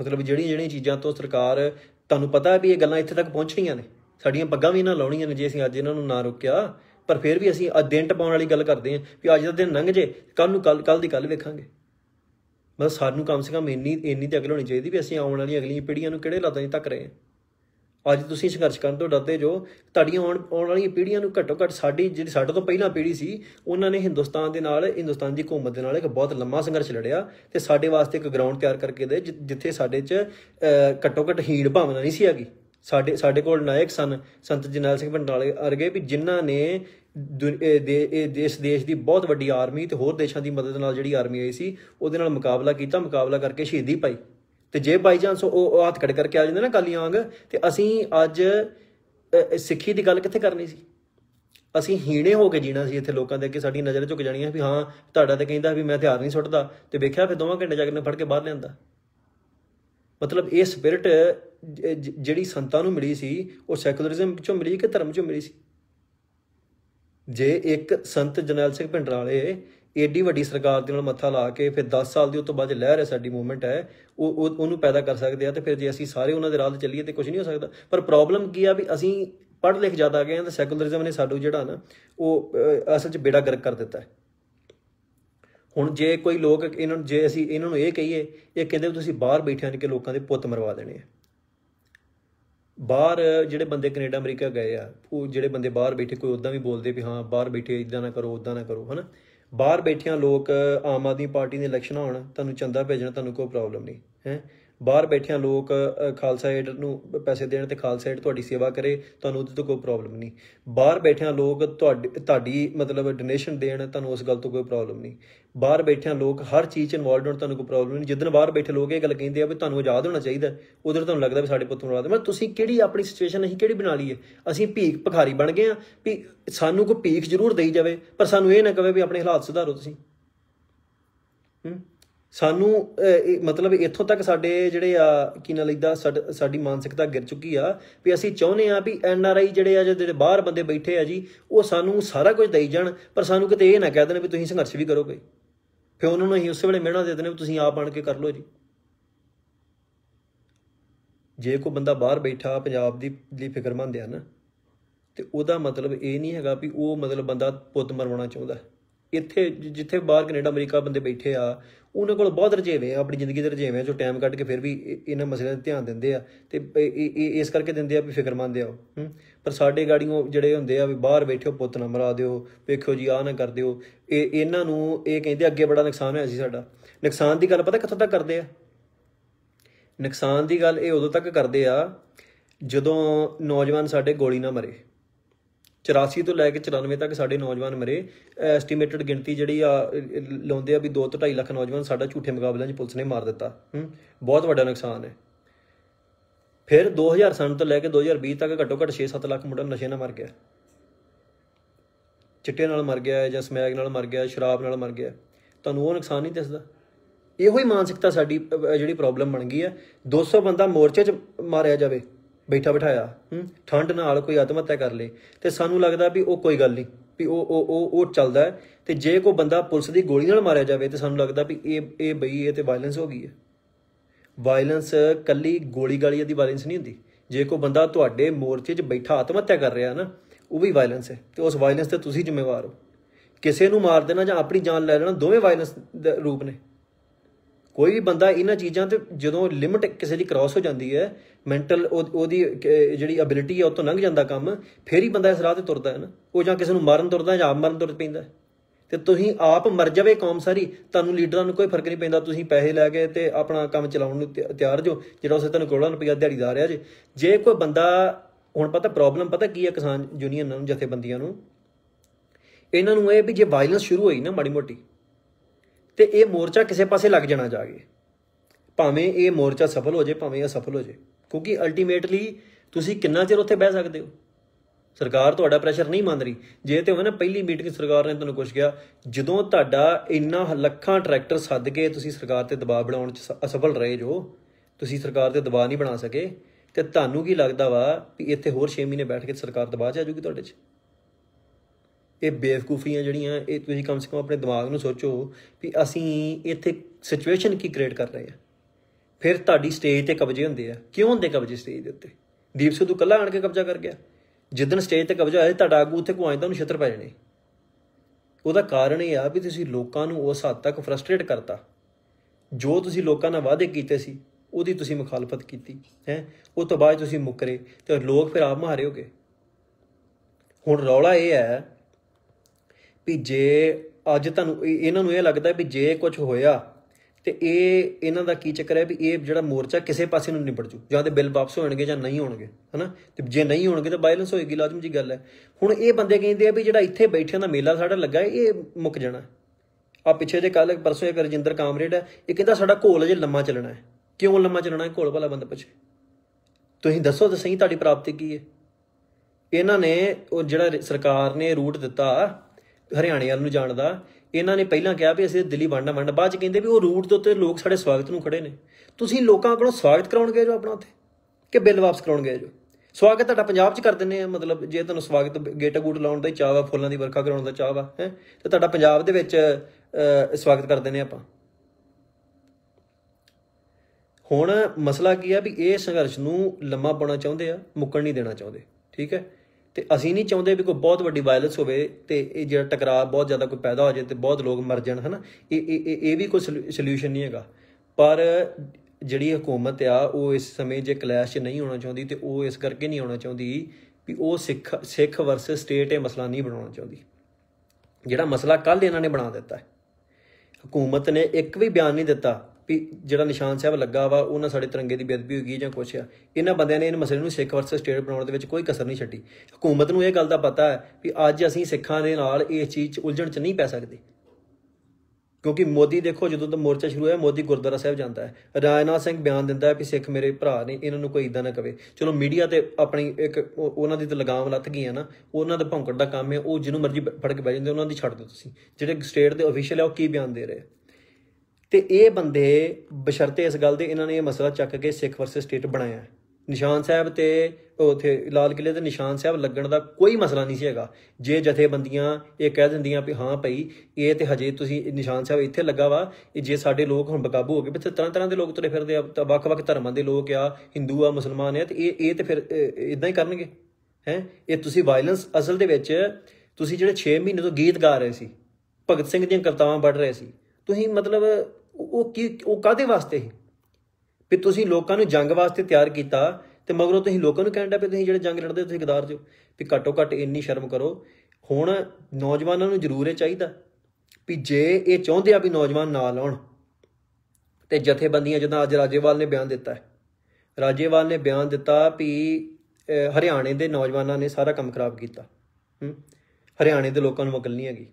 ਮਤਲਬ ਜਿਹੜੀਆਂ ਜਿਹੜੀਆਂ ਚੀਜ਼ਾਂ ਤੋਂ ਸਰਕਾਰ ਤੁਹਾਨੂੰ ਪਤਾ ਵੀ ਇਹ ਗੱਲਾਂ ਇੱਥੇ ਤੱਕ ਪਹੁੰਚਣੀਆਂ ਨੇ ਸਾਡੀਆਂ ਪੱਗਾਂ ਵੀ ਇਹਨਾਂ ਲਾਉਣੀਆਂ ਨੇ ਜੇ ਅਸੀਂ ਅੱਜ ਇਹਨਾਂ ਨੂੰ ਨਾ ਰੋਕਿਆ ਪਰ ਫਿਰ ਵੀ ਅਸੀਂ ਅੱਜ ਦਿਨ ਟਪਾਉਣ ਵਾਲੀ ਗੱਲ ਕਰਦੇ ਆਂ ਵੀ ਅੱਜ ਦਾ ਦਿਨ ਲੰਘ ਜੇ ਕੱਲ ਨੂੰ ਕੱਲ ਕੱਲ ਦੀ ਕੱਲ ਵੇਖਾਂਗੇ ਬਸ ਸਾਨੂੰ ਕਮ ਸੇ ਕਮ ਇੰਨੀ ਇੰਨੀ ਤੇ ਅਗਲ ਹੋਣੀ ਚਾਹੀਦੀ ਵੀ ਅਸੀਂ ਆਉਣ ਵਾਲੀਆਂ ਅਗਲੀਆਂ ਪੀੜ੍ਹੀਆਂ ਨੂੰ ਕਿਹੜੇ ਲਾਦਾਂ ਦੀ ਤੱਕ ਰਹੇ ਆਂ ਅੱਜ ਤੁਸੀਂ ਸੰਘਰਸ਼ ਕਰਨ ਤੋਂ ਡਰਦੇ ਜੋ ਤੁਹਾਡੀਆਂ ਆਉਣ ਆਉਣ ਵਾਲੀਆਂ ਪੀੜ੍ਹੀਆਂ ਨੂੰ ਘੱਟੋ ਘੱਟ ਸਾਡੀ ਜਿਹੜੀ ਸਾਡੇ ਤੋਂ ਪਹਿਲਾਂ ਪੀੜ੍ਹੀ ਸੀ ਉਹਨਾਂ ਨੇ ਹਿੰਦੁਸਤਾਨ ਦੇ ਨਾਲ ਹਿੰਦੁਸਤਾਨ ਦੀ ਹਕੂਮਤ ਦੇ ਨਾਲ ਇੱਕ ਬਹੁਤ ਲੰਮਾ ਸੰਘਰਸ਼ ਲੜਿਆ ਤੇ ਸਾਡੇ ਵਾਸਤੇ ਇੱਕ ਗਰਾਊਂਡ ਤਿਆਰ ਕਰਕੇ ਦੇ ਜਿੱਥੇ ਸਾਡੇ 'ਚ ਘੱਟੋ ਘੱਟ ਹੀਣ ਭਾਵਨਾ ਨਹੀਂ ਸੀ ਹੈਗੀ ਸਾਡੇ ਸਾਡੇ ਕੋਲ ਨਾਇਕ ਸਨ ਸੰਤ ਜਨਰਲ ਸਿੰਘ ਬੰਡਾਲੇ ਅਰਗੇ ਵੀ ਜਿਨ੍ਹਾਂ ਨੇ ਦੇਸ਼ ਦੇਸ਼ ਦੀ ਬਹੁਤ ਵੱਡੀ ਆਰਮੀ ਤੇ ਹੋਰ ਦੇਸ਼ਾਂ ਦੀ ਮਦਦ ਨਾਲ ਜਿਹੜੀ ਆਰਮੀ ਆਈ ਸੀ ਉਹਦੇ ਨਾਲ ਮੁਕਾਬਲਾ ਕੀਤਾ ਮੁਕਾਬਲਾ ਕਰਕੇ ਸ਼ਹੀਦੀ ਪਾਈ ਤੇ ਜੇ ਬਾਈ ਚਾਂਸ ਉਹ ਹੱਥ ਕੜ ਕਰਕੇ ਆ ਜਾਂਦੇ ਨਾ ਕਾਲੀ ਆਂਗ ਤੇ ਅਸੀਂ ਅੱਜ ਸਿੱਖੀ ਦੀ ਗੱਲ ਕਿੱਥੇ ਕਰਨੀ ਸੀ ਅਸੀਂ ਹੀਣੇ ਹੋ ਕੇ ਜੀਣਾ ਸੀ ਇੱਥੇ ਲੋਕਾਂ ਦੇ ਅੱਗੇ ਸਾਡੀ ਨਜ਼ਰ ਝੁਕ ਜਾਣੀ ਹੈ ਵੀ ਹਾਂ ਤੁਹਾਡਾ ਤੇ ਕਹਿੰਦਾ ਵੀ ਮੈਂ ਹਥਿਆਰ ਨਹੀਂ ਸੁੱਟਦਾ ਤੇ ਵੇਖਿਆ ਫਿਰ ਦੋਵਾਂ ਘੰਟੇ ਜਾ ਕੇ ਨੇ ਫੜ ਕੇ ਬਾਹਰ ਲਿਆਂਦਾ ਮਤਲਬ ਇਹ ਸਪਿਰਟ ਜਿਹੜੀ ਸੰਤਾਂ ਨੂੰ ਮਿਲੀ ਸੀ ਉਹ ਸੈਕੂਲਰਿਜ਼ਮ ਚੋਂ ਮਿਲੀ ਕਿ ਧਰਮ ਚੋਂ ਮਿਲੀ ਸੀ ਜੇ ਇੱਕ ਸੰਤ ਜਨਰਲ ਸਿੰਘ ਭਿੰਡਰਾਲੇ ਏਡੀ ਵੱਡੀ ਸਰਕਾਰ ਦੇ ਨਾਲ ਮੱਥਾ ਲਾ ਕੇ ਫਿਰ 10 ਸਾਲ ਦੀ ਉਸ ਤੋਂ ਬਾਅਦ ਲਹਿਰ ਹੈ ਸਾਡੀ ਮੂਵਮੈਂਟ ਹੈ ਉਹ ਉਹਨੂੰ ਪੈਦਾ ਕਰ ਸਕਦੇ ਆ ਤੇ ਫਿਰ ਜੇ ਅਸੀਂ ਸਾਰੇ ਉਹਨਾਂ ਦੇ ਰਾਹ ਤੇ ਚੱਲੀਏ ਤੇ ਕੁਝ ਨਹੀਂ ਹੋ ਸਕਦਾ ਪਰ ਪ੍ਰੋਬਲਮ ਕੀ ਆ ਵੀ ਅਸੀਂ ਪੜ੍ਹ ਲਿਖ ਜ਼ਿਆਦਾ ਗਏ ਆ ਤੇ ਸੈਕੂਲਰਿਜ਼ਮ ਨੇ ਸਾਡੂ ਜਿਹੜਾ ਨਾ ਉਹ ਅਸਲ 'ਚ ਬੇੜਾ ਗਰਕ ਕਰ ਦਿੱਤਾ ਹੈ ਹੁਣ ਜੇ ਕੋਈ ਲੋਕ ਇਹਨਾਂ ਜੇ ਅਸੀਂ ਇਹਨਾਂ ਨੂੰ ਇਹ ਕਹੀਏ ਇਹ ਕਹਿੰਦੇ ਤੁਸੀਂ ਬਾਹਰ ਬੈਠਿਆਂ ਨੇ ਕਿ ਲੋਕਾਂ ਦੇ ਪੁੱਤ ਮਰਵਾ ਦੇਣੇ ਆ ਬਾਹਰ ਜਿਹੜੇ ਬੰਦੇ ਕੈਨੇਡਾ ਅਮਰੀਕਾ ਗਏ ਆ ਉਹ ਜਿਹੜੇ ਬੰਦੇ ਬਾਹਰ ਬੈਠੇ ਕੋਈ ਉਦਾਂ ਵੀ ਬੋਲਦੇ ਵੀ ਹਾਂ ਬਾਹਰ ਬੈਠੇ ਇਦਾਂ ਨਾ ਕਰੋ ਉਦਾਂ ਨਾ ਕਰੋ ਹਨਾ ਬਾਹਰ ਬੈਠਿਆਂ ਲੋਕ ਆਮ ਆਦਮੀ ਪਾਰਟੀ ਦੇ ਇਲੈਕਸ਼ਨ ਆਉਣ ਤੁਹਾਨੂੰ ਚੰਦਾ ਭੇਜਣਾ ਤੁਹਾਨੂੰ ਕੋਈ ਪ੍ਰੋਬਲਮ ਨਹੀਂ ਹੈ ਬਾਹਰ ਬੈਠਿਆਂ ਲੋਕ ਖਾਲਸਾ ਏਡ ਨੂੰ ਪੈਸੇ ਦੇਣ ਤੇ ਖਾਲਸਾ ਏਡ ਤੁਹਾਡੀ ਸੇਵਾ ਕਰੇ ਤੁਹਾਨੂੰ ਉਹਦੇ ਤੋਂ ਕੋਈ ਪ੍ਰੋਬਲਮ ਨਹੀਂ ਬਾਹਰ ਬੈਠਿਆਂ ਲੋਕ ਤੁਹਾਡੀ ਤੁਹਾਡੀ ਮਤਲਬ ਡੋਨੇਸ਼ਨ ਦੇਣ ਤੁਹਾਨੂੰ ਉਸ ਗੱਲ ਤੋਂ ਕੋਈ ਪ੍ਰੋਬਲਮ ਨਹੀਂ ਬਾਹਰ ਬੈਠਿਆਂ ਲੋਕ ਹਰ ਚੀਜ਼ ਇਨਵੋਲਡ ਹੋਣ ਤੁਹਾਨੂੰ ਕੋਈ ਪ੍ਰੋਬਲਮ ਨਹੀਂ ਜਿੱਦਨ ਬਾਹਰ ਬੈਠੇ ਲੋਕ ਇਹ ਗੱਲ ਕਹਿੰਦੇ ਆ ਵੀ ਤੁਹਾਨੂੰ ਆਜ਼ਾਦ ਹੋਣਾ ਚਾਹੀਦਾ ਉਧਰ ਤੁਹਾਨੂੰ ਲੱਗਦਾ ਵੀ ਸਾਡੇ ਪੁੱਤ ਨੂੰ ਆਜ਼ਾਦ ਮੈਂ ਤੁਸੀਂ ਕਿਹੜੀ ਆਪਣੀ ਸਿਚੁਏਸ਼ਨ ਅਸੀਂ ਕਿਹੜੀ ਬਣਾ ਲਈਏ ਅਸੀਂ ਭੀਖ ਭਖਾਰੀ ਬਣ ਗਏ ਆ ਵੀ ਸਾਨੂੰ ਕੋਈ ਭੀਖ ਜ਼ਰੂਰ ਦੇਈ ਜਾਵੇ ਪਰ ਸਾਨੂੰ ਇਹ ਨਾ ਕਵੇ ਵੀ ਆਪਣੇ ਹਾਲਾਤ ਸੁਧਾਰੋ ਤੁਸੀਂ ਹੂੰ ਸਾਨੂੰ ਮਤਲਬ ਇੱਥੋਂ ਤੱਕ ਸਾਡੇ ਜਿਹੜੇ ਆ ਕੀ ਨਾ ਲੈਂਦਾ ਸਾਡੀ ਮਾਨਸਿਕਤਾ ਗਿਰ ਚੁੱਕੀ ਆ ਵੀ ਅਸੀਂ ਚਾਹੁੰਦੇ ਆ ਵੀ ਐਨ ਆਰ ਆਈ ਜਿਹੜੇ ਆ ਜਿਹੜੇ ਬਾਹਰ ਬੰਦੇ ਬੈਠੇ ਆ ਜੀ ਉਹ ਸਾਨੂੰ ਸਾਰਾ ਕੁਝ ਦੇਈ ਜਾਣ ਪਰ ਸਾਨੂੰ ਕਿਤੇ ਇਹ ਨਾ ਕਹਿ ਦੇਣ ਵੀ ਤੁਸੀਂ ਸੰਘਰਸ਼ ਵੀ ਕਰੋਗੇ ਫਿਰ ਉਹਨਾਂ ਨੂੰ ਹੀ ਉਸੇ ਵੇਲੇ ਮਿਹਣਾ ਦੇ ਦਿੰਦੇ ਤੁਸੀਂ ਆਪ ਬਣ ਕੇ ਕਰ ਲਓ ਜੀ ਜੇ ਕੋ ਬੰਦਾ ਬਾਹਰ ਬੈਠਾ ਪੰਜਾਬ ਦੀ ਲਈ ਫਿਕਰਮੰਦ ਆ ਨਾ ਤੇ ਉਹਦਾ ਮਤਲਬ ਇਹ ਨਹੀਂ ਹੈਗਾ ਵੀ ਉਹ ਮਤਲਬ ਬੰਦਾ ਪੁੱਤ ਮਰਵਾਉਣਾ ਚਾਹੁੰਦਾ ਇੱਥੇ ਜਿੱਥੇ ਬਾਹਰ ਕੈਨੇਡਾ ਅਮਰੀਕਾ ਬੰਦੇ ਬੈਠੇ ਆ ਉਹਨਾਂ ਕੋਲ ਬਹੁਤ ਰਜੇਵੇਂ ਆਪਣੀ ਜ਼ਿੰਦਗੀ ਦੇ ਰਜੇਵੇਂ ਜੋ ਟਾਈਮ ਕੱਢ ਕੇ ਫਿਰ ਵੀ ਇਹਨਾਂ ਮਸਲਿਆਂ ਤੇ ਧਿਆਨ ਦਿੰਦੇ ਆ ਤੇ ਇਸ ਕਰਕੇ ਦਿੰਦੇ ਆ ਵੀ ਫਿਕਰਮੰਦ ਆ ਪਰ ਸਾਡੇ ਗਾੜੀਆਂ ਜਿਹੜੇ ਹੁੰਦੇ ਆ ਵੀ ਬਾਹਰ ਬੈਠਿਓ ਪੁੱਤ ਨਾ ਮਰਾ ਦਿਓ ਵੇਖਿਓ ਜੀ ਆਹ ਨਾ ਕਰ ਦਿਓ ਇਹ ਇਹਨਾਂ ਨੂੰ ਇਹ ਕਹਿੰਦੇ ਅੱਗੇ ਬੜਾ ਨੁਕਸਾਨ ਹੋਇਆ ਸੀ ਸਾਡਾ ਨੁਕਸਾਨ ਦੀ ਗੱਲ ਪਤਾ ਕਿੱਥੋਂ ਤੱਕ ਕਰਦੇ ਆ ਨੁਕਸਾਨ ਦੀ ਗੱਲ ਇਹ ਉਦੋਂ ਤੱਕ ਕਰਦੇ ਆ ਜਦੋਂ ਨੌਜਵਾਨ ਸਾਡੇ ਗੋਲੀ ਨਾ ਮਰੇ 84 ਤੋਂ ਲੈ ਕੇ 94 ਤੱਕ ਸਾਡੇ ਨੌਜਵਾਨ ਮਰੇ ਐਸਟੀਮੇਟਡ ਗਿਣਤੀ ਜਿਹੜੀ ਆ ਲਾਉਂਦੇ ਆ ਵੀ 2 ਤੋਂ 2.5 ਲੱਖ ਨੌਜਵਾਨ ਸਾਡਾ ਝੂਠੇ ਮੁਕਾਬਲਿਆਂ 'ਚ ਪੁਲਿਸ ਨੇ ਮਾਰ ਦਿੱਤਾ ਹੂੰ ਬਹੁਤ ਵੱਡਾ ਨੁਕਸਾਨ ਹੈ ਫਿਰ 2000 ਸਾਲ ਤੋਂ ਲੈ ਕੇ 2020 ਤੱਕ ਘੱਟੋ ਘੱਟ 6-7 ਲੱਖ ਮੁੰਡਾ ਨਸ਼ੇ ਨਾਲ ਮਰ ਗਿਆ ਚਿੱਟੇ ਨਾਲ ਮਰ ਗਿਆ ਜਾਂ ਸਮੈਗ ਨਾਲ ਮਰ ਗਿਆ ਸ਼ਰਾਬ ਨਾਲ ਮਰ ਗਿਆ ਤੁਹਾਨੂੰ ਉਹ ਨੁਕਸਾਨ ਨਹੀਂ ਦਿਸਦਾ ਇਹੋ ਹੀ ਮਾਨਸਿਕਤਾ ਸਾਡੀ ਜਿਹੜੀ ਪ੍ਰੋਬਲਮ ਬਣ ਗਈ ਹੈ 200 ਬੰਦਾ ਮੋਰਚੇ 'ਚ ਮਾਰਿਆ ਜਾਵੇ ਬੈਠਾ ਬਿਠਾਇਆ ਹੂੰ ਠੰਡ ਨਾਲ ਕੋਈ ਆਤਮ ਹੱਤਿਆ ਕਰ ਲੇ ਤੇ ਸਾਨੂੰ ਲੱਗਦਾ ਵੀ ਉਹ ਕੋਈ ਗੱਲ ਨਹੀਂ ਵੀ ਉਹ ਉਹ ਉਹ ਉਹ ਚੱਲਦਾ ਹੈ ਤੇ ਜੇ ਕੋਈ ਬੰਦਾ ਪੁਲਿਸ ਦੀ ਗੋਲੀ ਨਾਲ ਮਾਰਿਆ ਜਾਵੇ ਤੇ ਸਾਨੂੰ ਲੱਗਦਾ ਵੀ ਇਹ ਇਹ ਬਈ ਇਹ ਤੇ ਵਾਇਲੈਂਸ ਹੋ ਗਈ ਹੈ ਵਾਇਲੈਂਸ ਕੱਲੀ ਗੋਲੀ ਗਾਲੀ ਦੀ ਵਾਇਲੈਂਸ ਨਹੀਂ ਹੁੰਦੀ ਜੇ ਕੋਈ ਬੰਦਾ ਤੁਹਾਡੇ ਮੋਰਚੇ 'ਚ ਬੈਠਾ ਆਤਮ ਹੱਤਿਆ ਕਰ ਰਿਹਾ ਨਾ ਉਹ ਵੀ ਵਾਇਲੈਂਸ ਹੈ ਤੇ ਉਸ ਵਾਇਲੈਂਸ ਤੇ ਤੁਸੀਂ ਜ਼ਿੰਮੇਵਾਰ ਹੋ ਕਿਸੇ ਨੂੰ ਮਾਰ ਦੇਣਾ ਜਾਂ ਆਪਣੀ ਜਾਨ ਲੈ ਲੈਣਾ ਦੋਵੇਂ ਵਾਇਲੈਂਸ ਦੇ ਰੂਪ ਨੇ ਕੋਈ ਵੀ ਬੰਦਾ ਇਹਨਾਂ ਚੀਜ਼ਾਂ ਤੇ ਜਦੋਂ ਲਿਮਟ ਕਿਸੇ ਦੀ ਕ੍ਰਾਸ ਹੋ ਜਾਂਦੀ ਹੈ ਮੈਂਟਲ ਉਹਦੀ ਜਿਹੜੀ ਐਬਿਲਿਟੀ ਹੈ ਉਹ ਤੋਂ ਲੰਘ ਜਾਂਦਾ ਕੰਮ ਫੇਰ ਹੀ ਬੰਦਾ ਇਸ ਰਾਹ ਤੇ ਤੁਰਦਾ ਹੈ ਨਾ ਉਹ ਜਾਂ ਕਿਸੇ ਨੂੰ ਮਾਰਨ ਤੁਰਦਾ ਜਾਂ ਆਪ ਮਰਨ ਤੁਰ ਪੈਂਦਾ ਤੇ ਤੁਸੀਂ ਆਪ ਮਰ ਜਾਵੇ ਕੌਮ ਸਾਰੀ ਤੁਹਾਨੂੰ ਲੀਡਰਾਂ ਨੂੰ ਕੋਈ ਫਰਕ ਨਹੀਂ ਪੈਂਦਾ ਤੁਸੀਂ ਪੈਸੇ ਲੈ ਕੇ ਤੇ ਆਪਣਾ ਕੰਮ ਚਲਾਉਣ ਨੂੰ ਤਿਆਰ ਜੋ ਜਿਹੜਾ ਉਸੇ ਤੁਹਾਨੂੰ ਕਰੋੜਾਂ ਰੁਪਏ ਦਾ ਰਿਹਾ ਜੇ ਜੇ ਕੋਈ ਬੰਦਾ ਹੁਣ ਪਤਾ ਪ੍ਰੋਬਲਮ ਪਤਾ ਕੀ ਹੈ ਕਿਸਾਨ ਯੂਨੀਅਨਾਂ ਨੂੰ ਜਥੇਬੰਦੀਆਂ ਨੂੰ ਇਹਨਾਂ ਨੂੰ ਇਹ ਵੀ ਜੇ ਵਾਇਲੈਂਸ ਸ਼ੁਰੂ ਹੋਈ ਨਾ ਮਾੜੀ ਮੋਟੀ ਤੇ ਇਹ ਮੋਰਚਾ ਕਿਸੇ ਪਾਸੇ ਲੱਗ ਜਾਣਾ ਜਾ ਕੇ ਭਾਵੇਂ ਇਹ ਮੋਰਚਾ ਸਫਲ ਹੋ ਜੇ ਭਾਵੇਂ ਅਸਫਲ ਹੋ ਜੇ ਕਿਉਂਕਿ ਅਲਟੀਮੇਟਲੀ ਤੁਸੀਂ ਕਿੰਨਾ ਚਿਰ ਉੱਥੇ ਬਹਿ ਸਕਦੇ ਹੋ ਸਰਕਾਰ ਤੁਹਾਡਾ ਪ੍ਰੈਸ਼ਰ ਨਹੀਂ ਮੰਨ ਰਹੀ ਜੇ ਤੇ ਹੋਵੇ ਨਾ ਪਹਿਲੀ ਮੀਟਿੰਗ ਸਰਕਾਰ ਨੇ ਤੁਹਾਨੂੰ ਕੁਝ ਗਿਆ ਜਦੋਂ ਤੁਹਾਡਾ ਇੰਨਾ ਲੱਖਾਂ ਟਰੈਕਟਰ ਸੱਦ ਕੇ ਤੁਸੀਂ ਸਰਕਾਰ ਤੇ ਦਬਾਅ ਬਣਾਉਣ ਚ ਅਸਫਲ ਰਹੇ ਜੋ ਤੁਸੀਂ ਸਰਕਾਰ ਤੇ ਦਬਾਅ ਨਹੀਂ ਬਣਾ ਸਕੇ ਤੇ ਤੁਹਾਨੂੰ ਕੀ ਲੱਗਦਾ ਵਾ ਕਿ ਇੱਥੇ ਹੋਰ 6 ਮਹੀਨੇ ਬੈਠ ਕੇ ਸਰਕਾਰ ਦਬਾਅ ਚ ਆ ਜੂਗੀ ਤੁਹਾਡੇ 'ਚ ਇਹ ਬੇਵਕੂਫੀਆਂ ਜਿਹੜੀਆਂ ਇਹ ਤੁਸੀਂ ਕਮ ਸੇ ਕਮ ਆਪਣੇ ਦਿਮਾਗ ਨੂੰ ਸੋਚੋ ਵੀ ਅਸੀਂ ਇੱਥੇ ਸਿਚੁਏਸ਼ਨ ਕੀ ਕ੍ਰੀਏਟ ਕਰ ਰਹੇ ਆ ਫਿਰ ਤੁਹਾਡੀ ਸਟੇਜ ਤੇ ਕਬਜ਼ੇ ਹੁੰਦੇ ਆ ਕਿਉਂ ਹੁੰਦੇ ਕਬਜ਼ੇ ਸਟੇਜ ਦੇ ਉੱਤੇ ਦੀਪ ਸਿੱਧੂ ਕੱਲਾ ਆਣ ਕੇ ਕਬਜ਼ਾ ਕਰ ਗਿਆ ਜਿੱਦਣ ਸਟੇਜ ਤੇ ਕਬਜ਼ਾ ਹੋਇਆ ਤੁਹਾਡਾ ਆਗੂ ਉੱਥੇ ਕੋਈ ਆਇਆ ਤਾਂ ਉਹਨੂੰ ਛੱਤਰ ਪੈ ਜਾਣੇ ਉਹਦਾ ਕਾਰਨ ਇਹ ਆ ਵੀ ਤੁਸੀਂ ਲੋਕਾਂ ਨੂੰ ਉਸ ਹੱਦ ਤੱਕ ਫਰਸਟ੍ਰੇਟ ਕਰਤਾ ਜੋ ਤੁਸੀਂ ਲੋਕਾਂ ਨਾਲ ਵਾਅਦੇ ਕੀਤੇ ਸੀ ਉਹਦੀ ਤੁਸੀਂ ਮੁਖਾਲਫਤ ਕੀਤੀ ਹੈ ਉਹ ਤੋਂ ਬਾਅਦ ਤੁਸੀਂ ਮੁਕਰੇ ਤੇ ਲੋਕ ਫਿਰ ਆਪ ਮਾਰੇ ਹੋਗੇ ਹੁਣ ਰੌਲਾ ਇਹ ਹੈ ਵੀ ਜੇ ਅੱਜ ਤੁਹਾਨੂੰ ਇਹਨਾਂ ਨੂੰ ਇਹ ਲੱਗਦਾ ਵੀ ਜੇ ਕੁਝ ਹੋਇਆ ਤੇ ਇਹ ਇਹਨਾਂ ਦਾ ਕੀ ਚੱਕਰ ਹੈ ਵੀ ਇਹ ਜਿਹੜਾ ਮੋਰਚਾ ਕਿਸੇ ਪਾਸੇ ਨੂੰ ਨਿਬੜ ਜੂ ਜਾਂ ਤੇ ਬਿੱਲ ਵਾਪਸ ਹੋਣਗੇ ਜਾਂ ਨਹੀਂ ਹੋਣਗੇ ਹਨਾ ਤੇ ਜੇ ਨਹੀਂ ਹੋਣਗੇ ਤਾਂ ਵਾਇਲੈਂਸ ਹੋਏਗੀ ਲਾਜ਼ਮ ਜੀ ਗੱਲ ਹੈ ਹੁਣ ਇਹ ਬੰਦੇ ਕਹਿੰਦੇ ਆ ਵੀ ਜਿਹੜਾ ਇੱਥੇ ਬੈਠਿਆਂ ਦਾ ਮੇਲਾ ਸਾਡਾ ਲੱਗਾ ਇਹ ਮੁੱਕ ਜਾਣਾ ਆ ਪਿੱਛੇ ਦੇ ਕੱਲ ਪਰਸੋਂ ਇੱਕ ਰਜਿੰਦਰ ਕਾਮਰੇਡ ਹੈ ਇਹ ਕਹਿੰਦਾ ਸਾਡਾ ਕੋਲ ਜੇ ਲੰਮਾ ਚੱਲਣਾ ਹੈ ਕਿਉਂ ਲੰਮਾ ਚੱਲਣਾ ਹੈ ਕੋਲ ਵਾਲਾ ਬੰਦਾ ਪੁੱਛੇ ਤੁਸੀਂ ਦੱਸੋ ਤਾਂ ਸਹੀ ਤੁਹਾਡੀ ਪ੍ਰਾਪਤੀ ਕੀ ਹੈ ਇਹਨਾਂ ਨੇ ਉਹ ਜਿਹੜਾ ਸਰਕਾਰ ਨੇ ਰੂਟ ਦਿੱਤਾ ਹਰਿਆਣੇ ਵਾਲ ਨੂੰ ਜਾਣਦਾ ਇਹਨਾਂ ਨੇ ਪਹਿਲਾਂ ਕਿਹਾ ਵੀ ਅਸੀਂ ਦਿੱਲੀ ਵੰਡਣਾ ਵੰਡਾ ਬਾਅਦ ਚ ਕਹਿੰਦੇ ਵੀ ਉਹ ਰੂਟ ਦੇ ਉੱਤੇ ਲੋਕ ਸਾਡੇ ਸਵਾਗਤ ਨੂੰ ਖੜੇ ਨੇ ਤੁਸੀਂ ਲੋਕਾਂ ਕੋਲੋਂ ਸਵਾਗਤ ਕਰਾਉਣ ਗਏ ਜੋ ਆਪਣਾ ਉੱਥੇ ਕਿ ਬਿੱਲ ਵਾਪਸ ਕਰਾਉਣ ਗਏ ਜੋ ਸਵਾਗਤ ਤੁਹਾਡਾ ਪੰਜਾਬ 'ਚ ਕਰ ਦਿੰਨੇ ਆ ਮਤਲਬ ਜੇ ਤੁਹਾਨੂੰ ਸਵਾਗਤ ਗੇਟਾ ਗੂਟ ਲਾਉਣ ਦਾ ਚਾਹਵਾ ਫੁੱਲਾਂ ਦੀ ਵਰਖਾ ਕਰਾਉਣ ਦਾ ਚਾਹਵਾ ਹੈ ਤੇ ਤੁਹਾਡਾ ਪੰਜਾਬ ਦੇ ਵਿੱਚ ਸਵਾਗਤ ਕਰ ਦਿੰਨੇ ਆਪਾਂ ਹੁਣ ਮਸਲਾ ਕੀ ਆ ਵੀ ਇਹ ਸੰਘਰਸ਼ ਨੂੰ ਲੰਮਾ ਪਾਉਣਾ ਚਾਹੁੰਦੇ ਆ ਮੁੱਕਣ ਨਹੀਂ ਦੇਣਾ ਚਾਹੁੰਦੇ ਠੀਕ ਹੈ ਤੇ ਅਸੀਂ ਨਹੀਂ ਚਾਹੁੰਦੇ ਵੀ ਕੋਈ ਬਹੁਤ ਵੱਡੀ ਵਾਇਲੈਂਸ ਹੋਵੇ ਤੇ ਇਹ ਜਿਹੜਾ ਟਕਰਾਅ ਬਹੁਤ ਜ਼ਿਆਦਾ ਕੋਈ ਪੈਦਾ ਹੋ ਜਾਏ ਤੇ ਬਹੁਤ ਲੋਕ ਮਰ ਜਾਣ ਹਨਾ ਇਹ ਇਹ ਇਹ ਵੀ ਕੋਈ ਸੋਲੂਸ਼ਨ ਨਹੀਂ ਹੈਗਾ ਪਰ ਜਿਹੜੀ ਹਕੂਮਤ ਆ ਉਹ ਇਸ ਸਮੇਂ ਜੇ ਕਲੈਸ਼ ਨਹੀਂ ਹੋਣਾ ਚਾਹੁੰਦੀ ਤੇ ਉਹ ਇਸ ਕਰਕੇ ਨਹੀਂ ਹੋਣਾ ਚਾਹੁੰਦੀ ਵੀ ਉਹ ਸਿੱਖ ਸਿੱਖ ਵਰਸਸ ਸਟੇਟ ਇਹ ਮਸਲਾ ਨਹੀਂ ਬਣਾਉਣਾ ਚਾਹੁੰਦੀ ਜਿਹੜਾ ਮਸਲਾ ਕੱਲ ਇਹਨਾਂ ਨੇ ਬਣਾ ਦਿੱਤਾ ਹਕੂਮਤ ਨੇ ਇੱਕ ਵੀ ਬਿਆਨ ਨਹੀਂ ਦਿੱਤਾ ਵੀ ਜਿਹੜਾ ਨਿਸ਼ਾਨ ਸਾਹਿਬ ਲੱਗਾ ਵਾ ਉਹਨਾਂ ਸਾਡੇ ਤਿਰੰਗੇ ਦੀ ਬੇਅਦਬੀ ਹੋ ਗਈ ਜਾਂ ਕੁਛ ਆ ਇਹਨਾਂ ਬੰਦਿਆਂ ਨੇ ਇਹ ਮਸਲੇ ਨੂੰ ਸਿੱਖ ਵਰਸਸ ਸਟੇਟ ਬਣਾਉਣ ਦੇ ਵਿੱਚ ਕੋਈ ਕਸਰ ਨਹੀਂ ਛੱਡੀ ਹਕੂਮਤ ਨੂੰ ਇਹ ਗੱਲ ਦਾ ਪਤਾ ਹੈ ਵੀ ਅੱਜ ਅਸੀਂ ਸਿੱਖਾਂ ਦੇ ਨਾਲ ਇਸ ਚੀਜ਼ 'ਚ ਉਲਝਣ 'ਚ ਨਹੀਂ ਪੈ ਸਕਦੇ ਕਿਉਂਕਿ ਮੋਦੀ ਦੇਖੋ ਜਦੋਂ ਤੋਂ ਮੋਰਚਾ ਸ਼ੁਰੂ ਹੋਇਆ ਮੋਦੀ ਗੁਰਦੁਆਰਾ ਸਾਹਿਬ ਜਾਂਦਾ ਹੈ ਰਾਜਨਾਥ ਸਿੰਘ ਬਿਆਨ ਦਿੰਦਾ ਹੈ ਕਿ ਸਿੱਖ ਮੇਰੇ ਭਰਾ ਨੇ ਇਹਨਾਂ ਨੂੰ ਕੋਈ ਇਦਾਂ ਨਾ ਕਵੇ ਚਲੋ ਮੀਡੀਆ ਤੇ ਆਪਣੀ ਇੱਕ ਉਹਨਾਂ ਦੀ ਤਾਂ ਲਗਾਮ ਲੱਤ ਗਈ ਹੈ ਨਾ ਉਹਨਾਂ ਦਾ ਭੌਂਕੜ ਦਾ ਕੰਮ ਹੈ ਉਹ ਜਿਹਨੂੰ ਮਰਜ਼ੀ ਫੜ ਕੇ ਬਹਿ ਜਾਂਦੇ ਉਹਨਾਂ ਦੀ ਛੱਡ ਦਿਓ ਤੁਸੀਂ ਜਿਹੜੇ ਸਟੇਟ ਦੇ ਅਫੀਸ਼ੀਅਲ ਹੈ ਉਹ ਕੀ ਬਿਆਨ ਦੇ ਰਹੇ ਤੇ ਇਹ ਬੰਦੇ ਬਸ਼ਰਤੇ ਇਸ ਗੱਲ ਦੇ ਇਹਨਾਂ ਨੇ ਇਹ ਮਸਲਾ ਚੱਕ ਕੇ ਸਿੱਖ ਵਰਸਸ ਸਟੇਟ ਬਣਾਇਆ ਨਿਸ਼ਾਨ ਸਾਹਿਬ ਤੇ ਉਥੇ ਲਾਲ ਕਿਲੇ ਤੇ ਨਿਸ਼ਾਨ ਸਾਹਿਬ ਲੱਗਣ ਦਾ ਕੋਈ ਮਸਲਾ ਨਹੀਂ ਸੀ ਹੈਗਾ ਜੇ ਜਥੇਬੰਦੀਆਂ ਇਹ ਕਹਿ ਦਿੰਦੀਆਂ ਵੀ ਹਾਂ ਭਈ ਇਹ ਤੇ ਹਜੇ ਤੁਸੀਂ ਨਿਸ਼ਾਨ ਸਾਹਿਬ ਇੱਥੇ ਲੱਗਾ ਵਾ ਜੇ ਸਾਡੇ ਲੋਕ ਹੁਣ ਬਕਾਬੂ ਹੋ ਗਏ ਫਿਰ ਤਰ੍ਹਾਂ ਤਰ੍ਹਾਂ ਦੇ ਲੋਕ ਤੁਰੇ ਫਿਰਦੇ ਆ ਵੱਖ-ਵੱਖ ਧਰਮਾਂ ਦੇ ਲੋਕ ਆ ਹਿੰਦੂ ਆ ਮੁਸਲਮਾਨ ਆ ਤੇ ਇਹ ਇਹ ਤੇ ਫਿਰ ਇਦਾਂ ਹੀ ਕਰਨਗੇ ਹੈ ਇਹ ਤੁਸੀਂ ਵਾਇਲੈਂਸ ਅਸਲ ਦੇ ਵਿੱਚ ਤੁਸੀਂ ਜਿਹੜੇ 6 ਮਹੀਨੇ ਤੋਂ ਗੀਤ ਗਾ ਰਹੇ ਸੀ ਭਗਤ ਸਿੰਘ ਦੀਆਂ ਕਰਤਾਵਾਂ ਪੜ੍ਹ ਰਹੇ ਸੀ ਤੁਸੀਂ ਮਤਲਬ ਉਹ ਕੀ ਉਹ ਕਾਦੇ ਵਾਸਤੇ ਵੀ ਤੁਸੀਂ ਲੋਕਾਂ ਨੂੰ ਜੰਗ ਵਾਸਤੇ ਤਿਆਰ ਕੀਤਾ ਤੇ ਮਗਰੋਂ ਤੁਸੀਂ ਲੋਕਾਂ ਨੂੰ ਕਹਿੰਦਾ ਵੀ ਤੁਸੀਂ ਜਿਹੜੇ ਜੰਗ ਲੜਦੇ ਤੁਸੀਂ ਗਦਾਰ ਜੋ ਵੀ ਘੱਟੋ ਘੱਟ ਇੰਨੀ ਸ਼ਰਮ ਕਰੋ ਹੁਣ ਨੌਜਵਾਨਾਂ ਨੂੰ ਜ਼ਰੂਰ ਇਹ ਚਾਹੀਦਾ ਵੀ ਜੇ ਇਹ ਚਾਹੁੰਦੇ ਆ ਵੀ ਨੌਜਵਾਨ ਨਾਲ ਆਉਣ ਤੇ ਜਥੇਬੰਦੀਆਂ ਜਿੱਦਾਂ ਅੱਜ ਰਾਜੇਵਾਲ ਨੇ ਬਿਆਨ ਦਿੱਤਾ ਹੈ ਰਾਜੇਵਾਲ ਨੇ ਬਿਆਨ ਦਿੱਤਾ ਵੀ ਹਰਿਆਣੇ ਦੇ ਨੌਜਵਾਨਾਂ ਨੇ ਸਾਰਾ ਕੰਮ ਖਰਾਬ ਕੀਤਾ ਹਰਿਆਣੇ ਦੇ ਲੋਕਾਂ ਨੂੰ ਮਗਲ ਨਹੀਂ ਹੈਗੀ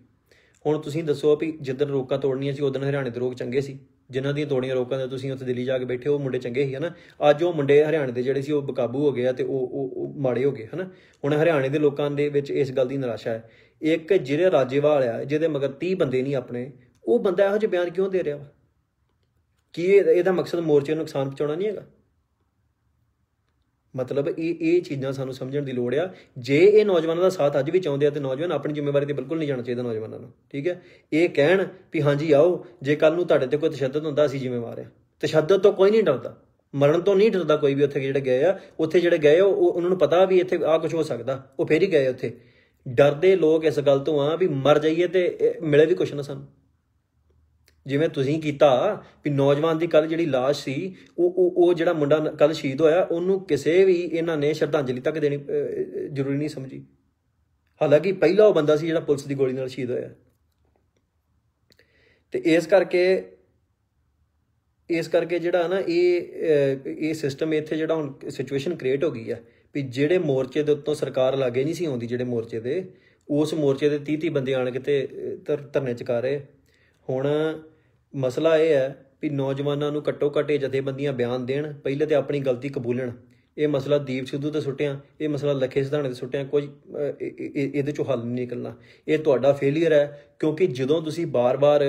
ਹੁਣ ਤੁਸੀਂ ਦੱਸੋ ਵੀ ਜਿੱਦਣ ਰੋਕਾ ਤੋੜਨੀਆਂ ਸੀ ਉਦੋਂ ਹਰਿਆਣੇ ਦੇ ਰੋਕ ਚੰਗੇ ਸੀ ਜਿਨ੍ਹਾਂ ਦੀਆਂ ਤੋੜੀਆਂ ਰੋਕਾਂ ਦੇ ਤੁਸੀਂ ਉੱਥੇ ਦਿੱਲੀ ਜਾ ਕੇ ਬੈਠੇ ਉਹ ਮੁੰਡੇ ਚੰਗੇ ਸੀ ਹਨਾ ਅੱਜ ਉਹ ਮੁੰਡੇ ਹਰਿਆਣੇ ਦੇ ਜਿਹੜੇ ਸੀ ਉਹ ਬਕਾਬੂ ਹੋ ਗਏ ਆ ਤੇ ਉਹ ਉਹ ਮਾੜੇ ਹੋ ਗਏ ਹਨਾ ਹੁਣ ਹਰਿਆਣੇ ਦੇ ਲੋਕਾਂ ਦੇ ਵਿੱਚ ਇਸ ਗੱਲ ਦੀ ਨਿਰਾਸ਼ਾ ਹੈ ਇੱਕ ਜਿਹੜੇ ਰਾਜੇਵਾਲ ਆ ਜਿਹਦੇ ਮਗਰ 30 ਬੰਦੇ ਨਹੀਂ ਆਪਣੇ ਉਹ ਬੰਦਾ ਇਹੋ ਜਿਹਾ ਬਿਆਨ ਕਿਉਂ ਦੇ ਰਿਹਾ ਕੀ ਇਹਦਾ ਮਕਸਦ ਮੋਰਚੇ ਨੂੰ ਨੁਕਸਾਨ ਪਹੁੰਚਾਉਣਾ ਨਹੀਂ ਹੈਗਾ ਮਤਲਬ ਇਹ ਇਹ ਚੀਜ਼ਾਂ ਸਾਨੂੰ ਸਮਝਣ ਦੀ ਲੋੜ ਆ ਜੇ ਇਹ ਨੌਜਵਾਨਾਂ ਦਾ ਸਾਥ ਅੱਜ ਵੀ ਚਾਹੁੰਦੇ ਆ ਤੇ ਨੌਜਵਾਨ ਆਪਣੀ ਜ਼ਿੰਮੇਵਾਰੀ ਤੇ ਬਿਲਕੁਲ ਨਹੀਂ ਜਾਣਾ ਚਾਹੀਦਾ ਨੌਜਵਾਨਾਂ ਨੂੰ ਠੀਕ ਹੈ ਇਹ ਕਹਿਣ ਵੀ ਹਾਂਜੀ ਆਓ ਜੇ ਕੱਲ ਨੂੰ ਤੁਹਾਡੇ ਤੇ ਕੋਈ ਤਸ਼ੱਦਦ ਹੁੰਦਾ ਅਸੀਂ ਜ਼ਿੰਮੇਵਾਰ ਆ ਤਸ਼ੱਦਦ ਤੋਂ ਕੋਈ ਨਹੀਂ ਡਰਦਾ ਮਰਨ ਤੋਂ ਨਹੀਂ ਡਰਦਾ ਕੋਈ ਵੀ ਉੱਥੇ ਜਿਹੜੇ ਗਏ ਆ ਉੱਥੇ ਜਿਹੜੇ ਗਏ ਉਹ ਉਹਨਾਂ ਨੂੰ ਪਤਾ ਵੀ ਇੱਥੇ ਆ ਕੁਝ ਹੋ ਸਕਦਾ ਉਹ ਫੇਰ ਹੀ ਗਏ ਉੱਥੇ ਡਰਦੇ ਲੋਕ ਇਸ ਗੱਲ ਤੋਂ ਆ ਵੀ ਮਰ ਜਾਈਏ ਤੇ ਮਿਲੇ ਵੀ ਕੁਛ ਨਾ ਸਾਨੂੰ ਜਿਵੇਂ ਤੁਸੀਂ ਕੀਤਾ ਕਿ ਨੌਜਵਾਨ ਦੀ ਕੱਲ ਜਿਹੜੀ লাশ ਸੀ ਉਹ ਉਹ ਉਹ ਜਿਹੜਾ ਮੁੰਡਾ ਕੱਲ ਸ਼ਹੀਦ ਹੋਇਆ ਉਹਨੂੰ ਕਿਸੇ ਵੀ ਇਹਨਾਂ ਨੇ ਸ਼ਰਧਾਂਜਲੀ ਤੱਕ ਦੇਣੀ ਜ਼ਰੂਰੀ ਨਹੀਂ ਸਮਝੀ ਹਾਲਾਂਕਿ ਪਹਿਲਾ ਉਹ ਬੰਦਾ ਸੀ ਜਿਹੜਾ ਪੁਲਿਸ ਦੀ ਗੋਲੀ ਨਾਲ ਸ਼ਹੀਦ ਹੋਇਆ ਤੇ ਇਸ ਕਰਕੇ ਇਸ ਕਰਕੇ ਜਿਹੜਾ ਨਾ ਇਹ ਇਹ ਸਿਸਟਮ ਇੱਥੇ ਜਿਹੜਾ ਹੁਣ ਸਿਚੁਏਸ਼ਨ ਕ੍ਰੀਏਟ ਹੋ ਗਈ ਆ ਵੀ ਜਿਹੜੇ ਮੋਰਚੇ ਦੇ ਉੱਤੋਂ ਸਰਕਾਰ ਲਾਗੇ ਨਹੀਂ ਸੀ ਆਉਂਦੀ ਜਿਹੜੇ ਮੋਰਚੇ ਦੇ ਉਸ ਮੋਰਚੇ ਦੇ 30 30 ਬੰਦੇ ਆਣ ਕੇ ਤੇ ਧਰਨੇ ਕਰ ਰਹੇ ਹੁਣ ਮਸਲਾ ਇਹ ਹੈ ਵੀ ਨੌਜਵਾਨਾਂ ਨੂੰ ਘੱਟੋ ਘੱਟ ਇਹ ਜਥੇਬੰਦੀਆਂ ਬਿਆਨ ਦੇਣ ਪਹਿਲੇ ਤੇ ਆਪਣੀ ਗਲਤੀ ਕਬੂਲਣ ਇਹ ਮਸਲਾ ਦੀਪ ਸਿੱਧੂ ਤੇ ਸੁੱਟਿਆ ਇਹ ਮਸਲਾ ਲਖੇ ਸਿਧਾਣੇ ਤੇ ਸੁੱਟਿਆ ਕੋਈ ਇਹਦੇ ਚੋਂ ਹੱਲ ਨਹੀਂ ਨਿਕਲਣਾ ਇਹ ਤੁਹਾਡਾ ਫੇਲਿਅਰ ਹੈ ਕਿਉਂਕਿ ਜਦੋਂ ਤੁਸੀਂ ਬਾਰ-ਬਾਰ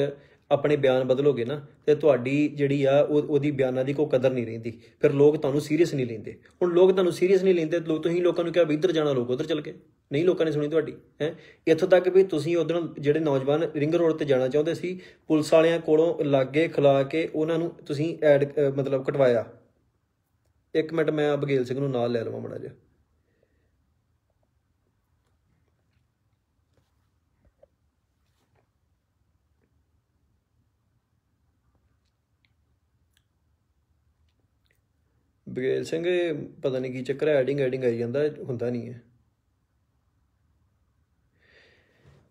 ਆਪਣੇ ਬਿਆਨ ਬਦਲੋਗੇ ਨਾ ਤੇ ਤੁਹਾਡੀ ਜਿਹੜੀ ਆ ਉਹਦੀ ਬਿਆਨਾਂ ਦੀ ਕੋਈ ਕਦਰ ਨਹੀਂ ਰਹਿੰਦੀ ਫਿਰ ਲੋਕ ਤੁਹਾਨੂੰ ਸੀਰੀਅਸ ਨਹੀਂ ਲੈਂਦੇ ਹੁਣ ਲੋਕ ਤੁਹਾਨੂੰ ਸੀਰੀਅਸ ਨਹੀਂ ਲੈਂਦੇ ਲੋਕ ਤੁਸੀਂ ਲੋਕਾਂ ਨੂੰ ਕਿਹਾ ਵੀ ਇੱਧਰ ਜਾਣਾ ਲੋਕ ਉਧਰ ਚੱਲ ਗਏ ਨਹੀਂ ਲੋਕਾਂ ਨੇ ਸੁਣੀ ਤੁਹਾਡੀ ਹੈ ਇੱਥੋਂ ਤੱਕ ਵੀ ਤੁਸੀਂ ਉਹਦੋਂ ਜਿਹੜੇ ਨੌਜਵਾਨ ਰਿੰਗ ਰੋਡ ਤੇ ਜਾਣਾ ਚਾਹੁੰਦੇ ਸੀ ਪੁਲਿਸ ਵਾਲਿਆਂ ਕੋਲੋਂ ਲਾਗੇ ਖਿਲਾ ਕੇ ਉਹਨਾਂ ਨੂੰ ਤੁਸੀਂ ਐਡ ਮਤਲਬ ਕਟਵਾਇਆ ਇੱਕ ਮਿੰਟ ਮੈਂ ਬਗੇਲ ਸਿੰਘ ਨੂੰ ਨਾਲ ਲੈ ਲਵਾਂ ਮੜਾ ਜੀ ਬਗੇਲ ਸਿੰਘ ਪਤਾ ਨਹੀਂ ਕੀ ਚੱਕਰ ਐਡਿੰਗ ਐਡਿੰਗ ਆਈ ਜਾਂਦਾ ਹੁੰਦਾ ਨਹੀਂ ਹੈ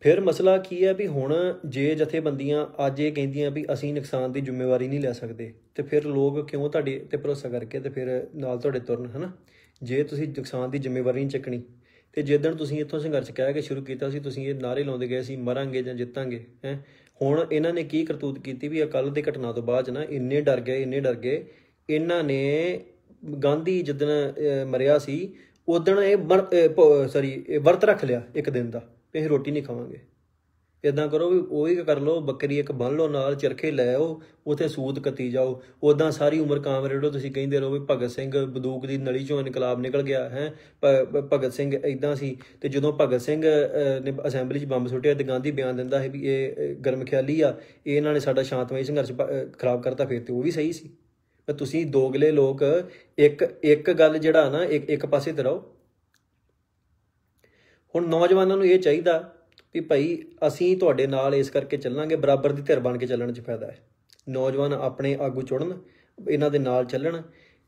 ਫਿਰ ਮਸਲਾ ਕੀ ਹੈ ਵੀ ਹੁਣ ਜੇ ਜਥੇਬੰਦੀਆਂ ਅੱਜ ਇਹ ਕਹਿੰਦੀਆਂ ਵੀ ਅਸੀਂ ਨੁਕਸਾਨ ਦੀ ਜ਼ਿੰਮੇਵਾਰੀ ਨਹੀਂ ਲੈ ਸਕਦੇ ਤੇ ਫਿਰ ਲੋਕ ਕਿਉਂ ਤੁਹਾਡੇ ਤੇ ਭਰੋਸਾ ਕਰਕੇ ਤੇ ਫਿਰ ਨਾਲ ਤੁਹਾਡੇ ਤੁਰਨ ਹਨਾ ਜੇ ਤੁਸੀਂ ਨੁਕਸਾਨ ਦੀ ਜ਼ਿੰਮੇਵਾਰੀ ਨਹੀਂ ਚੱਕਣੀ ਤੇ ਜਿੱਦਣ ਤੁਸੀਂ ਇੱਥੋਂ ਸੰਘਰਸ਼ ਕਹਿ ਕੇ ਸ਼ੁਰੂ ਕੀਤਾ ਸੀ ਤੁਸੀਂ ਇਹ ਨਾਰੇ ਲਾਉਂਦੇ ਗਏ ਸੀ ਮਰਾਂਗੇ ਜਾਂ ਜਿੱਤਾਂਗੇ ਹੈ ਹੁਣ ਇਹਨਾਂ ਨੇ ਕੀ ਕਰਤੂਤ ਕੀਤੀ ਵੀ ਅਕਲ ਦੇ ਘਟਨਾ ਤੋਂ ਬਾਅਦ ਨਾ ਇੰਨੇ ਡਰ ਗਏ ਇੰਨੇ ਡਰ ਗਏ ਇਹਨਾਂ ਨੇ ਗਾਂਧੀ ਜਿੱਦਣ ਮਰਿਆ ਸੀ ਉਦੋਂ ਇਹ ਸੌਰੀ ਵਰਤ ਰੱਖ ਲਿਆ ਇੱਕ ਦਿਨ ਦਾ ਤੇ ਅਸੀਂ ਰੋਟੀ ਨਹੀਂ ਖਾਵਾਂਗੇ ਇਦਾਂ ਕਰੋ ਵੀ ਉਹ ਹੀ ਕਰ ਲਓ ਬੱਕਰੀ ਇੱਕ ਬੰਨ ਲਓ ਨਾਲ ਚਰਖੇ ਲੈ ਆਓ ਉਥੇ ਸੂਤ ਕੱਤੀ ਜਾਓ ਉਦਾਂ ਸਾਰੀ ਉਮਰ ਕਾਮਰੇਡੋ ਤੁਸੀਂ ਕਹਿੰਦੇ ਰਹੋ ਵੀ ਭਗਤ ਸਿੰਘ ਬੰਦੂਕ ਦੀ ਨਲੀ ਚੋਂ ਇਨਕਲਾਬ ਨਿਕਲ ਗਿਆ ਹੈ ਭਗਤ ਸਿੰਘ ਇਦਾਂ ਸੀ ਤੇ ਜਦੋਂ ਭਗਤ ਸਿੰਘ ਨੇ ਅਸੈਂਬਲੀ 'ਚ ਬੰਬ ਸੁੱਟਿਆ ਤੇ ਗਾਂਧੀ ਬਿਆਨ ਦਿੰਦਾ ਹੈ ਵੀ ਇਹ ਗਰਮ ਖਿਆਲੀ ਆ ਇਹ ਇਹਨਾਂ ਨੇ ਸਾਡਾ ਸ਼ਾਂਤਮਈ ਸੰਘਰਸ਼ ਖਰਾਬ ਕਰਤਾ ਫਿਰ ਤੇ ਉਹ ਵੀ ਸਹੀ ਸੀ ਪਰ ਤੁਸੀਂ ਦੋਗਲੇ ਲੋਕ ਇੱਕ ਇੱਕ ਗੱਲ ਜਿਹੜਾ ਨਾ ਇੱਕ ਇੱਕ ਪਾਸੇ ਤੇ ਰਹੋ ਹੁਣ ਨੌਜਵਾਨਾਂ ਨੂੰ ਇਹ ਚਾਹੀਦਾ ਵੀ ਭਾਈ ਅਸੀਂ ਤੁਹਾਡੇ ਨਾਲ ਇਸ ਕਰਕੇ ਚੱਲਾਂਗੇ ਬਰਾਬਰ ਦੀ ਧਿਰ ਬਣ ਕੇ ਚੱਲਣ 'ਚ ਫਾਇਦਾ ਹੈ ਨੌਜਵਾਨ ਆਪਣੇ ਆਗੂ ਚੁਣਨ ਇਹਨਾਂ ਦੇ ਨਾਲ ਚੱਲਣ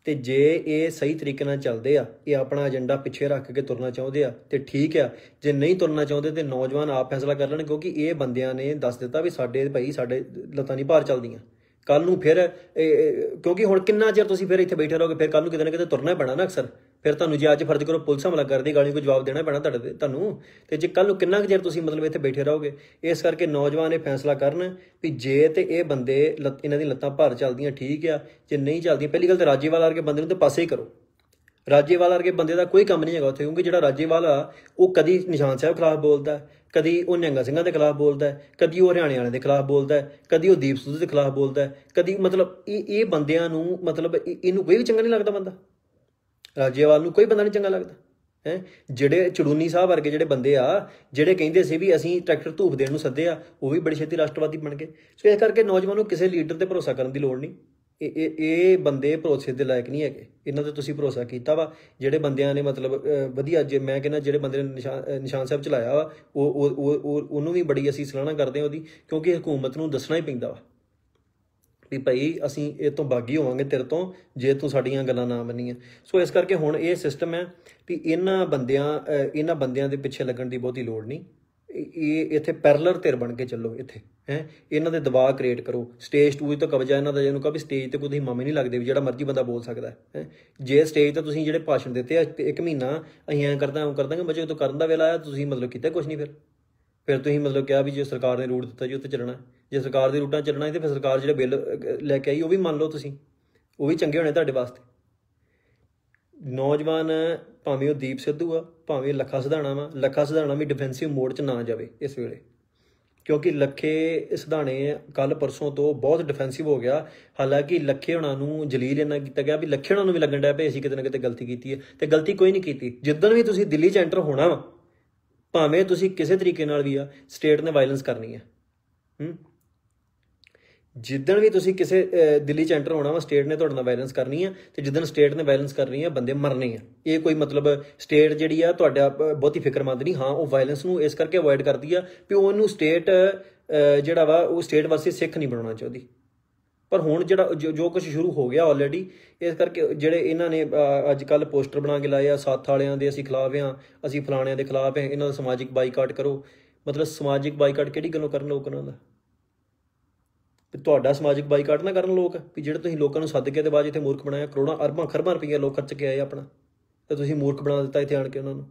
ਤੇ ਜੇ ਇਹ ਸਹੀ ਤਰੀਕੇ ਨਾਲ ਚੱਲਦੇ ਆ ਇਹ ਆਪਣਾ ਏਜੰਡਾ ਪਿੱਛੇ ਰੱਖ ਕੇ ਤੁਰਨਾ ਚਾਹੁੰਦੇ ਆ ਤੇ ਠੀਕ ਆ ਜੇ ਨਹੀਂ ਤੁਰਨਾ ਚਾਹੁੰਦੇ ਤੇ ਨੌਜਵਾਨ ਆਪ ਫੈਸਲਾ ਕਰ ਲੈਣ ਕਿਉਂਕਿ ਇਹ ਬੰਦਿਆਂ ਨੇ ਦੱਸ ਦਿੱਤਾ ਵੀ ਸਾਡੇ ਭਾਈ ਸਾਡੇ ਲਤਾਂ ਨਹੀਂ ਭਾਰ ਚੱਲਦੀਆਂ ਕੱਲ ਨੂੰ ਫਿਰ ਕਿਉਂਕਿ ਹੁਣ ਕਿੰਨਾ ਚਿਰ ਤੁਸੀਂ ਫਿਰ ਇੱਥੇ ਬੈਠੇ ਰਹੋਗੇ ਫਿਰ ਕੱਲ ਨੂੰ ਕਿਤੇ ਨਾ ਕਿਤੇ ਤੁਰਨਾ ਪੈਣਾ ਨਾ ਅਕਸਰ ਫਿਰ ਤੁਹਾਨੂੰ ਜੇ ਅੱਜ ਫਰਜ਼ ਕਰੋ ਪੁਲਿਸ ਹਮਲਾ ਕਰਦੀ ਗਾਲੀ ਕੋ ਜਵਾਬ ਦੇਣਾ ਪੈਣਾ ਤੁਹਾਡੇ ਤੁਹਾਨੂੰ ਤੇ ਜੇ ਕੱਲ ਨੂੰ ਕਿੰਨਾ ਚਿਰ ਤੁਸੀਂ ਮਤਲਬ ਇੱਥੇ ਬੈਠੇ ਰਹੋਗੇ ਇਸ ਕਰਕੇ ਨੌਜਵਾਨ ਇਹ ਫੈਸਲਾ ਕਰਨ ਵੀ ਜੇ ਤੇ ਇਹ ਬੰਦੇ ਇਹਨਾਂ ਦੀ ਲੱਤਾਂ ਭਾਰ ਚੱਲਦੀਆਂ ਠੀਕ ਆ ਜੇ ਨਹੀਂ ਚੱਲਦੀਆਂ ਪਹਿਲੀ ਗੱਲ ਤੇ ਰਾਜੇਵਾਲ ਵਰਗੇ ਬੰਦੇ ਨੂੰ ਤੇ ਪਾਸੇ ਹੀ ਕਰੋ ਰਾਜੇਵਾਲ ਵਰਗੇ ਬੰਦੇ ਦਾ ਕੋਈ ਕੰਮ ਨਹੀਂ ਹੈਗਾ ਉੱਥੇ ਕਿਉਂਕਿ ਜਿਹੜਾ ਰਾਜੇਵਾਲ ਆ ਉਹ ਕਦੀ ਨਿਸ਼ਾਨ ਸਾਹਿਬ ਖਿਲਾਫ ਬੋਲਦਾ ਕਦੀ ਉਹ ਨਿਹੰਗਾ ਸਿੰਘਾਂ ਦੇ ਖਿਲਾਫ ਬੋਲਦਾ ਕਦੀ ਉਹ ਹਰਿਆਣੇ ਵਾਲਿਆਂ ਦੇ ਖਿਲਾਫ ਬੋਲਦਾ ਕਦੀ ਉਹ ਦੀਪ ਸੂਦ ਦੇ ਖਿਲਾਫ ਬੋਲਦਾ ਕਦੀ ਮਤਲਬ ਇਹ ਇਹ ਬੰਦਿਆਂ ਨੂੰ ਮਤਲਬ ਇਹਨੂੰ ਕੋਈ ਵੀ ਚੰਗਾ ਨਹੀਂ ਲੱਗਦਾ ਬੰਦਾ ਰਾਜੇਵਾਲ ਨੂੰ ਕੋਈ ਬੰਦਾ ਨਹੀਂ ਚੰਗਾ ਲੱਗਦਾ ਹੈ ਜਿਹੜੇ ਚੜੂਨੀ ਸਾਹਿਬ ਵਰਗੇ ਜਿਹੜੇ ਬੰਦੇ ਆ ਜਿਹੜੇ ਕਹਿੰਦੇ ਸੀ ਵੀ ਅਸੀਂ ਟਰੈਕਟਰ ਧੂਪ ਦੇਣ ਨੂੰ ਸੱਦੇ ਆ ਉਹ ਵੀ ਬੜੇ ਛੇਤੀ ਰਾਸ਼ਟਰਵਾਦੀ ਬਣ ਗਏ ਸੋ ਇਸ ਕਰਕੇ ਨੌਜਵਾਨ ਨੂੰ ਕਿਸੇ ਲੀਡਰ ਤੇ ਭਰੋਸਾ ਕਰਨ ਦੀ ਲੋੜ ਨਹੀਂ ਇਹ ਇਹ ਬੰਦੇ ਭਰੋਸੇ ਦੇ ਲਾਇਕ ਨਹੀਂ ਹੈਗੇ ਇਹਨਾਂ ਤੇ ਤੁਸੀਂ ਭਰੋਸਾ ਕੀਤਾ ਵਾ ਜਿਹੜੇ ਬੰਦਿਆਂ ਨੇ ਮਤਲਬ ਵਧੀਆ ਜੇ ਮੈਂ ਕਹਿੰਦਾ ਜਿਹੜੇ ਬੰਦੇ ਨੇ ਨਿਸ਼ਾਨ ਸਾਹਿਬ ਚਲਾਇਆ ਵਾ ਉਹ ਉਹ ਉਹਨੂੰ ਵੀ ਬੜੀ ਅਸੀਂ ਸਲਾਹਣਾ ਕਰਦੇ ਹਾਂ ਉਹਦੀ ਕਿਉਂਕਿ ਹਕੂਮਤ ਨੂੰ ਦੱਸਣਾ ਹੀ ਪੈਂਦਾ ਵਾ ਵੀ ਭਾਈ ਅਸੀਂ ਇਹ ਤੋਂ ਬਾਗੀ ਹੋਵਾਂਗੇ ਤੇਰੇ ਤੋਂ ਜੇ ਤੂੰ ਸਾਡੀਆਂ ਗੱਲਾਂ ਨਾ ਮੰਨੀਆਂ ਸੋ ਇਸ ਕਰਕੇ ਹੁਣ ਇਹ ਸਿਸਟਮ ਹੈ ਵੀ ਇਹਨਾਂ ਬੰਦਿਆਂ ਇਹਨਾਂ ਬੰਦਿਆਂ ਦੇ ਪਿੱਛੇ ਲੱਗਣ ਦੀ ਬਹੁਤੀ ਲੋੜ ਨਹੀਂ ਇਹ ਇੱਥੇ ਪੈਰਲਰ ਧਿਰ ਬਣ ਕੇ ਚੱਲੋ ਇੱਥੇ ਹੈ ਇਹਨਾਂ ਦੇ ਦਬਾਅ ਕ੍ਰੀਏਟ ਕਰੋ ਸਟੇਜ 2 ਤੋਂ ਕਬਜ਼ਾ ਇਹਨਾਂ ਦਾ ਜਿਹਨੂੰ ਕਹਾਂ ਵੀ ਸਟੇਜ ਤੇ ਕੋਈ ਮਮੇ ਨਹੀਂ ਲੱਗਦੇ ਵੀ ਜਿਹੜਾ ਮਰਜ਼ੀ ਬੰਦਾ ਬੋਲ ਸਕਦਾ ਹੈ ਜੇ ਸਟੇਜ ਤੇ ਤੁਸੀਂ ਜਿਹੜੇ ਭਾਸ਼ਣ ਦਿੱਤੇ ਆ ਇੱਕ ਮਹੀਨਾ ਅਸੀਂ ਐਂ ਕਰਦਾ ਉਹ ਕਰਦਾਂਗੇ ਬਚੇ ਤੋਂ ਕਰਨ ਦਾ ਵੇਲਾ ਆ ਤੁਸੀਂ ਮਤਲਬ ਕਿਤੇ ਕੁਝ ਨਹੀਂ ਫਿਰ ਫਿਰ ਤੁਸੀਂ ਮਤਲਬ ਕਿਹਾ ਵੀ ਜੇ ਸਰਕਾਰ ਨੇ ਰੂਟ ਦਿੱਤਾ ਜੀ ਉੱਤੇ ਚੱਲਣਾ ਜੇ ਸਰਕਾਰ ਦੇ ਰੂਟਾਂ ਚੱਲਣਾ ਹੈ ਤੇ ਫਿਰ ਸਰਕਾਰ ਜਿਹੜੇ ਬਿੱਲ ਲੈ ਕੇ ਆਈ ਉਹ ਵੀ ਮੰਨ ਲਓ ਤੁਸੀਂ ਉਹ ਵੀ ਚੰਗੇ ਹੋਣੇ ਤੁਹਾਡੇ ਵਾਸਤੇ ਨੌਜਵਾਨ ਭਾਵੇਂ ਉਹ ਦੀਪ ਸਿੱਧੂ ਆ ਭਾਵੇਂ ਲੱਖਾ ਸਿਧਾਣਾ ਵਾ ਲੱਖਾ ਸਿਧਾਣਾ ਵੀ ਡਿਫੈਂਸਿਵ ਮੋਡ 'ਚ ਨਾ ਜਾਵੇ ਇਸ ਵੇਲੇ ਕਿਉਂਕਿ ਲੱਖੇ ਸਿਧਾਣੇ ਕੱਲ ਪਰਸੋਂ ਤੋਂ ਬਹੁਤ ਡਿਫੈਂਸਿਵ ਹੋ ਗਿਆ ਹਾਲਾਂਕਿ ਲੱਖੇ ਉਹਨਾਂ ਨੂੰ ਜਲੀਲ ਇਹਨਾਂ ਕੀਤਾ ਗਿਆ ਵੀ ਲੱਖੇ ਉਹਨਾਂ ਨੂੰ ਵੀ ਲੱਗਣ ਡਿਆ ਪਏ ਅਸੀਂ ਕਿਤੇ ਨਾ ਕਿਤੇ ਗਲਤੀ ਕੀਤੀ ਹੈ ਤੇ ਗਲਤੀ ਕੋਈ ਨਹੀਂ ਕੀਤੀ ਜਿੱਦਣ ਵੀ ਤੁਸੀਂ ਦਿੱਲੀ 'ਚ ਐਂਟਰ ਹੋਣਾ ਵਾ ਭਾਵੇਂ ਤੁਸੀਂ ਕਿਸੇ ਤਰੀਕੇ ਨਾਲ ਵੀ ਆ ਸਟੇਟ ਨੇ ਵਾਇਲੈਂਸ ਕਰਨੀ ਹੈ ਹੂੰ ਜਿੱਦਣ ਵੀ ਤੁਸੀਂ ਕਿਸੇ ਦਿੱਲੀ ਚ ਐਂਟਰ ਹੋਣਾ ਵਾ ਸਟੇਟ ਨੇ ਤੁਹਾਡੇ ਨਾਲ ਬੈਲੈਂਸ ਕਰਨੀ ਆ ਤੇ ਜਿੱਦਣ ਸਟੇਟ ਨੇ ਬੈਲੈਂਸ ਕਰਨੀ ਆ ਬੰਦੇ ਮਰਨੇ ਆ ਇਹ ਕੋਈ ਮਤਲਬ ਸਟੇਟ ਜਿਹੜੀ ਆ ਤੁਹਾਡਾ ਬਹੁਤੀ ਫਿਕਰਮੰਦ ਨਹੀਂ ਹਾਂ ਉਹ ਵਾਇਲੈਂਸ ਨੂੰ ਇਸ ਕਰਕੇ ਅਵੋਇਡ ਕਰਦੀ ਆ ਕਿ ਉਹਨੂੰ ਸਟੇਟ ਜਿਹੜਾ ਵਾ ਉਹ ਸਟੇਟ ਵਾਸਤੇ ਸਿੱਖ ਨਹੀਂ ਬਣਾਉਣਾ ਚਾਹੁੰਦੀ ਪਰ ਹੁਣ ਜਿਹੜਾ ਜੋ ਕੁਝ ਸ਼ੁਰੂ ਹੋ ਗਿਆ ਆਲਰੇਡੀ ਇਸ ਕਰਕੇ ਜਿਹੜੇ ਇਹਨਾਂ ਨੇ ਅੱਜ ਕੱਲ ਪੋਸਟਰ ਬਣਾ ਕੇ ਲਾਏ ਆ ਸਾਥ ਵਾਲਿਆਂ ਦੇ ਅਸੀਂ ਖਿਲਾਫ ਆ ਅਸੀਂ ਫਲਾਣਿਆਂ ਦੇ ਖਿਲਾਫ ਆ ਇਹਨਾਂ ਦਾ ਸਮਾਜਿਕ ਬਾਈਕਾਟ ਕਰੋ ਮਤਲਬ ਸਮਾਜਿਕ ਬਾਈਕਾਟ ਕਿਹੜੀ ਗੱਲੋਂ ਕਰਨ ਲੋਕਾਂ ਦਾ ਤੇ ਤੁਹਾਡਾ ਸਮਾਜਿਕ ਬਾਈਕਾਟ ਨਾ ਕਰਨ ਲੋਕ ਕਿ ਜਿਹੜੇ ਤੁਸੀਂ ਲੋਕਾਂ ਨੂੰ ਕੇ ਤੇ ਬਾਅਦ ਇੱਥੇ ਮੂਰਖ ਬਣਾਇਆ ਕਰੋੜਾਂ ਅਰਬਾਂ ਖਰਬਾਂ ਰੁਪਈਆ ਲੋਕ ਖਰਚ ਕੇ ਆਏ ਆਪਣਾ ਤੇ ਤੁਸੀਂ ਮੂਰਖ ਬਣਾ ਦਿੱਤਾ ਇੱਥੇ ਆਣ ਕੇ ਉਹਨਾਂ ਨੂੰ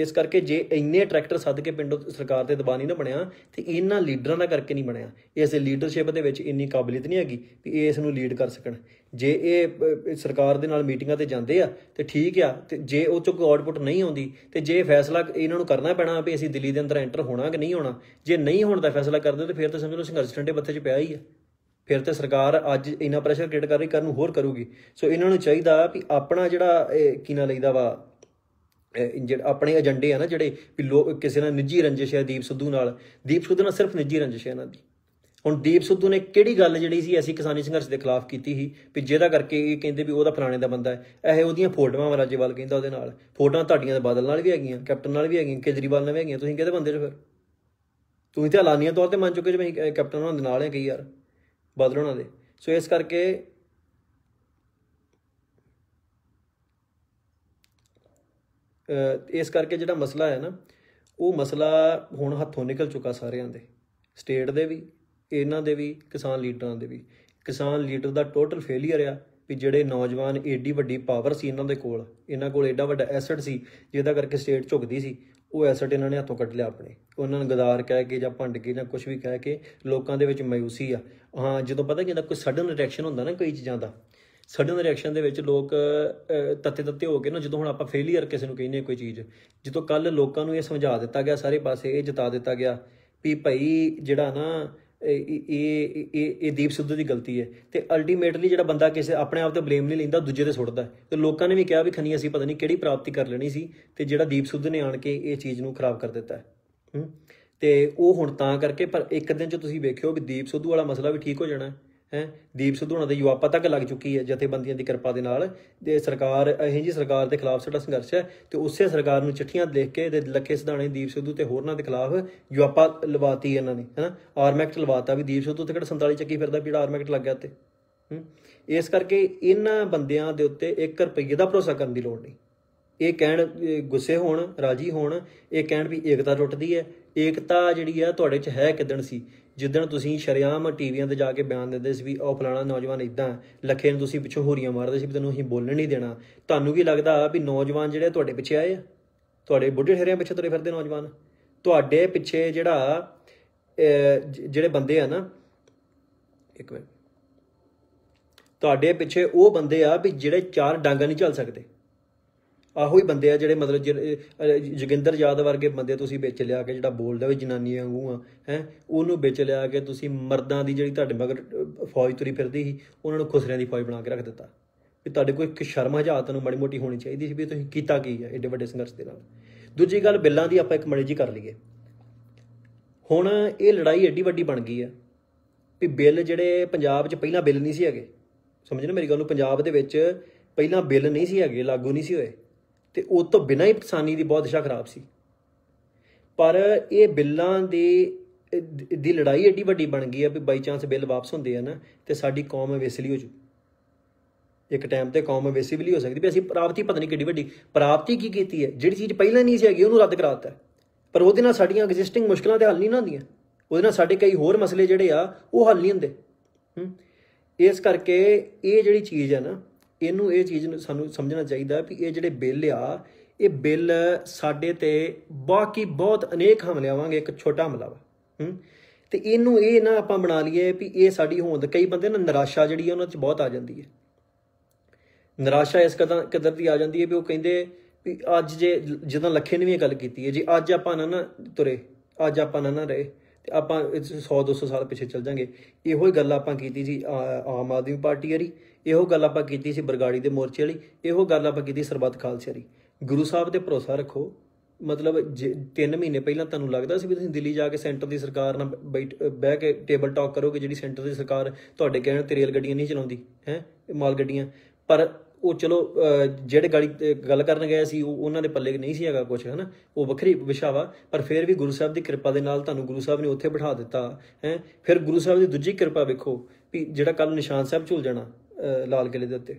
ਇਸ ਕਰਕੇ ਜੇ ਇੰਨੇ ਟਰੈਕਟਰ ਸੱਦ ਕੇ ਪਿੰਡ ਸਰਕਾਰ ਤੇ ਦਬਾਅ ਨਹੀਂ ਨਾ ਬਣਿਆ ਤੇ ਇਹਨਾਂ ਲੀਡਰਾਂ ਦਾ ਕਰਕੇ ਨਹੀਂ ਬਣਿਆ ਇਸ ਲੀਡਰਸ਼ਿਪ ਦੇ ਵਿੱਚ ਇੰਨੀ ਕਾਬਲੀਅਤ ਨਹੀਂ ਹੈਗੀ ਕਿ ਇਹ ਇਸ ਨੂੰ ਲੀਡ ਕਰ ਸਕਣ ਜੇ ਇਹ ਸਰਕਾਰ ਦੇ ਨਾਲ ਮੀਟਿੰਗਾਂ ਤੇ ਜਾਂਦੇ ਆ ਤੇ ਠੀਕ ਆ ਤੇ ਜੇ ਉਹ ਚੋਂ ਕੋਈ ਆਊਟਪੁੱਟ ਨਹੀਂ ਆਉਂਦੀ ਤੇ ਜੇ ਫੈਸਲਾ ਇਹਨਾਂ ਨੂੰ ਕਰਨਾ ਪੈਣਾ ਵੀ ਅਸੀਂ ਦਿੱਲੀ ਦੇ ਅੰਦਰ ਐਂਟਰ ਹੋਣਾ ਕਿ ਨਹੀਂ ਹੋਣਾ ਜੇ ਨਹੀਂ ਹੋਣ ਦਾ ਫੈਸਲਾ ਕਰਦੇ ਤੇ ਫਿਰ ਤਾਂ ਸਮਝ ਲਓ ਸੰਘਰਸ਼ ਠੰਡੇ ਪੱਥੇ 'ਚ ਪਿਆ ਹੀ ਆ ਫਿਰ ਤੇ ਸਰਕਾਰ ਅੱਜ ਇੰਨਾ ਪ੍ਰੈਸ਼ਰ ਕ੍ਰੀਏਟ ਕਰ ਰਹੀ ਕਰਨ ਨੂੰ ਹੋਰ ਕਰੂਗੀ ਸੋ ਇਹਨਾਂ ਨੂੰ ਚਾਹੀਦਾ ਵੀ ਆਪਣਾ ਜਿਹੜਾ ਕੀ ਨਾ ਲਈਦਾ ਵਾ ਜਿਹੜੇ ਆਪਣੇ ਏਜੰਡੇ ਆ ਨਾ ਜਿਹੜੇ ਵੀ ਲੋਕ ਕਿਸੇ ਨਾਲ ਨਿੱਜੀ ਰੰਜਿਸ਼ ਹੈ ਦੀਪ ਸਿੱਧੂ ਨਾਲ ਦੀਪ ਸਿੱਧੂ ਨਾਲ ਸਿਰਫ ਨਿੱਜੀ ਰੰਜਿਸ਼ ਹੈ ਇਹਨਾਂ ਦੀ ਹੁਣ ਦੀਪ ਸਿੱਧੂ ਨੇ ਕਿਹੜੀ ਗੱਲ ਜਿਹੜੀ ਸੀ ਐਸੀ ਕਿਸਾਨੀ ਸੰਘਰਸ਼ ਦੇ ਖਿਲਾਫ ਕੀਤੀ ਸੀ ਵੀ ਜਿਹਦਾ ਕਰਕੇ ਇਹ ਕਹਿੰਦੇ ਵੀ ਉਹਦਾ ਫਲਾਣੇ ਦਾ ਬੰਦਾ ਹੈ ਇਹ ਉਹਦੀਆਂ ਫੋਟੋਆਂ ਰਾਜੇਵਾਲ ਕਹਿੰਦਾ ਉਹਦੇ ਨਾਲ ਫੋਟੋਆਂ ਤੁਹਾਡੀਆਂ ਦੇ ਬਦਲ ਨਾਲ ਵੀ ਹੈਗੀਆਂ ਕੈਪਟਨ ਨਾਲ ਵੀ ਹੈਗੀਆਂ ਕੇਜਰੀਵਾਲ ਨਾਲ ਵੀ ਹੈਗੀਆਂ ਤੁਸੀਂ ਕਿਹਦੇ ਬੰਦੇ ਜੇ ਫਿਰ ਤੁਸੀਂ ਤਾਂ ਐਲਾਨੀਆਂ ਤੌਰ ਤੇ ਮੰਨ ਚੁੱਕੇ ਜਿਵੇਂ ਕੈਪਟਨ ਉਹਨਾਂ ਦੇ ਨਾਲ ਹੈ ਕਈ ਯਾਰ ਬਦਲ ਉਹਨਾਂ ਦੇ ਸੋ ਇਸ ਕਰਕੇ ਇਸ ਕਰਕੇ ਜਿਹੜਾ ਮਸਲਾ ਹੈ ਨਾ ਉਹ ਮਸਲਾ ਹੁਣ ਹੱਥੋਂ ਨਿਕਲ ਚੁੱਕਾ ਸਾਰਿਆਂ ਦੇ ਸਟੇਟ ਦੇ ਵੀ ਇਹਨਾਂ ਦੇ ਵੀ ਕਿਸਾਨ ਲੀਡਰਾਂ ਦੇ ਵੀ ਕਿਸਾਨ ਲੀਡਰ ਦਾ ਟੋਟਲ ਫੇਲਿਅਰ ਆ ਵੀ ਜਿਹੜੇ ਨੌਜਵਾਨ ਏਡੀ ਵੱਡੀ ਪਾਵਰ ਸੀ ਇਹਨਾਂ ਦੇ ਕੋਲ ਇਹਨਾਂ ਕੋਲ ਏਡਾ ਵੱਡਾ ਐਸੈਟ ਸੀ ਜਿਹਦਾ ਕਰਕੇ ਸਟੇਟ ਝੁਕਦੀ ਸੀ ਉਹ ਐਸੈਟ ਇਹਨਾਂ ਨੇ ਹੱਥੋਂ ਕੱਢ ਲਿਆ ਆਪਣੇ ਉਹਨਾਂ ਨੂੰ ਗਦਾਰ ਕਹਿ ਕੇ ਜਾਂ ਭੰਡ ਕੇ ਜਾਂ ਕੁਝ ਵੀ ਕਹਿ ਕੇ ਲੋਕਾਂ ਦੇ ਵਿੱਚ ਮਾਇੂਸੀ ਆ ਹਾਂ ਜਦੋਂ ਪਤਾ ਕਿ ਇਹਦਾ ਕੋਈ ਸਡਨ ਰਿਐਕਸ਼ਨ ਹੁੰਦਾ ਨਾ ਕਈ ਚੀਜ਼ਾਂ ਦਾ ਸਡਨ ਰਿਐਕਸ਼ਨ ਦੇ ਵਿੱਚ ਲੋਕ ਤੱਤੇ ਤੱਤੇ ਹੋ ਕੇ ਨਾ ਜਦੋਂ ਹੁਣ ਆਪਾਂ ਫੇਲੀਅਰ ਕਿਸੇ ਨੂੰ ਕਹਿੰਨੇ ਕੋਈ ਚੀਜ਼ ਜਦੋਂ ਕੱਲ ਲੋਕਾਂ ਨੂੰ ਇਹ ਸਮਝਾ ਦਿੱਤਾ ਗਿਆ ਸਾਰੇ ਪਾਸੇ ਇਹ ਜਤਾ ਦਿੱਤਾ ਗਿਆ ਵੀ ਭਈ ਜਿਹੜਾ ਨਾ ਇਹ ਇਹ ਇਹ ਦੀਪ ਸਿੱਧੂ ਦੀ ਗਲਤੀ ਹੈ ਤੇ ਅਲਟੀਮੇਟਲੀ ਜਿਹੜਾ ਬੰਦਾ ਕਿਸੇ ਆਪਣੇ ਆਪ ਤੇ ਬਲੇਮ ਨਹੀਂ ਲੈਂਦਾ ਦੂਜੇ ਤੇ ਸੁੱਟਦਾ ਤੇ ਲੋਕਾਂ ਨੇ ਵੀ ਕਿਹਾ ਵੀ ਖਨੀ ਅਸੀਂ ਪਤਾ ਨਹੀਂ ਕਿਹੜੀ ਪ੍ਰਾਪਤੀ ਕਰ ਲੈਣੀ ਸੀ ਤੇ ਜਿਹੜਾ ਦੀਪ ਸਿੱਧੂ ਨੇ ਆਣ ਕੇ ਇਹ ਚੀਜ਼ ਨੂੰ ਖਰਾਬ ਕਰ ਦਿੱਤਾ ਤੇ ਉਹ ਹੁਣ ਤਾਂ ਕਰਕੇ ਪਰ ਇੱਕ ਦਿਨ ਚ ਤੁਸੀਂ ਵੇਖਿਓ ਵੀ ਦੀਪ ਸਿੱਧੂ ਵਾਲਾ ਮਸਲਾ ਵੀ ਠੀਕ ਹੋ ਜਾਣਾ ਹੈ ਦੀਪ ਸਿੱਧੂ ਹੁਣਾਂ ਦੇ ਯੁਵਾਪਾ ਤੱਕ ਲੱਗ ਚੁੱਕੀ ਹੈ ਜਥੇਬੰਦੀਆਂ ਦੀ ਕਿਰਪਾ ਦੇ ਨਾਲ ਤੇ ਸਰਕਾਰ ਇਹ ਜੀ ਸਰਕਾਰ ਦੇ ਖਿਲਾਫ ਸਾਡਾ ਸੰਘਰਸ਼ ਹੈ ਤੇ ਉਸੇ ਸਰਕਾਰ ਨੂੰ ਚਿੱਠੀਆਂ ਲਿਖ ਕੇ ਤੇ ਲੱਖੇ ਸਿਧਾਣੇ ਦੀਪ ਸਿੱਧੂ ਤੇ ਹੋਰਨਾਂ ਦੇ ਖਿਲਾਫ ਯੁਵਾਪਾ ਲਵਾਤੀ ਇਹਨਾਂ ਨੇ ਹੈਨਾ ਆਰਮੈਕਟ ਲਵਾਤਾ ਵੀ ਦੀਪ ਸਿੱਧੂ ਤੇ ਕਿਹੜਾ 47 ਚੱਕੀ ਫਿਰਦਾ ਜਿਹੜਾ ਆਰਮੈਕਟ ਲੱਗਿਆ ਤੇ ਇਸ ਕਰਕੇ ਇਹਨਾਂ ਬੰਦਿਆਂ ਦੇ ਉੱਤੇ 1 ਰੁਪਏ ਦਾ ਭਰੋਸਾ ਕਰਨ ਦੀ ਲੋੜ ਨਹੀਂ ਇਹ ਕਹਿਣ ਗੁੱਸੇ ਹੋਣ ਰਾਜੀ ਹੋਣ ਇਹ ਕਹਿਣ ਵੀ ਏਕਤਾ ਟੁੱਟਦੀ ਹੈ ਏਕਤਾ ਜਿਹੜੀ ਆ ਤੁਹਾਡੇ ਚ ਹੈ ਕਿਦਣ ਸੀ ਜਿੱਦਣ ਤੁਸੀਂ ਸ਼ਰਿਆਮ ਟੀਵੀਆਂ ਤੇ ਜਾ ਕੇ ਬਿਆਨ ਦਿੰਦੇ ਸੀ ਵੀ ਉਹ ਫਲਾਣਾ ਨੌਜਵਾਨ ਇਦਾਂ ਲੱਖੇ ਨੂੰ ਤੁਸੀਂ ਪਿੱਛੋਂ ਹੋਰੀਆਂ ਮਾਰਦੇ ਸੀ ਵੀ ਤੈਨੂੰ ਅਸੀਂ ਬੋਲਣ ਨਹੀਂ ਦੇਣਾ ਤੁਹਾਨੂੰ ਕੀ ਲੱਗਦਾ ਵੀ ਨੌਜਵਾਨ ਜਿਹੜੇ ਤੁਹਾਡੇ ਪਿੱਛੇ ਆਏ ਆ ਤੁਹਾਡੇ ਬੁੱਢੇ ਠਹਿਰਿਆਂ ਪਿੱਛੇ ਤੁਰੇ ਫਿਰਦੇ ਨੌਜਵਾਨ ਤੁਹਾਡੇ ਪਿੱਛੇ ਜਿਹੜਾ ਜਿਹੜੇ ਬੰਦੇ ਆ ਨਾ ਇੱਕ ਮਿੰਟ ਤੁਹਾਡੇ ਪਿੱਛੇ ਉਹ ਬੰਦੇ ਆ ਵੀ ਜਿਹੜੇ ਚਾਰ ਡਾਂਗਾ ਨਹੀਂ ਚੱਲ ਸਕਦੇ ਆਹੋ ਹੀ ਬੰਦੇ ਆ ਜਿਹੜੇ ਮਤਲਬ ਜਗਿੰਦਰ ਯਾਦਵ ਵਰਗੇ ਬੰਦੇ ਤੁਸੀਂ ਵਿੱਚ ਲਿਆ ਕੇ ਜਿਹੜਾ ਬੋਲਦਾ ਵੀ ਜਨਾਨੀ ਵਾਂਗੂ ਆ ਹੈ ਉਹਨੂੰ ਵਿੱਚ ਲਿਆ ਕੇ ਤੁਸੀਂ ਮਰਦਾਂ ਦੀ ਜਿਹੜੀ ਤੁਹਾਡੇ ਮਗਰ ਫੌਜ ਤੁਰੀ ਫਿਰਦੀ ਸੀ ਉਹਨਾਂ ਨੂੰ ਖੁਸਰਿਆਂ ਦੀ ਫੌਜ ਬਣਾ ਕੇ ਰੱਖ ਦਿੱਤਾ ਵੀ ਤੁਹਾਡੇ ਕੋਈ ਇੱਕ ਸ਼ਰਮ ਹਜਾਤ ਨੂੰ ਮੜੀ ਮੋਟੀ ਹੋਣੀ ਚਾਹੀਦੀ ਸੀ ਵੀ ਤੁਸੀਂ ਕੀਤਾ ਕੀ ਹੈ ਐਡੇ ਵੱਡੇ ਸੰਘਰਸ਼ ਦੇ ਨਾਲ ਦੂਜੀ ਗੱਲ ਬਿੱਲਾਂ ਦੀ ਆਪਾਂ ਇੱਕ ਮੜੀ ਜੀ ਕਰ ਲਈਏ ਹੁਣ ਇਹ ਲੜਾਈ ਐਡੀ ਵੱਡੀ ਬਣ ਗਈ ਆ ਵੀ ਬਿੱਲ ਜਿਹੜੇ ਪੰਜਾਬ 'ਚ ਪਹਿਲਾਂ ਬਿੱਲ ਨਹੀਂ ਸੀ ਹੈਗੇ ਸਮਝਣਾ ਮੇਰੀ ਗੱਲ ਨੂੰ ਪੰਜਾਬ ਦੇ ਵਿੱਚ ਪਹਿਲਾਂ ਬਿੱਲ ਨਹੀਂ ਸੀ ਹੈਗੇ ਲਾਗੂ ਨਹੀਂ ਸੀ ਹੋਏ ਤੇ ਉਹ ਤੋਂ ਬਿਨਾਂ ਹੀ ਪਸਾਨੀ ਦੀ ਬਹੁਤ ਦਿਸ਼ਾ ਖਰਾਬ ਸੀ ਪਰ ਇਹ ਬਿੱਲਾਂ ਦੇ ਦੀ ਲੜਾਈ ਏਡੀ ਵੱਡੀ ਬਣ ਗਈ ਆ ਵੀ ਬਾਈ ਚਾਂਸ ਬਿੱਲ ਵਾਪਸ ਹੁੰਦੇ ਆ ਨਾ ਤੇ ਸਾਡੀ ਕੌਮ ਵੇਸਲੀ ਹੋ ਜੂ ਇੱਕ ਟਾਈਮ ਤੇ ਕੌਮ ਵੇਸਲੀ ਹੋ ਸਕਦੀ ਵੀ ਅਸੀਂ ਪ੍ਰਾਪਤੀ ਪਤਾ ਨਹੀਂ ਕਿੱਡੀ ਵੱਡੀ ਪ੍ਰਾਪਤੀ ਕੀ ਕੀਤੀ ਹੈ ਜਿਹੜੀ ਚੀਜ਼ ਪਹਿਲਾਂ ਨਹੀਂ ਸੀ ਹੈਗੀ ਉਹਨੂੰ ਰੱਦ ਕਰਾਤਾ ਪਰ ਉਹਦੇ ਨਾਲ ਸਾਡੀਆਂ ਐਗਜ਼ਿਸਟਿੰਗ ਮੁਸ਼ਕਲਾਂ ਤੇ ਹੱਲ ਨਹੀਂ ਹੁੰਦੀਆਂ ਉਹਦੇ ਨਾਲ ਸਾਡੇ ਕਈ ਹੋਰ ਮਸਲੇ ਜਿਹੜੇ ਆ ਉਹ ਹੱਲ ਨਹੀਂ ਹੁੰਦੇ ਇਸ ਕਰਕੇ ਇਹ ਜਿਹੜੀ ਚੀਜ਼ ਹੈ ਨਾ ਇਹਨੂੰ ਇਹ ਚੀਜ਼ ਨੂੰ ਸਾਨੂੰ ਸਮਝਣਾ ਚਾਹੀਦਾ ਵੀ ਇਹ ਜਿਹੜੇ ਬਿੱਲ ਆ ਇਹ ਬਿੱਲ ਸਾਡੇ ਤੇ ਬਾਕੀ ਬਹੁਤ ਅਨੇਕ ਹਮਲੇ ਆਵਾਂਗੇ ਇੱਕ ਛੋਟਾ ਹਮਲਾ ਵਾ ਹੂੰ ਤੇ ਇਹਨੂੰ ਇਹ ਨਾ ਆਪਾਂ ਬਣਾ ਲਈਏ ਵੀ ਇਹ ਸਾਡੀ ਹੋਂਦ ਕਈ ਬੰਦੇ ਨਾ ਨਿਰਾਸ਼ਾ ਜਿਹੜੀ ਹੈ ਉਹਨਾਂ 'ਚ ਬਹੁਤ ਆ ਜਾਂਦੀ ਹੈ ਨਿਰਾਸ਼ਾ ਇਸ ਕਦਰ ਕਦਰ ਦੀ ਆ ਜਾਂਦੀ ਹੈ ਵੀ ਉਹ ਕਹਿੰਦੇ ਵੀ ਅੱਜ ਜੇ ਜਦੋਂ ਲੱਖੇ ਨੇ ਵੀ ਇਹ ਗੱਲ ਕੀਤੀ ਹੈ ਜੀ ਅੱਜ ਆਪਾਂ ਨਾ ਨਾ ਤੁਰੇ ਅੱਜ ਆਪਾਂ ਨਾ ਨਾ ਰਹੇ ਤੇ ਆਪਾਂ 100 200 ਸਾਲ ਪਿੱਛੇ ਚੱਲ ਜਾਾਂਗੇ ਇਹੋ ਹੀ ਗੱਲ ਆਪਾਂ ਕੀਤੀ ਸੀ ਆਮ ਆਦਮੀ ਪਾਰਟੀ ਵਾਲੀ ਇਹੋ ਗੱਲ ਆਪਾਂ ਕੀਤੀ ਸੀ ਬਰਗਾੜੀ ਦੇ ਮੋਰਚੇ ਵਾਲੀ ਇਹੋ ਗੱਲ ਆਪਾਂ ਕੀਤੀ ਸਰਬੱਤ ਖਾਲਸੇ ਵਾਲੀ ਗੁਰੂ ਸਾਹਿਬ ਤੇ ਭਰੋਸਾ ਰੱਖੋ ਮਤਲਬ 3 ਮਹੀਨੇ ਪਹਿਲਾਂ ਤੁਹਾਨੂੰ ਲੱਗਦਾ ਸੀ ਵੀ ਤੁਸੀਂ ਦਿੱਲੀ ਜਾ ਕੇ ਸੈਂਟਰ ਦੀ ਸਰਕਾਰ ਨਾਲ ਬਹਿ ਕੇ ਟੇਬਲ ਟਾਕ ਕਰੋਗੇ ਜਿਹੜੀ ਸੈਂਟਰ ਦੀ ਸਰਕਾਰ ਤੁਹਾਡੇ ਕਹਿਣ ਤੇ ਰੇਲ ਗੱਡੀਆਂ ਨਹੀਂ ਚਲਾਉਂਦੀ ਹੈ ਮਾਲ ਗੱਡੀਆਂ ਪਰ ਉਹ ਚਲੋ ਜਿਹੜੇ ਗਾਲੀ ਗੱਲ ਕਰਨ ਗਏ ਸੀ ਉਹ ਉਹਨਾਂ ਦੇ ਪੱਲੇ ਨਹੀਂ ਸੀ ਹੈਗਾ ਕੁਝ ਹਨਾ ਉਹ ਵੱਖਰੀ ਵਿਸ਼ਾਵਾ ਪਰ ਫਿਰ ਵੀ ਗੁਰੂ ਸਾਹਿਬ ਦੀ ਕਿਰਪਾ ਦੇ ਨਾਲ ਤੁਹਾਨੂੰ ਗੁਰੂ ਸਾਹਿਬ ਨੇ ਉੱਥੇ ਬਿਠਾ ਦਿੱਤਾ ਹੈ ਫਿਰ ਗੁਰੂ ਸਾਹਿਬ ਦੀ ਦੂਜੀ ਕਿਰਪਾ ਵੇਖੋ ਵੀ ਜਿਹੜਾ ਕੱਲ ਨਿਸ਼ਾਨ ਸਾਹਿਬ ਝੁਲ ਜਾਣਾ ਲਾਲ ਕਿਲੇ ਦੇ ਉੱਤੇ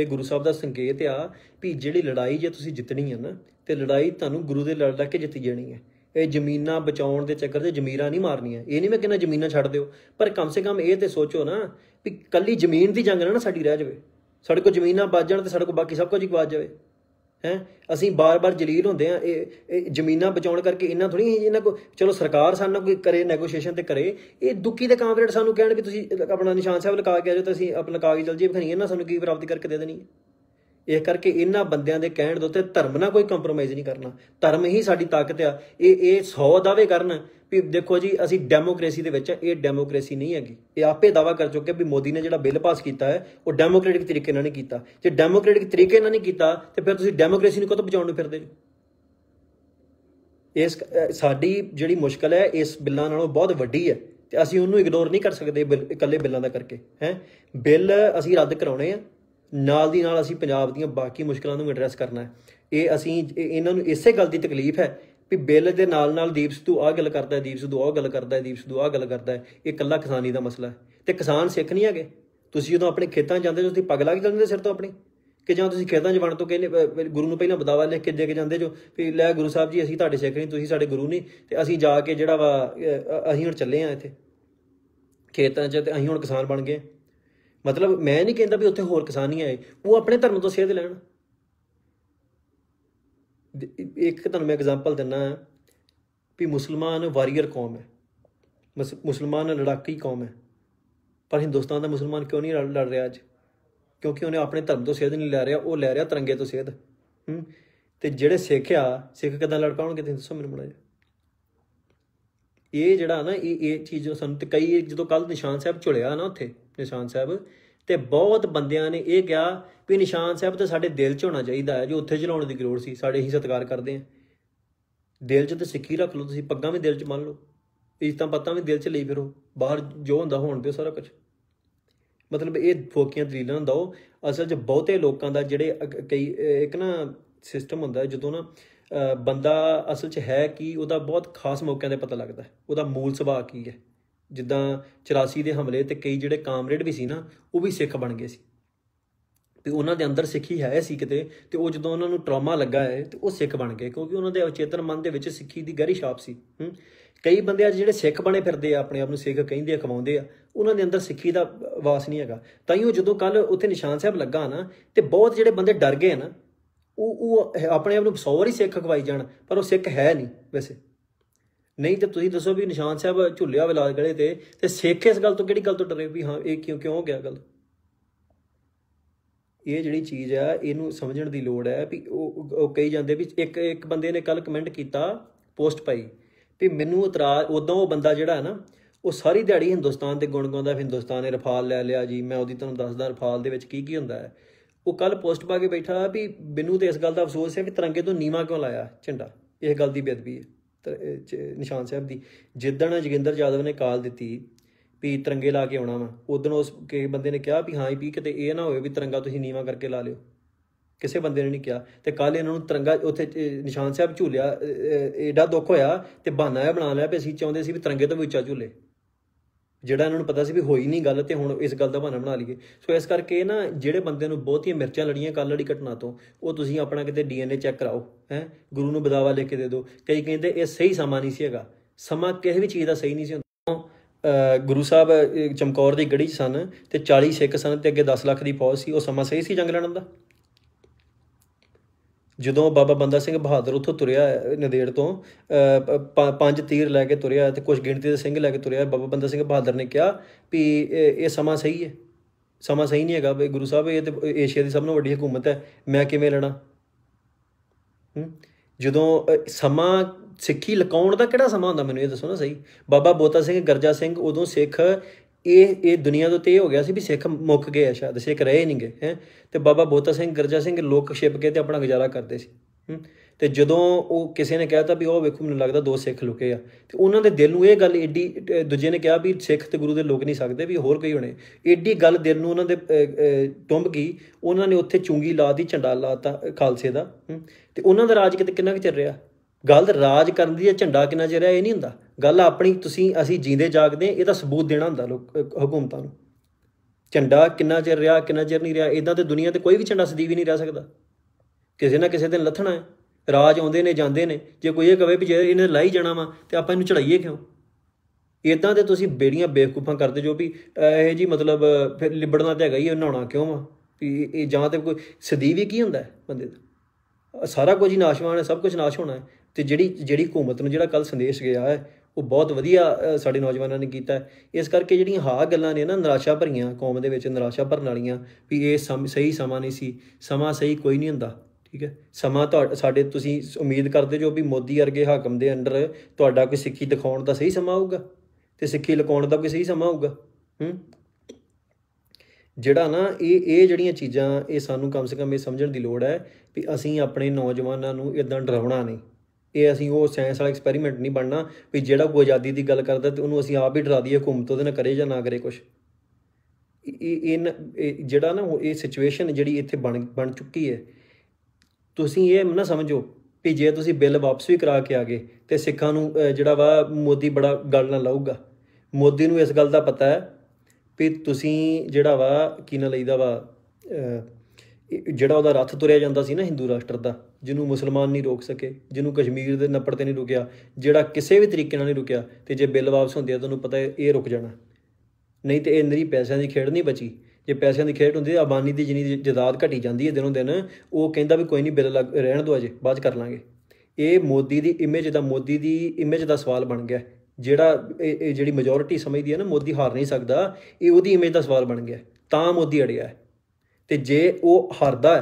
ਇਹ ਗੁਰੂ ਸਾਹਿਬ ਦਾ ਸੰਕੇਤ ਆ ਵੀ ਜਿਹੜੀ ਲੜਾਈ ਜੇ ਤੁਸੀਂ ਜਿੱਤਣੀ ਹੈ ਨਾ ਤੇ ਲੜਾਈ ਤੁਹਾਨੂੰ ਗੁਰੂ ਦੇ ਲੜ ਲੈ ਕੇ ਜਿੱਤੀ ਜਾਣੀ ਹੈ ਇਹ ਜ਼ਮੀਨਾਂ ਬਚਾਉਣ ਦੇ ਚੱਕਰ ਤੇ ਜ਼ਮੀਰਾਂ ਨਹੀਂ ਮਾਰਨੀਆਂ ਇਹ ਨਹੀਂ ਮੈਂ ਕਹਿੰਦਾ ਜ਼ਮੀਨਾਂ ਛੱਡ ਦਿਓ ਪਰ ਕਮ ਸੇ ਕਮ ਇਹ ਤੇ ਸੋਚੋ ਨਾ ਵੀ ਕੱਲੀ ਜ਼ਮੀਨ ਦੀ ਜੰਗ ਨਾ ਸਾਡੀ ਰਹਿ ਜਾਵੇ ਸਾਡੇ ਕੋ ਜ਼ਮੀਨਾਂ ਬਚ ਜਾਣ ਤੇ ਸਾਡੇ ਕੋ ਬਾਕੀ ਸਭ ਕੁਝ ਹੀ ਬਚ ਜਾਵੇ ਹੈ ਅਸੀਂ ਬਾਰ-ਬਾਰ ਜਲੀਲ ਹੁੰਦੇ ਆ ਇਹ ਜ਼ਮੀਨਾਂ ਬਚਾਉਣ ਕਰਕੇ ਇਹਨਾਂ ਥੋੜੀ ਇਹਨਾਂ ਕੋ ਚਲੋ ਸਰਕਾਰ ਸਾਨੂੰ ਕੋਈ ਕਰੇ ਨੈਗੋਸ਼ੀਏਸ਼ਨ ਤੇ ਕਰੇ ਇਹ ਦੁੱਕੀ ਦੇ ਕਾਮਰੇਡ ਸਾਨੂੰ ਕਹਿਣ ਵੀ ਤੁਸੀਂ ਆਪਣਾ ਨਿਸ਼ਾਨ ਸਾਹਿਬ ਲਗਾ ਕੇ ਆਜੋ ਤੇ ਅਸੀਂ ਆਪਣਾ ਕਾਗਜ਼ ਚਲ ਜੀ ਬਖਣੀ ਇਹਨਾਂ ਸਾਨੂੰ ਕੀ ਪ੍ਰਾਪਤੀ ਕਰਕੇ ਦੇ ਦੇਣੀ ਹੈ ਇਹ ਕਰਕੇ ਇਹਨਾਂ ਬੰਦਿਆਂ ਦੇ ਕਹਿਣ ਦੇ ਉੱਤੇ ਧਰਮ ਨਾਲ ਕੋਈ ਕੰਪਰੋਮਾਈਜ਼ ਨਹੀਂ ਕਰਨਾ ਧਰਮ ਹੀ ਸਾਡੀ ਤਾਕਤ ਆ ਇਹ ਇਹ 100 ਦਾਅਵੇ ਕਰਨ ਵੀ ਦੇਖੋ ਜੀ ਅਸੀਂ ਡੈਮੋਕ੍ਰੇਸੀ ਦੇ ਵਿੱਚ ਇਹ ਡੈਮੋਕ੍ਰੇਸੀ ਨਹੀਂ ਹੈਗੀ ਇਹ ਆਪੇ ਦਾਵਾ ਕਰ ਚੁੱਕੇ ਵੀ ਮੋਦੀ ਨੇ ਜਿਹੜਾ ਬਿੱਲ ਪਾਸ ਕੀਤਾ ਹੈ ਉਹ ਡੈਮੋਕ੍ਰੈਟਿਕ ਤਰੀਕੇ ਨਾਲ ਨਹੀਂ ਕੀਤਾ ਜੇ ਡੈਮੋਕ੍ਰੈਟਿਕ ਤਰੀਕੇ ਨਾਲ ਨਹੀਂ ਕੀਤਾ ਤੇ ਫਿਰ ਤੁਸੀਂ ਡੈਮੋਕ੍ਰੇਸੀ ਨੂੰ ਕਦੋਂ ਬਚਾਉਣ ਨੂੰ ਫਿਰਦੇ ਜੀ ਇਸ ਸਾਡੀ ਜਿਹੜੀ ਮੁਸ਼ਕਲ ਹੈ ਇਸ ਬਿੱਲਾਂ ਨਾਲੋਂ ਬਹੁਤ ਵੱਡੀ ਹੈ ਤੇ ਅਸੀਂ ਉਹਨੂੰ ਇਗਨੋਰ ਨਹੀਂ ਕਰ ਸਕਦੇ ਇਕੱਲੇ ਬਿੱਲਾਂ ਦਾ ਕਰਕੇ ਹੈ ਬਿੱਲ ਅਸੀਂ ਰੱਦ ਕਰਾਉਣੇ ਆ ਨਾਲ ਦੀ ਨਾਲ ਅਸੀਂ ਪੰਜਾਬ ਦੀਆਂ ਬਾਕੀ ਮੁਸ਼ਕਲਾਂ ਨੂੰ ਐਡਰੈਸ ਕਰਨਾ ਹੈ ਇਹ ਅਸੀਂ ਇਹਨਾਂ ਨੂੰ ਇਸੇ ਗੱਲ ਦੀ ਤਕਲੀਫ ਹੈ ਕਿ ਬਿੱਲ ਦੇ ਨਾਲ ਨਾਲ ਦੀਪ ਸਿੱਧੂ ਆ ਗੱਲ ਕਰਦਾ ਹੈ ਦੀਪ ਸਿੱਧੂ ਆ ਗੱਲ ਕਰਦਾ ਹੈ ਦੀਪ ਸਿੱਧੂ ਆ ਗੱਲ ਕਰਦਾ ਹੈ ਇਹ ਕੱਲਾ ਕਿਸਾਨੀ ਦਾ ਮਸਲਾ ਹੈ ਤੇ ਕਿਸਾਨ ਸਿੱਖ ਨਹੀਂ ਹੈਗੇ ਤੁਸੀਂ ਜਦੋਂ ਆਪਣੇ ਖੇਤਾਂ ਜਾਂਦੇ ਹੋ ਤੁਸੀਂ ਪੱਗ ਲਾ ਕੇ ਜਾਂਦੇ ਸਿਰ ਤੋਂ ਆਪਣੀ ਕਿ ਜਾਂ ਤੁਸੀਂ ਖੇਤਾਂ 'ਚ ਵਣ ਤੋਂ ਕਹਿੰਦੇ ਗੁਰੂ ਨੂੰ ਪਹਿਲਾਂ ਬਦਾਵਾ ਲਿਖ ਕੇ ਦੇ ਕੇ ਜਾਂਦੇ ਜੋ ਵੀ ਲੈ ਗੁਰੂ ਸਾਹਿਬ ਜੀ ਅਸੀਂ ਤੁਹਾਡੇ ਸਿੱਖ ਨਹੀਂ ਤੁਸੀਂ ਸਾਡੇ ਗੁਰੂ ਨਹੀਂ ਤੇ ਅਸੀਂ ਜਾ ਕੇ ਜਿਹੜਾ ਵਾ ਅਸੀਂ ਹੁਣ ਚੱਲੇ ਆ ਇੱਥੇ ਖੇਤਾਂ 'ਚ ਤੇ ਅਸੀਂ ਹੁਣ ਕਿਸਾਨ ਬਣ ਗਏ ਮਤਲਬ ਮੈਂ ਨਹੀਂ ਕਹਿੰਦਾ ਵੀ ਉੱਥੇ ਹੋਰ ਕਿਸਾਨ ਨਹੀਂ ਆਏ ਉਹ ਆਪਣੇ ਧਰਮ ਤੋਂ ਸੇਧ ਲੈਣ ਇੱਕ ਤੁਹਾਨੂੰ ਮੈਂ ਐਗਜ਼ਾਮਪਲ ਦਿੰਨਾ ਵੀ ਮੁਸਲਮਾਨ ਵਾਰੀਅਰ ਕੌਮ ਹੈ ਮੁਸਲਮਾਨ ਲੜਾਕੀ ਕੌਮ ਹੈ ਪਰ ਹਿੰਦੁਸਤਾਨ ਦਾ ਮੁਸਲਮਾਨ ਕਿਉਂ ਨਹੀਂ ਲੜ ਰਿਹਾ ਅੱਜ ਕਿਉਂਕਿ ਉਹਨੇ ਆਪਣੇ ਧਰਮ ਤੋਂ ਸੇਧ ਨਹੀਂ ਲੈ ਰਿਹਾ ਉਹ ਲੈ ਰਿਹਾ ਤਿਰੰਗੇ ਤੋਂ ਸੇਧ ਹੂੰ ਤੇ ਜਿਹੜੇ ਸਿੱਖ ਆ ਸਿੱਖ ਕਿਦਾਂ ਲੜ ਪਾਉਣਗੇ ਤੁਸੀਂ ਦੱਸੋ ਮੈਨੂੰ ਮੜਾ ਇਹ ਜਿਹੜਾ ਨਾ ਇਹ ਇਹ ਚੀਜ਼ ਸਾਨੂੰ ਤੇ ਕਈ ਜਦੋਂ ਕੱਲ ਨਿਸ਼ਾਨ ਸਾਹਿਬ ਝੁਲਿਆ ਨਾ ਉੱਥੇ ਨਿਸ਼ਾਨ ਸਾਹਿਬ ਤੇ ਬਹੁਤ ਬੰਦਿਆਂ ਨੇ ਇਹ ਕਿਹਾ ਵੀ ਨਿਸ਼ਾਨ ਸਾਹਿਬ ਤਾਂ ਸਾਡੇ ਦਿਲ 'ਚ ਹੋਣਾ ਚਾਹੀਦਾ ਹੈ ਜੋ ਉੱਥੇ ਚਲਾਉਣ ਦੀ ਲੋੜ ਸੀ ਸਾਡੇ ਹੀ ਸਤਿਕਾਰ ਕਰਦੇ ਆ ਦਿਲ 'ਚ ਤੇ ਸਿੱਖੀ ਰੱਖ ਲਓ ਤੁਸੀਂ ਪੱਗਾਂ ਵੀ ਦਿਲ 'ਚ ਮੰਨ ਲਓ ਤਾਂ ਪੱਤਾਂ ਵੀ ਦਿਲ 'ਚ ਲਈ ਫਿਰੋ ਬਾਹਰ ਜੋ ਹੁੰਦਾ ਹੋਣ ਦਿਓ ਸਾਰਾ ਕੁਝ ਮਤਲਬ ਇਹ ਫੋਕੀਆਂ ਦਲੀਲਾਂ ਦਾ ਉਹ ਅਸਲ 'ਚ ਬਹੁਤੇ ਲੋਕਾਂ ਦਾ ਜਿਹੜੇ ਕਈ ਇੱਕ ਨਾ ਸਿਸਟਮ ਹੁੰਦਾ ਜਦੋਂ ਨਾ ਬੰਦਾ ਅਸਲ 'ਚ ਹੈ ਕਿ ਉਹਦਾ ਬਹੁਤ ਖਾਸ ਮੌਕਿਆਂ ਤੇ ਪਤਾ ਲੱਗਦਾ ਉਹਦਾ ਮੂਲ ਸੁਭਾਅ ਕੀ ਹੈ ਜਿੱਦਾਂ 84 ਦੇ ਹਮਲੇ ਤੇ ਕਈ ਜਿਹੜੇ ਕਾਮਰੇਡ ਵੀ ਸੀ ਨਾ ਉਹ ਵੀ ਸਿੱਖ ਬਣ ਗਏ ਸੀ ਤੇ ਉਹਨਾਂ ਦੇ ਅੰਦਰ ਸਿੱਖੀ ਹੈ ਸੀ ਕਿਤੇ ਤੇ ਉਹ ਜਦੋਂ ਉਹਨਾਂ ਨੂੰ ਟਰਾਮਾ ਲੱਗਾ ਹੈ ਤੇ ਉਹ ਸਿੱਖ ਬਣ ਗਏ ਕਿਉਂਕਿ ਉਹਨਾਂ ਦੇ ਅਚੇਤਨ ਮਨ ਦੇ ਵਿੱਚ ਸਿੱਖੀ ਦੀ ਗਹਿਰੀ ਛਾਪ ਸੀ ਹੂੰ ਕਈ ਬੰਦੇ ਅੱਜ ਜਿਹੜੇ ਸਿੱਖ ਬਣੇ ਫਿਰਦੇ ਆ ਆਪਣੇ ਆਪ ਨੂੰ ਸਿੱਖ ਕਹਿੰਦੇ ਆ ਕਮਾਉਂਦੇ ਆ ਉਹਨਾਂ ਦੇ ਅੰਦਰ ਸਿੱਖੀ ਦਾ ਵਾਸ ਨਹੀਂ ਹੈਗਾ ਤਾਂ ਹੀ ਉਹ ਜਦੋਂ ਕੱਲ ਉੱਥੇ ਨਿਸ਼ਾਨ ਸਾਹਿਬ ਲੱਗਾ ਨਾ ਤੇ ਬਹੁਤ ਜਿਹੜੇ ਬੰਦੇ ਡਰ ਗਏ ਨਾ ਉਹ ਉਹ ਆਪਣੇ ਆਪ ਨੂੰ ਸੌਰ ਹੀ ਸਿੱਖ ਖਵਾਈ ਜਾਣ ਪਰ ਉਹ ਸਿੱਖ ਹੈ ਨਹੀਂ ਵੈਸੇ ਨਹੀਂ ਤੇ ਤੁਸੀਂ ਦੱਸੋ ਵੀ ਨਿਸ਼ਾਨ ਸਾਹਿਬ ਝੁੱਲਿਆ ਵਿਲਾਦ ਲਾਲ ਗਲੇ ਤੇ ਤੇ ਸਿੱਖ ਇਸ ਗੱਲ ਤੋਂ ਕਿਹੜੀ ਗੱਲ ਤੋਂ ਡਰੇ ਵੀ ਹਾਂ ਇਹ ਕਿਉਂ ਕਿਉਂ ਹੋ ਗਿਆ ਗੱਲ ਇਹ ਜਿਹੜੀ ਚੀਜ਼ ਆ ਇਹਨੂੰ ਸਮਝਣ ਦੀ ਲੋੜ ਹੈ ਵੀ ਉਹ ਉਹ ਕਹੀ ਜਾਂਦੇ ਵੀ ਇੱਕ ਇੱਕ ਬੰਦੇ ਨੇ ਕੱਲ ਕਮੈਂਟ ਕੀਤਾ ਪੋਸਟ ਪਾਈ ਵੀ ਮੈਨੂੰ ਇਤਰਾਜ਼ ਉਦੋਂ ਉਹ ਬੰਦਾ ਜਿਹੜਾ ਹੈ ਨਾ ਉਹ ਸਾਰੀ ਦਿਹਾੜੀ ਹਿੰਦੁਸਤਾਨ ਦੇ ਗੁਣ ਗਾਉਂਦਾ ਹਿੰਦੁਸਤਾਨ ਨੇ ਰਫਾਲ ਲੈ ਲਿਆ ਜੀ ਮੈਂ ਉਹਦੀ ਤੁਹਾਨੂੰ ਦੱਸਦਾ ਰਫਾਲ ਦੇ ਵਿੱਚ ਕੀ ਕੀ ਹੁੰਦਾ ਹੈ ਉਹ ਕੱਲ ਪੋਸਟ ਪਾ ਕੇ ਬੈਠਾ ਵੀ ਮੈਨੂੰ ਤੇ ਇਸ ਗੱਲ ਦਾ ਅਫਸੋਸ ਹੈ ਵੀ ਤਿਰੰਗੇ ਤੋਂ ਨੀਵਾ ਕਿਉਂ ਲਾਇਆ ਝੰਡਾ ਇਹ ਗੱਲ ਦੀ ਬੇਅਦਬੀ ਹੈ ਨਿਸ਼ਾਨ ਸਾਹਿਬ ਦੀ ਜਿੱਦਣ ਜਗਿੰਦਰ ਜਾਦਵ ਨੇ ਕਾਲ ਦਿੱਤੀ ਵੀ ਤਿਰੰਗੇ ਲਾ ਕੇ ਆਉਣਾ ਵਾ ਉਦੋਂ ਉਸ ਕੇ ਬੰਦੇ ਨੇ ਕਿਹਾ ਵੀ ਹਾਂ ਵੀ ਕਿਤੇ ਇਹ ਨਾ ਹੋਵੇ ਵੀ ਤਿਰੰਗਾ ਤੁਸੀਂ ਨੀਵਾ ਕਰਕੇ ਲਾ ਲਿਓ ਕਿਸੇ ਬੰਦੇ ਨੇ ਨਹੀਂ ਕਿਹਾ ਤੇ ਕੱਲ ਇਹਨਾਂ ਨੂੰ ਤਿਰੰਗਾ ਉੱਥੇ ਨਿਸ਼ਾਨ ਸਾਹਿਬ ਝੂਲਿਆ ਐਡਾ ਦੁੱਖ ਹੋਇਆ ਤੇ ਬਹਾਨਾ ਇਹ ਬਣਾ ਲਿਆ ਵੀ ਅਸੀਂ ਚਾਹੁੰਦੇ ਸੀ ਵੀ ਤਿਰੰਗੇ ਤੋਂ ਵੀ ਉੱਚਾ ਝੂਲੇ ਜਿਹੜਾ ਇਹਨਾਂ ਨੂੰ ਪਤਾ ਸੀ ਵੀ ਹੋਈ ਨਹੀਂ ਗੱਲ ਤੇ ਹੁਣ ਇਸ ਗੱਲ ਦਾ ਬਹਾਨਾ ਬਣਾ ਲਈਏ ਸੋ ਇਸ ਕਰਕੇ ਨਾ ਜਿਹੜੇ ਬੰਦੇ ਨੂੰ ਬਹੁਤੀਆਂ ਮਿਰਚਾਂ ਲੜੀਆਂ ਕੱਲ ਵਾਲੀ ਘਟਨਾ ਤੋਂ ਉਹ ਤੁਸੀਂ ਆਪਣਾ ਕਿਤੇ ਡੀਐਨਏ ਚੈੱਕ ਕਰਾਓ ਹੈ ਗੁਰੂ ਨੂੰ ਬਦਾਵਾ ਲੈ ਕੇ ਦੇ ਦਿਓ ਕਈ ਕਹਿੰਦੇ ਇਹ ਸਹੀ ਸਮਾਂ ਨਹੀਂ ਸੀ ਹੈਗਾ ਸਮਾਂ ਕਿਸੇ ਵੀ ਚੀਜ਼ ਦਾ ਸਹੀ ਨਹੀਂ ਸੀ ਹੁੰਦਾ ਗੁਰੂ ਸਾਹਿਬ ਚਮਕੌਰ ਦੀ ਗੜੀ ਸਨ ਤੇ 40 ਸਿੱਖ ਸਨ ਤੇ ਅੱਗੇ 10 ਲੱਖ ਦੀ ਫੌਜ ਸੀ ਉਹ ਸਮਾਂ ਸਹੀ ਸੀ ਜੰਗ ਲੜਨ ਦਾ ਜਦੋਂ ਬਾਬਾ ਬੰਦਾ ਸਿੰਘ ਬਹਾਦਰ ਉੱਥੋਂ ਤੁਰਿਆ ਨਦੇੜ ਤੋਂ ਪੰਜ ਤੀਰ ਲੈ ਕੇ ਤੁਰਿਆ ਤੇ ਕੁਝ ਗਿਣਤੀ ਦੇ ਸਿੰਘ ਲੈ ਕੇ ਤੁਰਿਆ ਬਾਬਾ ਬੰਦਾ ਸਿੰਘ ਬਹਾਦਰ ਨੇ ਕਿਹਾ ਵੀ ਇਹ ਸਮਾਂ ਸਹੀ ਹੈ ਸਮਾਂ ਸਹੀ ਨਹੀਂ ਹੈਗਾ ਬਈ ਗੁਰੂ ਸਾਹਿਬ ਇਹ ਤੇ ਏਸ਼ੀਆ ਦੀ ਸਭ ਤੋਂ ਵੱਡੀ ਹਕੂਮਤ ਹੈ ਮੈਂ ਕਿਵੇਂ ਲੈਣਾ ਜਦੋਂ ਸਮਾਂ ਸਿੱਖੀ ਲਕਾਉਣ ਦਾ ਕਿਹੜਾ ਸਮਾਂ ਹੁੰਦਾ ਮੈਨੂੰ ਇਹ ਦੱਸੋ ਨਾ ਸਹੀ ਬਾਬਾ ਬੋਤਾ ਸਿੰਘ ਗਰਜਾ ਸਿੰਘ ਉਦੋਂ ਸਿੱਖ ਇਹ ਇਹ ਦੁਨੀਆ ਤੋਂ ਤੇ ਹੋ ਗਿਆ ਸੀ ਵੀ ਸਿੱਖ ਮੁੱਕ ਗਏ ਆ ਸ਼ਾਇਦ ਸਿੱਖ ਰਹੇ ਗਏ ਹੈ ਤੇ ਬਾਬਾ ਬੋਤਾ ਸਿੰਘ ਗਰਜਾ ਸਿੰਘ ਲੋਕ ਛਿਪ ਕੇ ਤੇ ਆਪਣਾ ਗੁਜ਼ਾਰਾ ਕਰਦੇ ਸੀ ਤੇ ਜਦੋਂ ਉਹ ਕਿਸੇ ਨੇ ਕਹਿਤਾ ਵੀ ਉਹ ਵੇਖੋ ਮੈਨੂੰ ਲੱਗਦਾ ਦੋ ਸਿੱਖ ਲੁਕੇ ਆ ਤੇ ਉਹਨਾਂ ਦੇ ਦਿਲ ਨੂੰ ਇਹ ਗੱਲ ਏਡੀ ਦੂਜੇ ਨੇ ਕਿਹਾ ਵੀ ਸਿੱਖ ਤੇ ਗੁਰੂ ਦੇ ਲੋਕ ਨਹੀਂ ਸਕਦੇ ਵੀ ਹੋਰ ਕੋਈ ਹੋਣੇ ਏਡੀ ਗੱਲ ਦਿਲ ਨੂੰ ਉਹਨਾਂ ਦੇ ਟੁੰਬ ਗਈ ਉਹਨਾਂ ਨੇ ਉੱਥੇ ਚੁੰਗੀ ਲਾ ਦੀ ਝੰਡਾ ਲਾਤਾ ਖਾਲਸੇ ਦਾ ਤੇ ਉਹਨਾਂ ਦਾ ਰਾਜ ਕਿਤੇ ਕਿੰਨਾ ਕੁ ਚੱਲ ਰਿਹਾ ਗੱਲ ਰਾਜ ਕਰਨ ਦੀ ਝੰਡਾ ਕਿੰਨਾ ਚੱਲ ਰਿਹਾ ਇਹ ਨਹੀਂ ਹੁੰਦਾ ਗੱਲ ਆਪਣੀ ਤੁਸੀਂ ਅਸੀਂ ਜਿੰਦੇ ਜਾਗਦੇ ਇਹਦਾ ਸਬੂਤ ਦੇਣਾ ਹੁੰਦਾ ਲੋਕ ਹਕੂਮਤਾਂ ਨੂੰ ਝੰਡਾ ਕਿੰਨਾ ਚਿਰ ਰਿਹਾ ਕਿੰਨਾ ਚਿਰ ਨਹੀਂ ਰਿਹਾ ਇਦਾਂ ਤੇ ਦੁਨੀਆ ਤੇ ਕੋਈ ਵੀ ਝੰਡਾ ਸਦੀਵੀ ਨਹੀਂ ਰਹਿ ਸਕਦਾ ਕਿਸੇ ਨਾ ਕਿਸੇ ਦਿਨ ਲੱਥਣਾ ਹੈ ਰਾਜ ਆਉਂਦੇ ਨੇ ਜਾਂਦੇ ਨੇ ਜੇ ਕੋਈ ਇਹ ਕਵੇ ਵੀ ਜੇ ਇਹਨੇ ਲਾਈ ਜਾਣਾ ਵਾ ਤੇ ਆਪਾਂ ਇਹਨੂੰ ਚੜਾਈਏ ਕਿਉਂ ਇਦਾਂ ਤੇ ਤੁਸੀਂ ਬੇੜੀਆਂ ਬੇਵਕੂਫਾਂ ਕਰਦੇ ਜੋ ਵੀ ਇਹ ਜੀ ਮਤਲਬ ਫਿਰ ਲਿਬੜਨਾ ਤੇ ਹੈਗਾ ਹੀ ਨਹਾਉਣਾ ਕਿਉਂ ਵਾ ਵੀ ਇਹ ਜਾਂ ਤੇ ਕੋਈ ਸਦੀਵੀ ਕੀ ਹੁੰਦਾ ਬੰਦੇ ਦਾ ਸਾਰਾ ਕੁਝ ਹੀ ਨਾਸ਼ਵਾਨ ਹੈ ਸਭ ਕੁਝ ਨਾਸ਼ ਹੋਣਾ ਹੈ ਤੇ ਜਿਹੜੀ ਜਿਹੜੀ ਹਕੂਮਤ ਨੂੰ ਜਿਹੜਾ ਕੱਲ ਸੰਦੇਸ਼ ਗਿਆ ਹੈ ਉਹ ਬਹੁਤ ਵਧੀਆ ਸਾਡੇ ਨੌਜਵਾਨਾਂ ਨੇ ਕੀਤਾ ਇਸ ਕਰਕੇ ਜਿਹੜੀਆਂ ਹਾ ਗੱਲਾਂ ਨੇ ਨਾ ਨਿਰਾਸ਼ਾ ਭਰੀਆਂ ਕੌਮ ਦੇ ਵਿੱਚ ਨਿਰਾਸ਼ਾ ਭਰਨ ਵਾਲੀਆਂ ਵੀ ਇਹ ਸਹੀ ਸਮਾਂ ਨਹੀਂ ਸੀ ਸਮਾਂ ਸਹੀ ਕੋਈ ਨਹੀਂ ਹੁੰਦਾ ਠੀਕ ਹੈ ਸਮਾਂ ਤੁਹਾਡੇ ਸਾਡੇ ਤੁਸੀਂ ਉਮੀਦ ਕਰਦੇ ਜੋ ਵੀ ਮੋਦੀ ਵਰਗੇ ਹਾਕਮ ਦੇ ਅੰਡਰ ਤੁਹਾਡਾ ਕੋਈ ਸਿੱਖੀ ਦਿਖਾਉਣ ਦਾ ਸਹੀ ਸਮਾਂ ਆਊਗਾ ਤੇ ਸਿੱਖੀ ਲਕਾਉਣ ਦਾ ਕੋਈ ਸਹੀ ਸਮਾਂ ਆਊਗਾ ਹੂੰ ਜਿਹੜਾ ਨਾ ਇਹ ਇਹ ਜਿਹੜੀਆਂ ਚੀਜ਼ਾਂ ਇਹ ਸਾਨੂੰ ਕਮ ਸੇ ਕਮ ਇਹ ਸਮਝਣ ਦੀ ਲੋੜ ਹੈ ਵੀ ਅਸੀਂ ਆਪਣੇ ਨੌਜਵਾਨਾਂ ਨੂੰ ਇਦਾਂ ਡਰਾਉਣਾ ਨਹੀਂ ਇਹ ਅਸੀਂ ਉਹ ਸਾਇੰਸ ਵਾਲਾ ਐਕਸਪੈਰੀਮੈਂਟ ਨਹੀਂ ਬਣਨਾ ਵੀ ਜਿਹੜਾ ਕੋਈ ਆਜ਼ਾਦੀ ਦੀ ਗੱਲ ਕਰਦਾ ਤੇ ਉਹਨੂੰ ਅਸੀਂ ਆਪ ਹੀ ਡਰਾ ਦਈਏ ਹਕੂਮਤ ਉਹਦੇ ਨਾਲ ਕਰੇ ਜਾਂ ਨਾ ਕਰੇ ਕੁਝ ਇਹ ਇਹ ਜਿਹੜਾ ਨਾ ਇਹ ਸਿਚੁਏਸ਼ਨ ਜਿਹੜੀ ਇੱਥੇ ਬਣ ਬਣ ਚੁੱਕੀ ਹੈ ਤੁਸੀਂ ਇਹ ਨਾ ਸਮਝੋ ਵੀ ਜੇ ਤੁਸੀਂ ਬਿੱਲ ਵਾਪਸ ਵੀ ਕਰਾ ਕੇ ਆਗੇ ਤੇ ਸਿੱਖਾਂ ਨੂੰ ਜਿਹੜਾ ਵਾ ਮੋਦੀ ਬੜਾ ਗੱਲ ਨਾ ਲਾਊਗਾ ਮੋਦੀ ਨੂੰ ਇਸ ਗੱਲ ਦਾ ਪਤਾ ਹੈ ਵੀ ਤੁਸੀਂ ਜਿਹੜਾ ਵਾ ਕੀ ਨਾ ਲਈਦਾ ਵਾ ਜਿਹੜਾ ਉਹਦਾ ਰੱਥ ਤੁਰਿਆ ਜਾਂਦਾ ਸੀ ਨਾ ਹਿੰਦੂ ਰਾਸ਼ਟਰ ਦਾ ਜਿਹਨੂੰ ਮੁਸਲਮਾਨ ਨਹੀਂ ਰੋਕ ਸਕੇ ਜਿਹਨੂੰ ਕਸ਼ਮੀਰ ਦੇ ਨੱਪੜ ਤੇ ਨਹੀਂ ਰੁਕਿਆ ਜਿਹੜਾ ਕਿਸੇ ਵੀ ਤਰੀਕੇ ਨਾਲ ਨਹੀਂ ਰੁਕਿਆ ਤੇ ਜੇ ਬਿੱਲ ਵਾਪਸ ਹੁੰਦੇ ਆ ਤੁਹਾਨੂੰ ਪਤਾ ਇਹ ਰੁਕ ਜਾਣਾ ਨਹੀਂ ਤੇ ਇਹ ਨਰੀ ਪੈਸਿਆਂ ਦੀ ਖੇਡ ਨਹੀਂ ਬਚੀ ਜੇ ਪੈਸਿਆਂ ਦੀ ਖੇਡ ਹੁੰਦੀ ਆਬਾਨੀ ਦੀ ਜਿੰਨੀ ਜਦਾਦ ਘਟੀ ਜਾਂਦੀ ਹੈ ਦਿਨੋਂ ਦਿਨ ਉਹ ਕਹਿੰਦਾ ਵੀ ਕੋਈ ਨਹੀਂ ਬਿੱਲ ਰਹਿਣ ਦੋ ਅਜੇ ਬਾਅਦ ਕਰ ਲਾਂਗੇ ਇਹ ਮੋਦੀ ਦੀ ਇਮੇਜ ਦਾ ਮੋਦੀ ਦੀ ਇਮੇਜ ਦਾ ਸਵਾਲ ਬਣ ਗਿਆ ਜਿਹੜਾ ਇਹ ਜਿਹੜੀ ਮੈਜੋਰਿਟੀ ਸਮਝਦੀ ਹੈ ਨਾ ਮੋਦੀ ਹਾਰ ਨਹੀਂ ਸਕਦਾ ਇਹ ਉਹਦੀ ਇਮੇਜ ਦਾ ਸਵਾਲ ਬਣ ਗਿਆ ਤਾਂ ਮੋਦੀ ਅੜਿਆ ਤੇ ਜੇ ਉਹ ਹਾਰਦਾ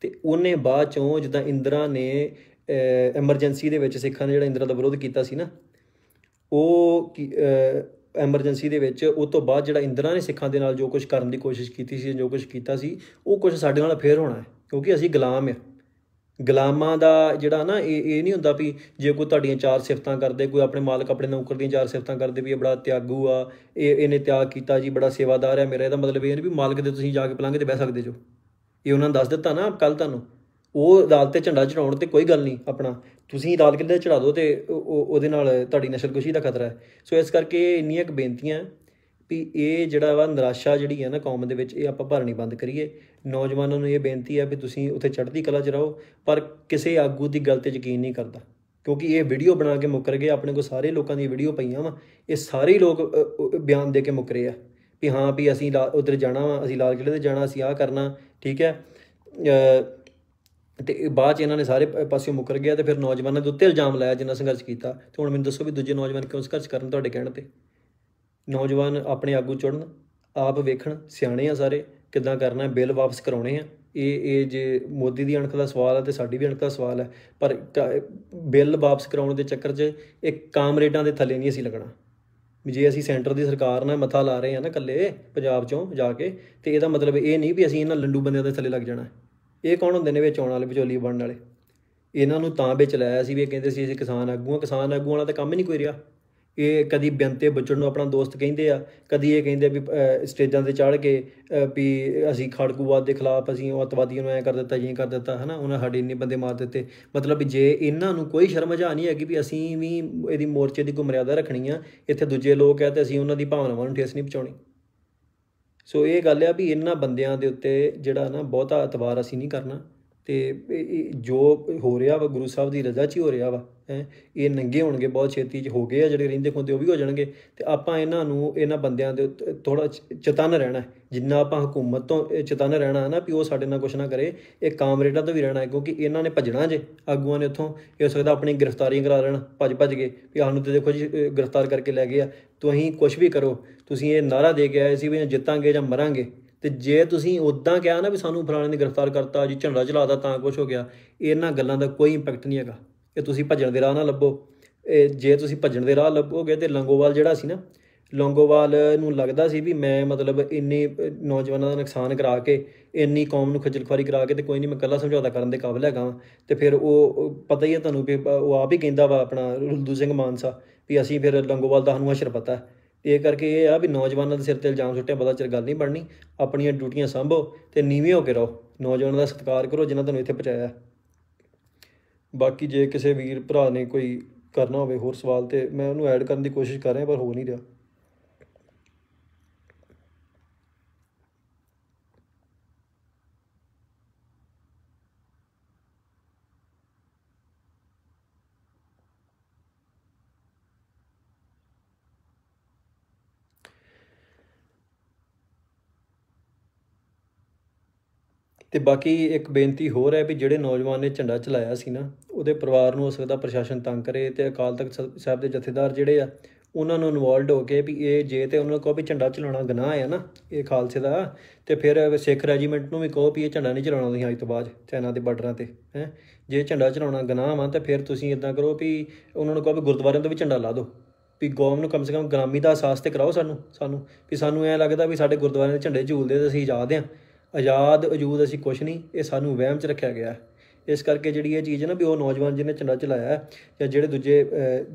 ਤੇ ਉਹਨੇ ਬਾਅਦ ਚੋਂ ਜਦੋਂ ਇੰਦਰਾ ਨੇ ਐਮਰਜੈਂਸੀ ਦੇ ਵਿੱਚ ਸਿੱਖਾਂ ਨੇ ਜਿਹੜਾ ਇੰਦਰਾ ਦਾ ਵਿਰੋਧ ਕੀਤਾ ਸੀ ਨਾ ਉਹ ਐਮਰਜੈਂਸੀ ਦੇ ਵਿੱਚ ਉਸ ਤੋਂ ਬਾਅਦ ਜਿਹੜਾ ਇੰਦਰਾ ਨੇ ਸਿੱਖਾਂ ਦੇ ਨਾਲ ਜੋ ਕੁਝ ਕਰਨ ਦੀ ਕੋਸ਼ਿਸ਼ ਕੀਤੀ ਸੀ ਜੋ ਕੁਝ ਕੀਤਾ ਸੀ ਉਹ ਕੁਝ ਸਾਡੇ ਨਾਲ ਫੇਰ ਹੋਣਾ ਹੈ ਕਿਉਂਕਿ ਅਸੀਂ ਗੁਲਾਮ ਆ ਗੁਲਾਮਾਂ ਦਾ ਜਿਹੜਾ ਨਾ ਇਹ ਇਹ ਨਹੀਂ ਹੁੰਦਾ ਵੀ ਜੇ ਕੋਈ ਤੁਹਾਡੀਆਂ ਚਾਰ ਸਿਫਤਾਂ ਕਰਦੇ ਕੋਈ ਆਪਣੇ ਮਾਲਕ ਆਪਣੇ ਨੌਕਰ ਦੀਆਂ ਚਾਰ ਸਿਫਤਾਂ ਕਰਦੇ ਵੀ ਇਹ ਬੜਾ ਤਿਆਗੂ ਆ ਇਹ ਇਹਨੇ ਤਿਆਗ ਕੀਤਾ ਜੀ ਬੜਾ ਸੇਵਾਦਾਰ ਆ ਮੇਰਾ ਇਹਦਾ ਮਤਲਬ ਇਹ ਨਹੀਂ ਵੀ ਮਾਲਕ ਦੇ ਤੁਸੀਂ ਜਾ ਕੇ ਪਲੰਘ ਤੇ ਬਹਿ ਸਕਦੇ ਜੋ ਇਹ ਉਹਨਾਂ ਨੇ ਦੱਸ ਦਿੱਤਾ ਨਾ ਕੱਲ ਤੁਹਾਨੂੰ ਉਹ ਅਦਾਲਤ ਤੇ ਝੰਡਾ ਚੜਾਉਣ ਤੇ ਕੋਈ ਗੱਲ ਨਹੀਂ ਆਪਣਾ ਤੁਸੀਂ ਅਦਾਲਤ ਕਿੱਲੇ ਚੜਾ ਦਿਓ ਤੇ ਉਹਦੇ ਨਾਲ ਤੁਹਾਡੀ ਨਸ਼ਲ ਖੁਸ਼ੀ ਦਾ ਖਤਰਾ ਹੈ ਸੋ ਇਸ ਕਰਕੇ ਇੰਨੀਆਂ ਇੱਕ ਬੇਨਤੀਆਂ ਵੀ ਇਹ ਜਿਹੜਾ ਵਾ ਨਿਰਾਸ਼ਾ ਜਿਹੜੀ ਹੈ ਨਾ ਕੌਮ ਦੇ ਵਿੱਚ ਇਹ ਆਪਾਂ ਭਰਨੀ ਬੰਦ ਕਰੀਏ ਨੌਜਵਾਨਾਂ ਨੂੰ ਇਹ ਬੇਨਤੀ ਹੈ ਵੀ ਤੁਸੀਂ ਉੱਥੇ ਚੜ੍ਹਦੀ ਕਲਾ 'ਚ ਰਹੋ ਪਰ ਕਿਸੇ ਆਗੂ ਦੀ ਗੱਲ ਤੇ ਯਕੀਨ ਨਹੀਂ ਕਰਦਾ ਕਿਉਂਕਿ ਇਹ ਵੀਡੀਓ ਬਣਾ ਕੇ ਮੁੱਕਰ ਗਏ ਆਪਣੇ ਕੋ ਸਾਰੇ ਲੋਕਾਂ ਦੀ ਵੀਡੀਓ ਪਈਆਂ ਵਾ ਇਹ ਸਾਰੇ ਲੋਕ ਬਿਆਨ ਦੇ ਕੇ ਮੁੱਕਰੇ ਆ ਵੀ ਹਾਂ ਵੀ ਅਸੀਂ ਉਧਰ ਜਾਣਾ ਵਾ ਅਸੀਂ ਲਾਲ ਕਿਲੇ ਤੇ ਜਾਣਾ ਅਸੀਂ ਆਹ ਕਰਨਾ ਠੀਕ ਹੈ ਤੇ ਬਾਅਦ ਚ ਇਹਨਾਂ ਨੇ ਸਾਰੇ ਪਾਸਿਓਂ ਮੁੱਕਰ ਗਿਆ ਤੇ ਫਿਰ ਨੌਜਵਾਨਾਂ ਦੇ ਉੱਤੇ ਇਲਜ਼ਾਮ ਲਾਇਆ ਜਿੰਨਾ ਸੰਘਰਸ਼ ਕੀਤਾ ਤੇ ਹੁਣ ਮੈਨੂੰ ਦੱਸੋ ਵੀ ਦੂਜੇ ਨੌਜਵਾਨ ਕਿਉਂ ਸੰਘਰਸ਼ ਕਰਨ ਤੁਹਾਡੇ ਕਹਿਣ ਤੇ ਨੌਜਵਾਨ ਆਪਣੇ ਆਗੂ ਚੜਨ ਆਪ ਵੇਖਣ ਸਿਆਣੇ ਆ ਸਾਰੇ ਕਿੱਦਾਂ ਕਰਨਾ ਬਿੱਲ ਵਾਪਸ ਕਰਾਉਣੇ ਆ ਇਹ ਇਹ ਜੇ ਮੋਦੀ ਦੀ ਅਣਖ ਦਾ ਸਵਾਲ ਹੈ ਤੇ ਸਾਡੀ ਵੀ ਅਣਖ ਦਾ ਸਵਾਲ ਹੈ ਪਰ ਬਿੱਲ ਵਾਪਸ ਕਰਾਉਣ ਦੇ ਚੱਕਰ 'ਚ ਇੱਕ ਕਾਮਰੇਡਾਂ ਦੇ ਥੱਲੇ ਨਹੀਂ ਅਸੀਂ ਲੱਗਣਾ ਜੇ ਅਸੀਂ ਸੈਂਟਰ ਦੀ ਸਰਕਾਰ ਨਾਲ ਮੱਥਾ ਲਾ ਰਹੇ ਆ ਨਾ ਕੱਲੇ ਪੰਜਾਬ 'ਚੋਂ ਜਾ ਕੇ ਤੇ ਇਹਦਾ ਮਤਲਬ ਇਹ ਨਹੀਂ ਵੀ ਅਸੀਂ ਇਹਨਾਂ ਲੰਡੂ ਬੰਦਿਆਂ ਦੇ ਥੱਲੇ ਲੱਗ ਜਾਣਾ ਇਹ ਕੌਣ ਹੁੰਦੇ ਨੇ ਵਿੱਚ ਆਉਣ ਵਾਲੇ ਵਿਚੋਲੀ ਬਣਨ ਵਾਲੇ ਇਹਨਾਂ ਨੂੰ ਤਾਂ ਵਿੱਚ ਲਾਇਆ ਸੀ ਵੀ ਇਹ ਕਹਿੰਦੇ ਸੀ ਅਸੀਂ ਕਿਸਾਨ ਆਗੂਆਂ ਕਿਸਾਨ ਆਗੂਆਂ ਵਾਲਾ ਤਾਂ ਕੰਮ ਹੀ ਨਹੀਂ ਕੋਈ ਰਿਹਾ ਇਹ ਕਦੀ ਬੇਅੰਤੇ ਬਚਣ ਨੂੰ ਆਪਣਾ ਦੋਸਤ ਕਹਿੰਦੇ ਆ ਕਦੀ ਇਹ ਕਹਿੰਦੇ ਵੀ ਸਟੇਜਾਂ ਤੇ ਚੜ ਕੇ ਵੀ ਅਸੀਂ ਖੜਕੂਵਾਦ ਦੇ ਖਿਲਾਫ ਅਸੀਂ ਉਹ ਅਤਵਾਦੀਆਂ ਨੂੰ ਐ ਕਰ ਦਿੱਤਾ ਜੀ ਕਰ ਦਿੱਤਾ ਹਨਾ ਉਹਨਾਂ ਸਾਡੇ ਇੰਨੇ ਬੰਦੇ ਮਾਰ ਦਿੱਤੇ ਮਤਲਬ ਜੇ ਇਹਨਾਂ ਨੂੰ ਕੋਈ ਸ਼ਰਮ ਜਾ ਨਹੀਂ ਹੈਗੀ ਵੀ ਅਸੀਂ ਵੀ ਇਹਦੀ ਮੋਰਚੇ ਦੀ ਕੋਈ ਮਰਿਆਦਾ ਰੱਖਣੀ ਆ ਇੱਥੇ ਦੂਜੇ ਲੋਕ ਆ ਤੇ ਅਸੀਂ ਉਹਨਾਂ ਦੀ ਭਾਵਨਾਵਾਂ ਨੂੰ ਠੇਸ ਨਹੀਂ ਪਹੁੰਚਾਉਣੀ ਸੋ ਇਹ ਗੱਲ ਆ ਵੀ ਇਹਨਾਂ ਬੰਦਿਆਂ ਦੇ ਉੱਤੇ ਜਿਹੜਾ ਨਾ ਬਹੁਤਾ ਇਤਵਾਰ ਅਸੀਂ ਨਹੀਂ ਕਰਨਾ ਤੇ ਜੋ ਹੋ ਰਿਹਾ ਵਾ ਗੁਰੂ ਸਾਹਿਬ ਦੀ ਰਜ਼ਾ 'ਚ ਹੀ ਹੋ ਰਿਹਾ ਵਾ ਹੈ ਇਹ ਨੰਗੇ ਹੋਣਗੇ ਬਹੁਤ ਛੇਤੀ ਚ ਹੋ ਗਏ ਆ ਜਿਹੜੇ ਰਹਿੰਦੇ ਖੁੰਦੇ ਉਹ ਵੀ ਹੋ ਜਾਣਗੇ ਤੇ ਆਪਾਂ ਇਹਨਾਂ ਨੂੰ ਇਹਨਾਂ ਬੰਦਿਆਂ ਦੇ ਥੋੜਾ ਚਤਨ ਰਹਿਣਾ ਜਿੰਨਾ ਆਪਾਂ ਹਕੂਮਤ ਤੋਂ ਚਤਨ ਰਹਿਣਾ ਹੈ ਨਾ ਵੀ ਉਹ ਸਾਡੇ ਨਾਲ ਕੁਝ ਨਾ ਕਰੇ ਇਹ ਕਾਮਰੇਡਾਂ ਤੋਂ ਵੀ ਰਹਿਣਾ ਹੈ ਕਿਉਂਕਿ ਇਹਨਾਂ ਨੇ ਭਜਣਾ ਜੇ ਆਗੂਆਂ ਨੇ ਉੱਥੋਂ ਇਹ ਹੋ ਸਕਦਾ ਆਪਣੀ ਗ੍ਰਿਫਤਾਰੀਆਂ ਕਰਾ ਲੈਣ ਭੱਜ ਭੱਜ ਕੇ ਵੀ ਸਾਨੂੰ ਤੇ ਦੇਖੋ ਜੀ ਗ੍ਰਿਫਤਾਰ ਕਰਕੇ ਲੈ ਗਏ ਆ ਤੁਸੀਂ ਕੁਝ ਵੀ ਕਰੋ ਤੁਸੀਂ ਇਹ ਨਾਰਾ ਦੇ ਕੇ ਆਏ ਸੀ ਵੀ ਜਿੱਤਾਂਗੇ ਜਾਂ ਮਰਾਂਗੇ ਤੇ ਜੇ ਤੁਸੀਂ ਉਦਾਂ ਕਿਹਾ ਨਾ ਵੀ ਸਾਨੂੰ ਫਲਾਣੇ ਨੇ ਗ੍ਰਿਫਤਾਰ ਕਰਤਾ ਜੀ ਝੰਡਾ ਚਲਾਤਾ ਤਾਂ ਕੁਝ ਹੋ ਗਿਆ ਇਹਨਾਂ ਗੱਲਾਂ ਦਾ ਕੋਈ ਇੰਪੈਕਟ ਨਹੀਂ ਹੈਗਾ ਇਹ ਤੁਸੀਂ ਭੱਜਣ ਦੇ ਰਾਹ ਨਾ ਲੱਭੋ ਇਹ ਜੇ ਤੁਸੀਂ ਭੱਜਣ ਦੇ ਰਾਹ ਲੱਭੋਗੇ ਤੇ ਲੰਗੋਵਾਲ ਜਿਹੜਾ ਸੀ ਨਾ ਲੰਗੋਵਾਲ ਨੂੰ ਲੱਗਦਾ ਸੀ ਵੀ ਮੈਂ ਮਤਲਬ ਇੰਨੇ ਨੌਜਵਾਨਾਂ ਦਾ ਨੁਕਸਾਨ ਕਰਾ ਕੇ ਇੰਨੀ ਕੌਮ ਨੂੰ ਖਜਲਖਵਾਰੀ ਕਰਾ ਕੇ ਤੇ ਕੋਈ ਨਹੀਂ ਮੈਂ ਕੱਲਾ ਸਮਝੌਤਾ ਕਰਨ ਦੇ ਕਾਬਿਲ ਹੈਗਾ ਤੇ ਫਿਰ ਉਹ ਪਤਾ ਹੀ ਹੈ ਤੁਹਾਨੂੰ ਕਿ ਉਹ ਆਪ ਹੀ ਕਹਿੰਦਾ ਵਾ ਆਪਣਾ ਰੁਲਦੂ ਸਿੰਘ ਮਾਨਸਾ ਵੀ ਅਸੀਂ ਫਿਰ ਲੰਗੋਵਾਲ ਦਾ ਸਾਨੂੰ ਅਸ਼ਰ ਪਤਾ ਤੇ ਇਹ ਕਰਕੇ ਇਹ ਆ ਵੀ ਨੌਜਵਾਨਾਂ ਦੇ ਸਿਰ ਤੇ ਇਲਜ਼ਾਮ ਸੁੱਟਿਆ ਬਦਲ ਚਿਰ ਗੱਲ ਨਹੀਂ ਬਣਨੀ ਆਪਣੀਆਂ ਡਿਊਟੀਆਂ ਸੰਭੋ ਤੇ ਨੀਵੇਂ ਹੋ ਕੇ ਰਹੋ ਨੌਜਵਾਨਾਂ ਦਾ ਸਤਿਕਾਰ ਕਰੋ ਜਿਨ੍ਹਾਂ ਤੁਹਾਨੂੰ ਇੱਥੇ ਪਹੁੰਚਾਇਆ ਬਾਕੀ ਜੇ ਕਿਸੇ ਵੀਰ ਭਰਾ ਨੇ ਕੋਈ ਕਰਨਾ ਹੋਵੇ ਹੋਰ ਸਵਾਲ ਤੇ ਮੈਂ ਉਹਨੂੰ ਐਡ ਕਰਨ ਦੀ ਕੋਸ਼ਿਸ਼ ਕਰ ਰਿਹਾ ਪਰ ਹੋ ਨਹੀਂ ਰਿਹਾ ਤੇ ਬਾਕੀ ਇੱਕ ਬੇਨਤੀ ਹੋਰ ਹੈ ਵੀ ਜਿਹੜੇ ਨੌਜਵਾਨ ਨੇ ਝੰਡਾ ਚਲਾਇਆ ਸੀ ਨਾ ਉਹਦੇ ਪਰਿਵਾਰ ਨੂੰ ਹੋ ਸਕਦਾ ਪ੍ਰਸ਼ਾਸਨ ਤੰਗ ਕਰੇ ਤੇ ਅਕਾਲ ਤਖਤ ਸਾਹਿਬ ਦੇ ਜਥੇਦਾਰ ਜਿਹੜੇ ਆ ਉਹਨਾਂ ਨੂੰ ਇਨਵੋਲਡ ਹੋ ਕੇ ਵੀ ਇਹ ਜੇ ਤੇ ਉਹਨਾਂ ਨੂੰ ਕਹੋ ਵੀ ਝੰਡਾ ਚਲਾਉਣਾ ਗਨਾਹ ਹੈ ਨਾ ਇਹ ਖਾਲਸੇ ਦਾ ਤੇ ਫਿਰ ਸਿੱਖ ਰੈਜੀਮੈਂਟ ਨੂੰ ਵੀ ਕਹੋ ਵੀ ਇਹ ਝੰਡਾ ਨਹੀਂ ਚਲਾਉਣਾ ਤੁਸੀਂ ਅੱਜ ਤੋਂ ਬਾਅਦ ਚਾਈਨਾ ਦੇ ਬਾਰਡਰਾਂ ਤੇ ਹੈ ਜੇ ਝੰਡਾ ਚਲਾਉਣਾ ਗਨਾਹ ਆ ਤਾਂ ਫਿਰ ਤੁਸੀਂ ਇਦਾਂ ਕਰੋ ਵੀ ਉਹਨਾਂ ਨੂੰ ਕਹੋ ਵੀ ਗੁਰਦੁਆਰਿਆਂ ਤੋਂ ਵੀ ਝੰਡਾ ਲਾ ਦਿਓ ਵੀ ਗੌਮ ਨੂੰ ਕਮ ਸੇ ਕਮ ਗ੍ਰਾਮੀ ਦਾ ਅਹਿਸਾਸ ਤੇ ਕਰਾਓ ਸਾਨੂੰ ਸਾਨੂੰ ਵੀ ਸਾਨੂੰ ਐ ਲੱਗਦਾ ਵੀ ਸਾਡੇ ਗੁਰਦੁਆਰਿਆਂ ਦੇ ਝੰਡੇ ਝੂਲਦੇ ਤੇ ਅਸੀਂ ਆਜ਼ਾਦ ਆ ਆਜ਼ਾਦ ਅਜੂਦ ਅਸੀਂ ਕੁਛ ਨਹੀਂ ਇਹ ਸਾਨੂੰ ਵਹਿਮ 'ਚ ਰੱਖਿਆ ਗਿਆ ਇਸ ਕਰਕੇ ਜਿਹੜੀ ਇਹ ਚੀਜ਼ ਹੈ ਨਾ ਵੀ ਉਹ ਨੌਜਵਾਨ ਜਿਹਨੇ ਚੰਡਾ ਚਲਾਇਆ ਜਾਂ ਜਿਹੜੇ ਦੂਜੇ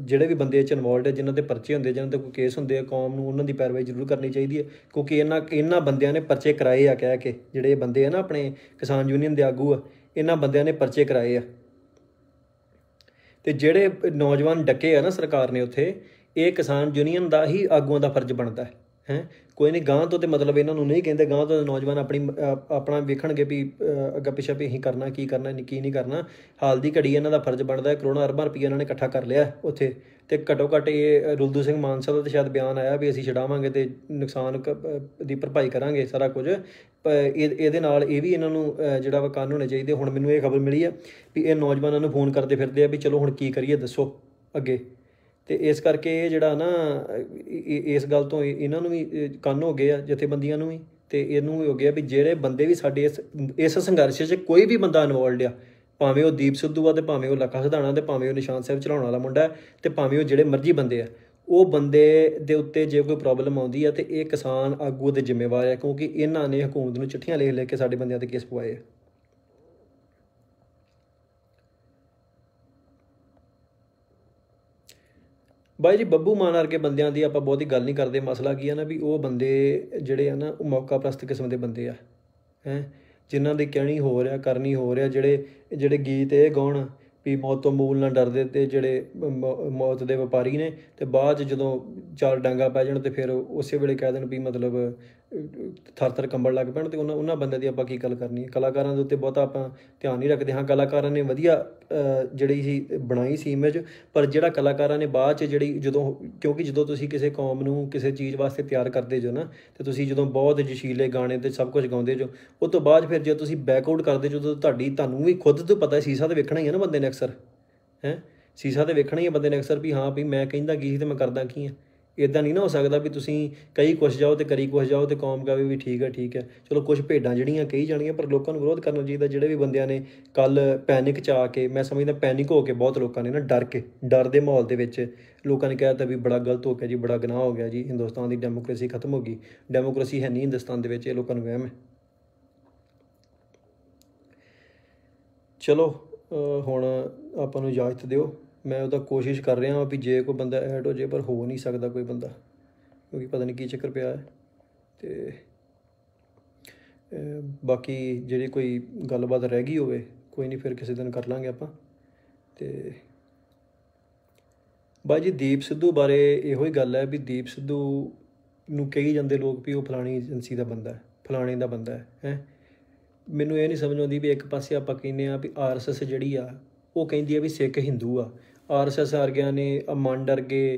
ਜਿਹੜੇ ਵੀ ਬੰਦੇ ਚ ਇਨਵੋਲਡ ਹੈ ਜਿਨ੍ਹਾਂ ਦੇ ਪਰਚੇ ਹੁੰਦੇ ਜਿਨ੍ਹਾਂ ਤੇ ਕੋਈ ਕੇਸ ਹੁੰਦੇ ਆ ਕੌਮ ਨੂੰ ਉਹਨਾਂ ਦੀ ਪੈਰਵਾਈ ਜ਼ਰੂਰ ਕਰਨੀ ਚਾਹੀਦੀ ਹੈ ਕਿਉਂਕਿ ਇਹਨਾਂ ਇਹਨਾਂ ਬੰਦਿਆਂ ਨੇ ਪਰਚੇ ਕਰਾਏ ਆ ਕਹਿ ਕੇ ਜਿਹੜੇ ਬੰਦੇ ਆ ਨਾ ਆਪਣੇ ਕਿਸਾਨ ਯੂਨੀਅਨ ਦੇ ਆਗੂ ਆ ਇਹਨਾਂ ਬੰਦਿਆਂ ਨੇ ਪਰਚੇ ਕਰਾਏ ਆ ਤੇ ਜਿਹੜੇ ਨੌਜਵਾਨ ਡੱਕੇ ਆ ਨਾ ਸਰਕਾਰ ਨੇ ਉੱਥੇ ਇਹ ਕਿਸਾਨ ਯੂਨੀਅਨ ਦਾ ਹੀ ਆਗੂਆਂ ਦਾ ਫਰਜ਼ ਬਣਦਾ ਹੈ ਹੈ ਕੋਈ ਨਹੀਂ ਗਾਂ ਤੋਂ ਤੇ ਮਤਲਬ ਇਹਨਾਂ ਨੂੰ ਨਹੀਂ ਕਹਿੰਦੇ ਗਾਂ ਤੋਂ ਨੌਜਵਾਨ ਆਪਣੀ ਆਪਣਾ ਵੇਖਣਗੇ ਵੀ ਅੱਗਾ ਪਿਛਾ ਵੀ ਅਸੀਂ ਕਰਨਾ ਕੀ ਕਰਨਾ ਨਹੀਂ ਕੀ ਨਹੀਂ ਕਰਨਾ ਹਾਲ ਦੀ ਘੜੀ ਇਹਨਾਂ ਦਾ ਫਰਜ਼ ਬਣਦਾ ਹੈ ਕਰੋਨਾ ਅਰਬਾਂ ਰੁਪਏ ਇਹਨਾਂ ਨੇ ਇਕੱਠਾ ਕਰ ਲਿਆ ਉੱਥੇ ਤੇ ਘਟੋ ਘਟ ਇਹ ਰੁਲਦੂ ਸਿੰਘ ਮਾਨਸਾ ਦਾ ਤੇ ਸ਼ਾਇਦ ਬਿਆਨ ਆਇਆ ਵੀ ਅਸੀਂ ਛਡਾਵਾਂਗੇ ਤੇ ਨੁਕਸਾਨ ਦੀ ਭਰਪਾਈ ਕਰਾਂਗੇ ਸਾਰਾ ਕੁਝ ਇਹਦੇ ਨਾਲ ਇਹ ਵੀ ਇਹਨਾਂ ਨੂੰ ਜਿਹੜਾ ਵਾ ਕਾਨੂੰਨ ਹੋਣੇ ਚਾਹੀਦੇ ਹੁਣ ਮੈਨੂੰ ਇਹ ਖਬਰ ਮਿਲੀ ਹੈ ਵੀ ਇਹ ਨੌਜਵਾਨਾਂ ਨੂੰ ਫੋਨ ਕਰਦੇ ਫਿਰਦੇ ਆ ਵੀ ਚਲੋ ਹੁਣ ਕੀ ਕਰੀਏ ਦੱਸੋ ਅੱਗੇ ਤੇ ਇਸ ਕਰਕੇ ਇਹ ਜਿਹੜਾ ਨਾ ਇਸ ਗੱਲ ਤੋਂ ਇਹਨਾਂ ਨੂੰ ਵੀ ਕੰਨ ਹੋ ਗਏ ਆ ਜਥੇਬੰਦੀਆਂ ਨੂੰ ਵੀ ਤੇ ਇਹਨੂੰ ਹੋ ਗਿਆ ਵੀ ਜਿਹੜੇ ਬੰਦੇ ਵੀ ਸਾਡੇ ਇਸ ਇਸ ਸੰਘਰਸ਼ 'ਚ ਕੋਈ ਵੀ ਬੰਦਾ ਇਨਵੋਲਡ ਆ ਭਾਵੇਂ ਉਹ ਦੀਪ ਸਿੱਧੂ ਆ ਤੇ ਭਾਵੇਂ ਉਹ ਲੱਖਾ ਸਿਧਾਣਾ ਤੇ ਭਾਵੇਂ ਉਹ ਨਿਸ਼ਾਨ ਸਾਹਿਬ ਚਲਾਉਣ ਵਾਲਾ ਮੁੰਡਾ ਤੇ ਭਾਵੇਂ ਉਹ ਜਿਹੜੇ ਮਰਜ਼ੀ ਬੰਦੇ ਆ ਉਹ ਬੰਦੇ ਦੇ ਉੱਤੇ ਜੇ ਕੋਈ ਪ੍ਰੋਬਲਮ ਆਉਂਦੀ ਆ ਤੇ ਇਹ ਕਿਸਾਨ ਆਗੂ ਦੇ ਜ਼ਿੰਮੇਵਾਰ ਆ ਕਿਉਂਕਿ ਇਹਨਾਂ ਨੇ ਹਕੂਮਤ ਨੂੰ ਚਿੱਠੀਆਂ ਲਿਖ ਲੈ ਕੇ ਸਾਡੇ ਬੰਦਿਆਂ ਤੇ ਕੇਸ ਪਵਾਏ ਆ ਬਾਈ ਜੀ ਬੱਬੂ ਮਾਨ ਵਰਗੇ ਬੰਦਿਆਂ ਦੀ ਆਪਾਂ ਬਹੁਤੀ ਗੱਲ ਨਹੀਂ ਕਰਦੇ ਮਸਲਾ ਕੀ ਹੈ ਨਾ ਵੀ ਉਹ ਬੰਦੇ ਜਿਹੜੇ ਆ ਨਾ ਉਹ ਮੌਕਾ ਪ੍ਰਸਤ ਕਿਸਮ ਦੇ ਬੰਦੇ ਆ ਹੈ ਜਿਨ੍ਹਾਂ ਦੇ ਕਹਿਣੀ ਹੋ ਰਿਹਾ ਕਰਨੀ ਹੋ ਰਿਹਾ ਜਿਹੜੇ ਜਿਹੜੇ ਗੀਤ ਇਹ ਗਾਉਣ ਵੀ ਮੌਤ ਤੋਂ ਮੂਲ ਨਾ ਡਰਦੇ ਤੇ ਜਿਹੜੇ ਮੌਤ ਦੇ ਵਪਾਰੀ ਨੇ ਤੇ ਬਾਅਦ ਚ ਜਦੋਂ ਚਾਲ ਡਾਂਗਾ ਪੈ ਜਾਣ ਤੇ ਫਿਰ ਉਸੇ ਵੇਲੇ ਕਹਿ ਦੇਣ ਵੀ ਮਤਲਬ ਥਰ-ਥਰ ਕੰਬਣ ਲੱਗ ਪੈਣ ਤੇ ਉਹਨਾਂ ਉਹਨਾਂ ਬੰਦੇ ਦੀ ਆਪਾਂ ਕੀ ਗੱਲ ਕਰਨੀ ਹੈ ਕਲਾਕਾਰਾਂ ਦੇ ਉੱਤੇ ਬਹੁਤਾ ਆਪਾਂ ਧਿਆਨ ਨਹੀਂ ਰੱਖਦੇ ਹਾਂ ਕਲਾਕਾਰਾਂ ਨੇ ਵਧੀਆ ਜਿਹੜੀ ਸੀ ਬਣਾਈ ਸੀ ਇਮੇਜ ਪਰ ਜਿਹੜਾ ਕਲਾਕਾਰਾਂ ਨੇ ਬਾਅਦ ਚ ਜਿਹੜੀ ਜਦੋਂ ਕਿਉਂਕਿ ਜਦੋਂ ਤੁਸੀਂ ਕਿਸੇ ਕੌਮ ਨੂੰ ਕਿਸੇ ਚੀਜ਼ ਵਾਸਤੇ ਤਿਆਰ ਕਰਦੇ ਜੋ ਨਾ ਤੇ ਤੁਸੀਂ ਜਦੋਂ ਬਹੁਤ ਜਸ਼ੀਲੇ ਗਾਣੇ ਤੇ ਸਭ ਕੁਝ ਗਾਉਂਦੇ ਜੋ ਉਸ ਤੋਂ ਬਾਅਦ ਫਿਰ ਜੇ ਤੁਸੀਂ ਬੈਕ ਆਊਟ ਕਰਦੇ ਜੋ ਤੁਹਾਡੀ ਤੁਹਾਨੂੰ ਵੀ ਖੁਦ ਤੋਂ ਪਤਾ ਸੀਸਾ ਤੇ ਵੇਖਣਾ ਹੀ ਹੈ ਨਾ ਬੰਦੇ ਨੇ ਅਕਸਰ ਹੈ ਸੀਸਾ ਤੇ ਵੇਖਣਾ ਹੀ ਹੈ ਬੰਦੇ ਨੇ ਅਕਸਰ ਵੀ ਹਾਂ ਵੀ ਮੈਂ ਕਹਿੰਦਾ ਕੀ ਸੀ ਤੇ ਮੈਂ ਕਰਦਾ ਕੀ ਹਾਂ ਇਦਾਂ ਨਹੀਂ ਨਾ ਹੋ ਸਕਦਾ ਵੀ ਤੁਸੀਂ ਕਈ ਕੁਛ ਜਾਓ ਤੇ ਕਰੀ ਕੁਛ ਜਾਓ ਤੇ ਕੌਮ ਕਹੇ ਵੀ ਠੀਕ ਹੈ ਠੀਕ ਹੈ ਚਲੋ ਕੁਝ ਭੇਡਾਂ ਜਿਹੜੀਆਂ ਕਹੀ ਜਾਣਗੀਆਂ ਪਰ ਲੋਕਾਂ ਨੂੰ ਵਿਰੋਧ ਕਰਨਾ ਚਾਹੀਦਾ ਜਿਹੜੇ ਵੀ ਬੰਦਿਆਂ ਨੇ ਕੱਲ ਪੈਨਿਕ ਚ ਆ ਕੇ ਮੈਂ ਸਮਝਦਾ ਪੈਨਿਕ ਹੋ ਕੇ ਬਹੁਤ ਲੋਕਾਂ ਨੇ ਨਾ ਡਰ ਕੇ ਡਰ ਦੇ ਮਾਹੌਲ ਦੇ ਵਿੱਚ ਲੋਕਾਂ ਨੇ ਕਹਿਤਾ ਵੀ ਬੜਾ ਗਲਤ ਹੋ ਗਿਆ ਜੀ ਬੜਾ ਗਨਾਹ ਹੋ ਗਿਆ ਜੀ ਹਿੰਦੁਸਤਾਨ ਦੀ ਡੈਮੋਕ੍ਰੇਸੀ ਖਤਮ ਹੋ ਗਈ ਡੈਮੋਕ੍ਰੇਸੀ ਹੈ ਨਹੀਂ ਹਿੰਦੁਸਤਾਨ ਦੇ ਵਿੱਚ ਇਹ ਲੋਕਾਂ ਨੂੰ ਵਹਿਮ ਹੈ ਚਲੋ ਹੁਣ ਆਪਾਂ ਨੂੰ ਇਜਾਜ਼ਤ ਦਿਓ ਮੈਂ ਉਹਦਾ ਕੋਸ਼ਿਸ਼ ਕਰ ਰਿਹਾ ਹਾਂ ਵੀ ਜੇ ਕੋਈ ਬੰਦਾ ਐਡ ਹੋ ਜੇ ਪਰ ਹੋ ਨਹੀਂ ਸਕਦਾ ਕੋਈ ਬੰਦਾ ਕਿਉਂਕਿ ਪਤਾ ਨਹੀਂ ਕੀ ਚੱਕਰ ਪਿਆ ਹੈ ਤੇ ਬਾਕੀ ਜਿਹੜੀ ਕੋਈ ਗੱਲਬਾਤ ਰਹਿ ਗਈ ਹੋਵੇ ਕੋਈ ਨਹੀਂ ਫਿਰ ਕਿਸੇ ਦਿਨ ਕਰ ਲਾਂਗੇ ਆਪਾਂ ਤੇ ਬਾਜੀ ਦੀਪ ਸਿੱਧੂ ਬਾਰੇ ਇਹੋ ਹੀ ਗੱਲ ਹੈ ਵੀ ਦੀਪ ਸਿੱਧੂ ਨੂੰ ਕਹੀ ਜਾਂਦੇ ਲੋਕ ਵੀ ਉਹ ਫਲਾਣੀ ਏਜੰਸੀ ਦਾ ਬੰਦਾ ਹੈ ਫਲਾਣੇ ਦਾ ਬੰਦਾ ਹੈ ਹੈ ਮੈਨੂੰ ਇਹ ਨਹੀਂ ਸਮਝ ਆਉਂਦੀ ਵੀ ਇੱਕ ਪਾਸੇ ਆਪਾਂ ਕਹਿੰਦੇ ਆ ਵੀ ਆਰਐਸਐਸ ਜਿਹੜੀ ਆ ਉਹ ਕਹਿੰਦੀ ਆ ਵੀ ਸਿੱਖ ਹਿੰਦੂ ਆ ਆਰਐਸਐਸ ਵਰਗਿਆਂ ਨੇ ਡਰ ਗਏ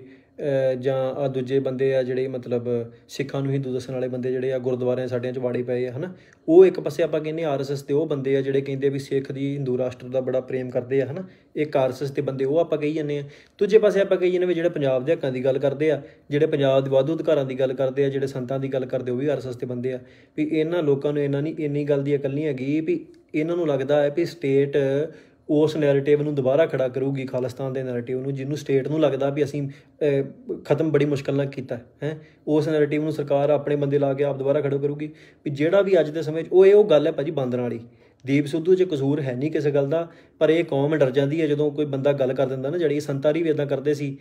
ਜਾਂ ਆ ਦੂਜੇ ਬੰਦੇ ਆ ਜਿਹੜੇ ਮਤਲਬ ਸਿੱਖਾਂ ਨੂੰ ਹਿੰਦੂ ਦੱਸਣ ਵਾਲੇ ਬੰਦੇ ਜਿਹੜੇ ਆ ਗੁਰਦੁਆਰਿਆਂ ਸਾਡਿਆਂ ਚ ਵਾੜੇ ਪਏ ਆ ਹਨਾ ਉਹ ਇੱਕ ਪਾਸੇ ਆਪਾਂ ਕਹਿੰਨੇ ਆਰਐਸਐਸ ਤੇ ਉਹ ਬੰਦੇ ਆ ਜਿਹੜੇ ਕਹਿੰਦੇ ਵੀ ਸਿੱਖ ਦੀ ਹਿੰਦੂ ਰਾਸ਼ਟਰ ਦਾ ਬੜਾ ਪ੍ਰੇਮ ਕਰਦੇ ਆ ਹਨਾ ਇੱਕ ਆਰਐਸਐਸ ਤੇ ਬੰਦੇ ਉਹ ਆਪਾਂ ਕਹੀ ਜਾਂਦੇ ਆ ਦੂਜੇ ਪਾਸੇ ਆਪਾਂ ਕਹੀ ਜਾਂਦੇ ਵੀ ਜਿਹੜੇ ਪੰਜਾਬ ਦੇ ਹੱਕਾਂ ਦੀ ਗੱਲ ਕਰਦੇ ਆ ਜਿਹੜੇ ਪੰਜਾਬ ਦੇ ਵਾਧੂ ਅਧਿਕਾਰਾਂ ਦੀ ਗੱਲ ਕਰਦੇ ਆ ਜਿਹੜੇ ਸੰਤਾਂ ਦੀ ਗੱਲ ਕਰਦੇ ਉਹ ਵੀ ਆਰਐਸਐਸ ਤੇ ਬੰਦੇ ਆ ਵੀ ਇਹਨਾਂ ਲੋਕਾਂ ਨੂੰ ਇਹਨਾਂ ਨਹੀਂ ਇੰਨੀ ਗੱਲ ਦੀ ਅਕਲ ਨਹੀਂ ਹੈਗੀ ਵੀ ਇਹਨਾਂ ਨੂੰ ਲੱਗਦਾ ਹੈ ਵੀ ਸਟੇਟ ਉਸ ਨੈਰੇਟਿਵ ਨੂੰ ਦੁਬਾਰਾ ਖੜਾ ਕਰੂਗੀ ਖਾਲਿਸਤਾਨ ਦੇ ਨੈਰੇਟਿਵ ਨੂੰ ਜਿਹਨੂੰ ਸਟੇਟ ਨੂੰ ਲੱਗਦਾ ਵੀ ਅਸੀਂ ਖਤਮ ਬੜੀ ਮੁਸ਼ਕਲ ਨਾਲ ਕੀਤਾ ਹੈ ਉਸ ਨੈਰੇਟਿਵ ਨੂੰ ਸਰਕਾਰ ਆਪਣੇ ਬੰਦੇ ਲਾ ਕੇ ਆਪ ਦੁਬਾਰਾ ਖੜਾ ਕਰੂਗੀ ਵੀ ਜਿਹੜਾ ਵੀ ਅੱਜ ਦੇ ਸਮੇਂ 'ਚ ਉਹ ਇਹ ਉਹ ਗੱਲ ਹੈ ਭਾਜੀ ਬਾਂਦਰਾਂ ਵਾਲੀ ਦੀਪ ਸਿੱਧੂ 'ਚ ਕਸੂਰ ਹੈ ਨਹੀਂ ਕਿਸੇ ਗੱਲ ਦਾ ਪਰ ਇਹ ਕੌਮ ਡਰ ਜਾਂਦੀ ਹੈ ਜਦੋਂ ਕੋਈ ਬੰਦਾ ਗੱਲ ਕਰ ਦਿੰਦਾ ਨਾ ਜਿਹੜੀ ਸੰਤਾਰੀ ਵੀ ਇਦਾਂ ਕਰਦੇ ਸੀ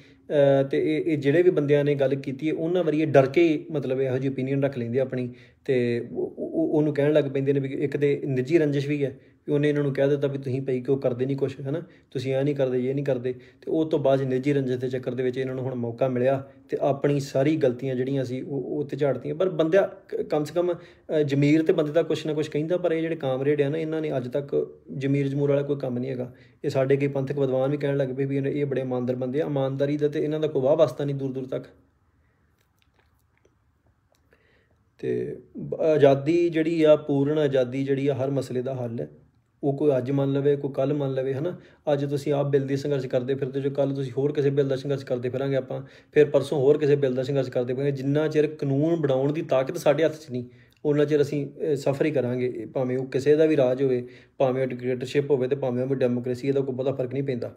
ਤੇ ਇਹ ਜਿਹੜੇ ਵੀ ਬੰਦਿਆਂ ਨੇ ਗੱਲ ਕੀਤੀ ਹੈ ਉਹਨਾਂ ਵਾਰੀ ਇਹ ਡਰ ਕੇ ਮਤਲਬ ਇਹੋ ਜਿਹੀ opinion ਰੱਖ ਲੈਂਦੇ ਆਪਣੀ ਤੇ ਉਹਨੂੰ ਕਹਿਣ ਲੱਗ ਪੈਂਦੇ ਨੇ ਵੀ ਇੱਕ ਤੇ ਨਿੱਜੀ ਰੰਜਿਸ਼ ਵੀ ਹੈ ਵੀ ਉਹਨੇ ਇਹਨਾਂ ਨੂੰ ਕਹਿ ਦਿੱਤਾ ਵੀ ਤੁਸੀਂ ਭਈ ਕਿਉਂ ਕਰਦੇ ਨਹੀਂ ਕੁਝ ਹਨਾ ਤੁਸੀਂ ਇਹ ਨਹੀਂ ਕਰਦੇ ਇਹ ਨਹੀਂ ਕਰਦੇ ਤੇ ਉਹ ਤੋਂ ਬਾਅਦ ਨਿੱਜੀ ਰੰਜਨ ਦੇ ਚੱਕਰ ਦੇ ਵਿੱਚ ਇਹਨਾਂ ਨੂੰ ਹੁਣ ਮੌਕਾ ਮਿਲਿਆ ਤੇ ਆਪਣੀ ਸਾਰੀ ਗਲਤੀਆਂ ਜਿਹੜੀਆਂ ਸੀ ਉਹ ਉਹ ਤੇ ਝਾੜਤੀਆਂ ਪਰ ਬੰਦਿਆ ਕਮ ਸੇ ਕਮ ਜ਼ਮੀਰ ਤੇ ਬੰਦੇ ਦਾ ਕੁਝ ਨਾ ਕੁਝ ਕਹਿੰਦਾ ਪਰ ਇਹ ਜਿਹੜੇ ਕਾਮਰੇਡ ਆ ਨਾ ਇਹਨਾਂ ਨੇ ਅੱਜ ਤੱਕ ਜ਼ਮੀਰ ਜਮੂਰ ਵਾਲਾ ਕੋਈ ਕੰਮ ਨਹੀਂ ਹੈਗਾ ਇਹ ਸਾਡੇ ਕੇ ਪੰਥਕ ਵਿਦਵਾਨ ਵੀ ਕਹਿਣ ਲੱਗ ਪਏ ਵੀ ਇਹ ਬੜੇ ਇਮਾਨਦਾਰ ਬੰਦੇ ਆ ਇਮਾਨਦਾਰੀ ਦਾ ਤੇ ਇਹਨਾਂ ਦਾ ਕੋਈ ਵਾਹ ਵਾਸਤਾ ਨਹੀਂ ਦੂਰ ਦੂਰ ਤੱਕ ਤੇ ਆਜ਼ਾਦੀ ਜਿਹੜੀ ਆ ਪੂਰਨ ਆਜ਼ਾਦੀ ਜਿਹੜੀ ਆ ਹਰ ਮਸਲੇ ਦਾ ਹੱਲ ਹੈ ਉਹ ਕੋਈ ਅੱਜ ਮੰਨ ਲਵੇ ਕੋਈ ਕੱਲ ਮੰਨ ਲਵੇ ਹਨਾ ਅੱਜ ਤੁਸੀਂ ਆਪ ਬਿੱਲ ਦੀ ਸੰਘਰਸ਼ ਕਰਦੇ ਫਿਰਦੇ ਜੋ ਕੱਲ ਤੁਸੀਂ ਹੋਰ ਕਿਸੇ ਬਿੱਲ ਦਾ ਸੰਘਰਸ਼ ਕਰਦੇ ਫਿਰਾਂਗੇ ਆਪਾਂ ਫਿਰ ਪਰਸੋਂ ਹੋਰ ਕਿਸੇ ਬਿੱਲ ਦਾ ਸੰਘਰਸ਼ ਕਰਦੇ ਫਿਰਾਂਗੇ ਜਿੰਨਾ ਚਿਰ ਕਾਨੂੰਨ ਬਣਾਉਣ ਦੀ ਤਾਕਤ ਸਾਡੇ ਹੱਥ 'ਚ ਨਹੀਂ ਉਹਨਾਂ ਚਿਰ ਅਸੀਂ ਸਫਰ ਹੀ ਕਰਾਂਗੇ ਭਾਵੇਂ ਉਹ ਕਿਸੇ ਦਾ ਵੀ ਰਾਜ ਹੋਵੇ ਭਾਵੇਂ ਉਹ ਡਿਕਟੇਟਰਸ਼ਿਪ ਹੋਵੇ ਤੇ ਭਾਵੇਂ ਉਹ ਡੈਮੋਕ੍ਰੇਸੀ ਇਹਦਾ ਕੋਈ ਬਹੁਤਾ ਫਰਕ ਨਹੀਂ ਪੈਂਦਾ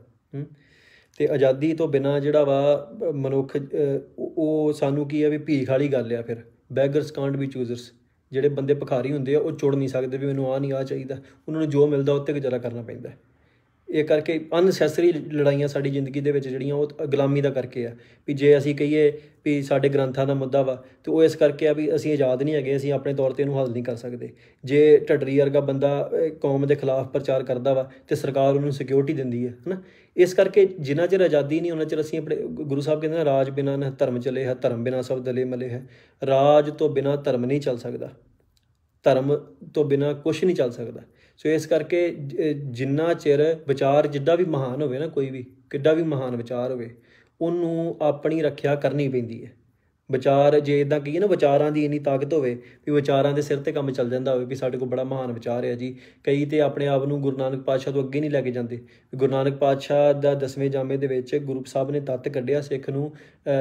ਤੇ ਆਜ਼ਾਦੀ ਤੋਂ ਬਿਨਾ ਜਿਹੜਾ ਵਾ ਮਨੁੱਖ ਉਹ ਸਾਨੂੰ ਕੀ ਆ ਵੀ ਭੀਖ ਵਾਲੀ ਗੱਲ ਆ ਫਿਰ ਬੈਗਰਸ ਕਾਂਟ ਬੀ ਚੂਜ਼ਰਸ ਜਿਹੜੇ ਬੰਦੇ ਭਿਖਾਰੀ ਹੁੰਦੇ ਆ ਉਹ ਚੁੜ ਨਹੀਂ ਸਕਦੇ ਵੀ ਮੈਨੂੰ ਆ ਨਹੀਂ ਆ ਚਾਹੀਦਾ ਉਹਨਾਂ ਨੂੰ ਜੋ ਮਿਲਦਾ ਉੱਤੇ ਗੁਜ਼ਾਰਾ ਕਰਨਾ ਪੈਂਦਾ ਇਹ ਕਰਕੇ ਅਨਸੈਸਰੀ ਲੜਾਈਆਂ ਸਾਡੀ ਜ਼ਿੰਦਗੀ ਦੇ ਵਿੱਚ ਜਿਹੜੀਆਂ ਉਹ ਗੁਲਾਮੀ ਦਾ ਕਰਕੇ ਆ ਵੀ ਜੇ ਅਸੀਂ ਕਹੀਏ ਵੀ ਸਾਡੇ ਗ੍ਰੰਥਾਂ ਦਾ ਮੁੱਦਾ ਵਾ ਤੇ ਉਹ ਇਸ ਕਰਕੇ ਆ ਵੀ ਅਸੀਂ ਆਜ਼ਾਦ ਨਹੀਂ ਹੈਗੇ ਅਸੀਂ ਆਪਣੇ ਤੌਰ ਤੇ ਇਹਨੂੰ ਹੱਲ ਨਹੀਂ ਕਰ ਸਕਦੇ ਜੇ ਢੱਡਰੀ ਵਰਗਾ ਬੰਦਾ ਕੌਮ ਦੇ ਖਿਲਾਫ ਪ੍ਰਚਾਰ ਕਰਦਾ ਵਾ ਤੇ ਸਰਕਾਰ ਉਹਨੂੰ ਸਿਕਿਉਰਿਟੀ ਦਿੰਦੀ ਹੈ ਹਨਾ ਇਸ ਕਰਕੇ ਜਿੰਨਾ ਚਿਰ ਆਜ਼ਾਦੀ ਨਹੀਂ ਉਹਨਾਂ ਚਿਰ ਅਸੀਂ ਆਪਣੇ ਗੁਰੂ ਸਾਹਿਬ ਕਹਿੰਦੇ ਨੇ ਰਾਜ ਬਿਨਾਂ ਨਾ ਧਰਮ ਚੱਲੇ ਹੈ ਧਰਮ ਬਿਨਾਂ ਸਭ ਦਲੇ ਮਲੇ ਹੈ ਰਾਜ ਤੋਂ ਬਿਨਾਂ ਧਰਮ ਨਹੀਂ ਚੱਲ ਸਕਦਾ ਧਰਮ ਤੋਂ ਬਿਨਾਂ ਕੁਝ ਨਹੀਂ ਚੱਲ ਸਕਦਾ ਸੋ ਇਸ ਕਰਕੇ ਜਿੰਨਾ ਚਿਰ ਵਿਚਾਰ ਜਿੱਦਾਂ ਵੀ ਮਹਾਨ ਹੋਵੇ ਨਾ ਕੋਈ ਵੀ ਕਿੱਡਾ ਵੀ ਮਹਾਨ ਵਿਚਾਰ ਹੋਵੇ ਉਹਨੂੰ ਆਪਣੀ ਰੱਖਿਆ ਕਰਨੀ ਪੈਂਦੀ ਹੈ ਵਿਚਾਰ ਜੇ ਇਦਾਂ ਕੀ ਨਾ ਵਿਚਾਰਾਂ ਦੀ ਇੰਨੀ ਤਾਕਤ ਹੋਵੇ ਵੀ ਵਿਚਾਰਾਂ ਦੇ ਸਿਰ ਤੇ ਕੰਮ ਚੱਲ ਜਾਂਦਾ ਹੋਵੇ ਵੀ ਸਾਡੇ ਕੋਲ ਬੜਾ ਮਹਾਨ ਵਿਚਾਰ ਹੈ ਜੀ ਕਈ ਤੇ ਆਪਣੇ ਆਪ ਨੂੰ ਗੁਰੂ ਨਾਨਕ ਪਾਤਸ਼ਾਹ ਤੋਂ ਅੱਗੇ ਨਹੀਂ ਲੈ ਕੇ ਜਾਂਦੇ ਗੁਰੂ ਨਾਨਕ ਪਾਤਸ਼ਾਹ ਦਾ ਦਸਵੇਂ ਜਾਮੇ ਦੇ ਵਿੱਚ ਗੁਰੂ ਸਾਹਿਬ ਨੇ ਤਤ ਕੱਢਿਆ ਸਿੱਖ ਨੂੰ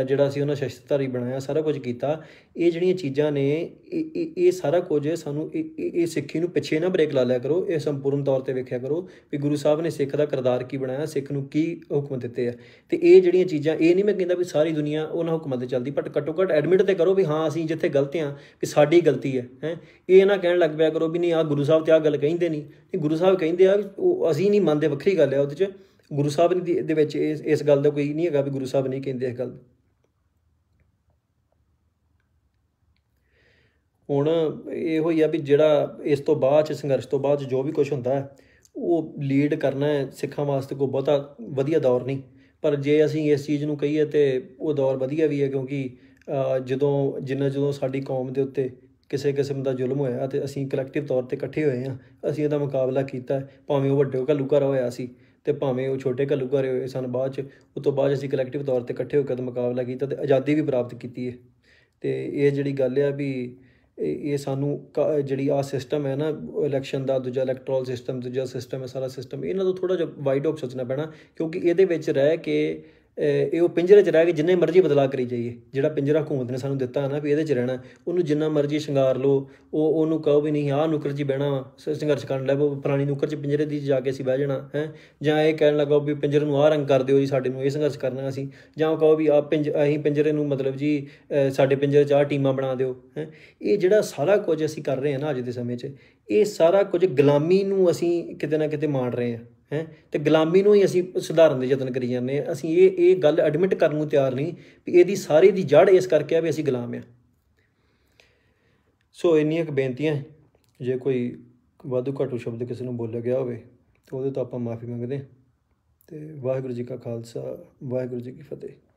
ਜਿਹੜਾ ਸੀ ਉਹਨਾਂ ਸ਼ਸਤਰਧਾਰੀ ਬਣਾਇਆ ਸਾਰਾ ਕੁਝ ਕੀਤਾ ਇਹ ਜਿਹੜੀਆਂ ਚੀਜ਼ਾਂ ਨੇ ਇਹ ਇਹ ਸਾਰਾ ਕੁਝ ਸਾਨੂੰ ਇਹ ਸਿੱਖੀ ਨੂੰ ਪਿੱਛੇ ਨਾ ਬ੍ਰੇਕ ਲਾ ਲਿਆ ਕਰੋ ਇਹ ਸੰਪੂਰਨ ਤੌਰ ਤੇ ਵੇਖਿਆ ਕਰੋ ਵੀ ਗੁਰੂ ਸਾਹਿਬ ਨੇ ਸਿੱਖ ਦਾ ਕਰਦਾਰ ਕੀ ਬਣਾਇਆ ਸਿੱਖ ਨੂੰ ਕੀ ਹੁਕਮ ਦਿੱਤੇ ਆ ਤੇ ਇਹ ਜਿਹੜੀਆਂ ਚੀਜ਼ਾਂ ਇਹ ਨਹੀਂ ਮੈਂ ਕਹਿੰਦਾ ਵੀ ਸਾਰੀ ਦੁਨੀਆ ਉਹਨਾਂ ਹੁਕਮਾਂ ਤੇ ਚੱਲਦੀ ਬਟ ਘੱਟੋ ਘੱਟ ਐਡਮਿਟ ਤੇ ਕਰੋ ਵੀ ਹਾਂ ਅਸੀਂ ਜਿੱਥੇ ਗਲਤ ਆ ਕਿ ਸਾਡੀ ਗਲਤੀ ਹੈ ਹੈ ਇਹ ਨਾ ਕਹਿਣ ਲੱਗ ਪਿਆ ਕਰੋ ਵੀ ਨਹੀਂ ਆ ਗੁਰੂ ਸਾਹਿਬ ਤੇ ਆ ਗੱਲ ਕਹਿੰਦੇ ਨਹੀਂ ਨਹੀਂ ਗੁਰੂ ਸਾਹਿਬ ਕਹਿੰਦੇ ਆ ਉਹ ਅਸੀਂ ਨਹੀਂ ਮੰਨਦੇ ਵੱਖਰੀ ਗੱਲ ਹੈ ਉਹਦੇ ਚ ਗੁਰੂ ਸਾਹਿਬ ਦੇ ਵਿੱਚ ਇਸ ਗੱਲ ਦਾ ਕੋਈ ਨਹੀਂ ਹੈਗਾ ਵੀ ਗੁਰੂ ਸਾਹਿਬ ਨਹੀਂ ਕਹਿੰਦੇ ਇਹ ਗੱਲ ਹੁਣ ਇਹੋ ਹੀ ਆ ਵੀ ਜਿਹੜਾ ਇਸ ਤੋਂ ਬਾਅਦ ਚ ਸੰਘਰਸ਼ ਤੋਂ ਬਾਅਦ ਜੋ ਵੀ ਕੁਝ ਹੁੰਦਾ ਹੈ ਉਹ ਲੀਡ ਕਰਨਾ ਹੈ ਸਿੱਖਾਂ ਵਾਸਤੇ ਕੋ ਬਹੁਤਾ ਵਧੀਆ ਦੌਰ ਨਹੀਂ ਪਰ ਜੇ ਅਸੀਂ ਇਸ ਚੀਜ਼ ਨੂੰ ਕਹੀਏ ਤੇ ਉਹ ਦੌਰ ਵਧੀਆ ਵੀ ਹੈ ਕਿਉਂਕਿ ਜਦੋਂ ਜਿੰਨਾ ਜਦੋਂ ਸਾਡੀ ਕੌਮ ਦੇ ਉੱਤੇ ਕਿਸੇ ਕਿਸਮ ਦਾ ਜ਼ੁਲਮ ਹੋਇਆ ਤੇ ਅਸੀਂ ਕਲੈਕਟਿਵ ਤੌਰ ਤੇ ਇਕੱਠੇ ਹੋਏ ਆ ਅਸੀਂ ਇਹਦਾ ਮੁਕਾਬਲਾ ਕੀਤਾ ਭਾਵੇਂ ਉਹ ਵੱਡੇ ਘੱਲੂਘਰ ਹੋਇਆ ਸੀ ਤੇ ਭਾਵੇਂ ਉਹ ਛੋਟੇ ਘੱਲੂਘਰ ਹੋਏ ਸਨ ਬਾਅਦ ਚ ਉਸ ਤੋਂ ਬਾਅਦ ਅਸੀਂ ਕਲੈਕਟਿਵ ਤੌਰ ਤੇ ਇਕੱਠੇ ਹੋ ਕੇ ਮੁਕਾਬਲਾ ਕੀਤਾ ਤੇ ਆਜ਼ਾਦੀ ਵੀ ਪ੍ਰਾਪਤ ਕੀਤੀ ਹੈ ਤੇ ਇਹ ਜਿਹੜੀ ਗੱਲ ਆ ਵੀ ਇਹ ਸਾਨੂੰ ਜਿਹੜੀ ਆ ਸਿਸਟਮ ਹੈ ਨਾ ਇਲੈਕਸ਼ਨ ਦਾ ਦੂਜਾ ਇਲੈਕਟਰਲ ਸਿਸਟਮ ਦੂਜਾ ਸਿਸਟਮ ਹੈ ਸਾਰਾ ਸਿਸਟਮ ਇਹਨਾਂ ਤੋਂ ਥੋੜਾ ਜਿਹਾ ਵਾਈਡ ਆਪ ਸੋਚਣਾ ਪੈਣਾ ਕਿਉਂਕਿ ਇਹਦੇ ਵਿੱਚ ਰਹਿ ਕੇ ਇਹ ਉਹ ਪਿੰਜਰੇ 'ਚ ਰਹਿ ਕੇ ਜਿੰਨੇ ਮਰਜ਼ੀ ਬਦਲਾ ਕਰੀ ਜਾਈਏ ਜਿਹੜਾ ਪਿੰਜਰਾ ਹਕੂਮਤ ਨੇ ਸਾਨੂੰ ਦਿੱਤਾ ਹੈ ਨਾ ਵੀ ਇਹਦੇ 'ਚ ਰਹਿਣਾ ਉਹਨੂੰ ਜਿੰਨਾ ਮਰਜ਼ੀ ਸ਼ਿੰਗਾਰ ਲਓ ਉਹ ਉਹਨੂੰ ਕਹੋ ਵੀ ਨਹੀਂ ਆਹ ਨੁਕਰ ਜੀ ਬਹਿਣਾ ਸੰਘਰਸ਼ ਕਰਨ ਲੈ ਪੁਰਾਣੀ ਨੁਕਰ 'ਚ ਪਿੰਜਰੇ ਦੀ ਜਾ ਕੇ ਅਸੀਂ ਬਹਿ ਜਾਣਾ ਹੈ ਜਾਂ ਇਹ ਕਹਿਣ ਲੱਗਾ ਵੀ ਪਿੰਜਰੇ ਨੂੰ ਆਹ ਰੰਗ ਕਰ ਦਿਓ ਜੀ ਸਾਡੇ ਨੂੰ ਇਹ ਸੰਘਰਸ਼ ਕਰਨਾ ਅਸੀਂ ਜਾਂ ਉਹ ਕਹੋ ਵੀ ਆ ਪਿੰਜ ਅਸੀਂ ਪਿੰਜਰੇ ਨੂੰ ਮਤਲਬ ਜੀ ਸਾਡੇ ਪਿੰਜਰੇ 'ਚ ਆਹ ਟੀਮਾਂ ਬਣਾ ਦਿਓ ਹੈ ਇਹ ਜਿਹੜਾ ਸਾਰਾ ਕੁਝ ਅਸੀਂ ਕਰ ਰਹੇ ਹਾਂ ਨਾ ਅੱਜ ਦੇ ਸਮੇਂ 'ਚ ਇਹ ਸਾਰਾ ਕੁਝ ਗੁਲਾਮੀ ਨੂੰ ਅਸੀਂ ਕਿਤੇ ਨਾ ਕਿਤੇ ਮਾਰ ਰਹੇ ਹਾਂ ਹੈ ਤੇ ਗੁਲਾਮੀ ਨੂੰ ਹੀ ਅਸੀਂ ਸੁਧਾਰਨ ਦੇ ਯਤਨ ਕਰੀ ਜਾਂਦੇ ਆ ਅਸੀਂ ਇਹ ਇਹ ਗੱਲ ਐਡਮਿਟ ਕਰਨ ਨੂੰ ਤਿਆਰ ਨਹੀਂ ਵੀ ਇਹਦੀ ਸਾਰੀ ਦੀ ਜੜ ਇਸ ਕਰਕੇ ਆ ਵੀ ਅਸੀਂ ਗੁਲਾਮ ਆ ਸੋ ਇੰਨੀਆਂ ਕੁ ਬੇਨਤੀਆਂ ਜੇ ਕੋਈ ਵਾਧੂ ਘਾਟੂ ਸ਼ਬਦ ਕਿਸੇ ਨੂੰ ਬੋਲਿਆ ਗਿਆ ਹੋਵੇ ਤਾਂ ਉਹਦੇ ਤੋਂ ਆਪਾਂ ਮਾਫੀ ਮੰਗਦੇ ਹਾਂ ਤੇ ਵਾਹਿਗੁਰੂ ਜੀ ਕਾ ਖਾਲਸਾ ਵਾਹਿਗੁਰੂ ਜੀ ਕੀ ਫਤਿਹ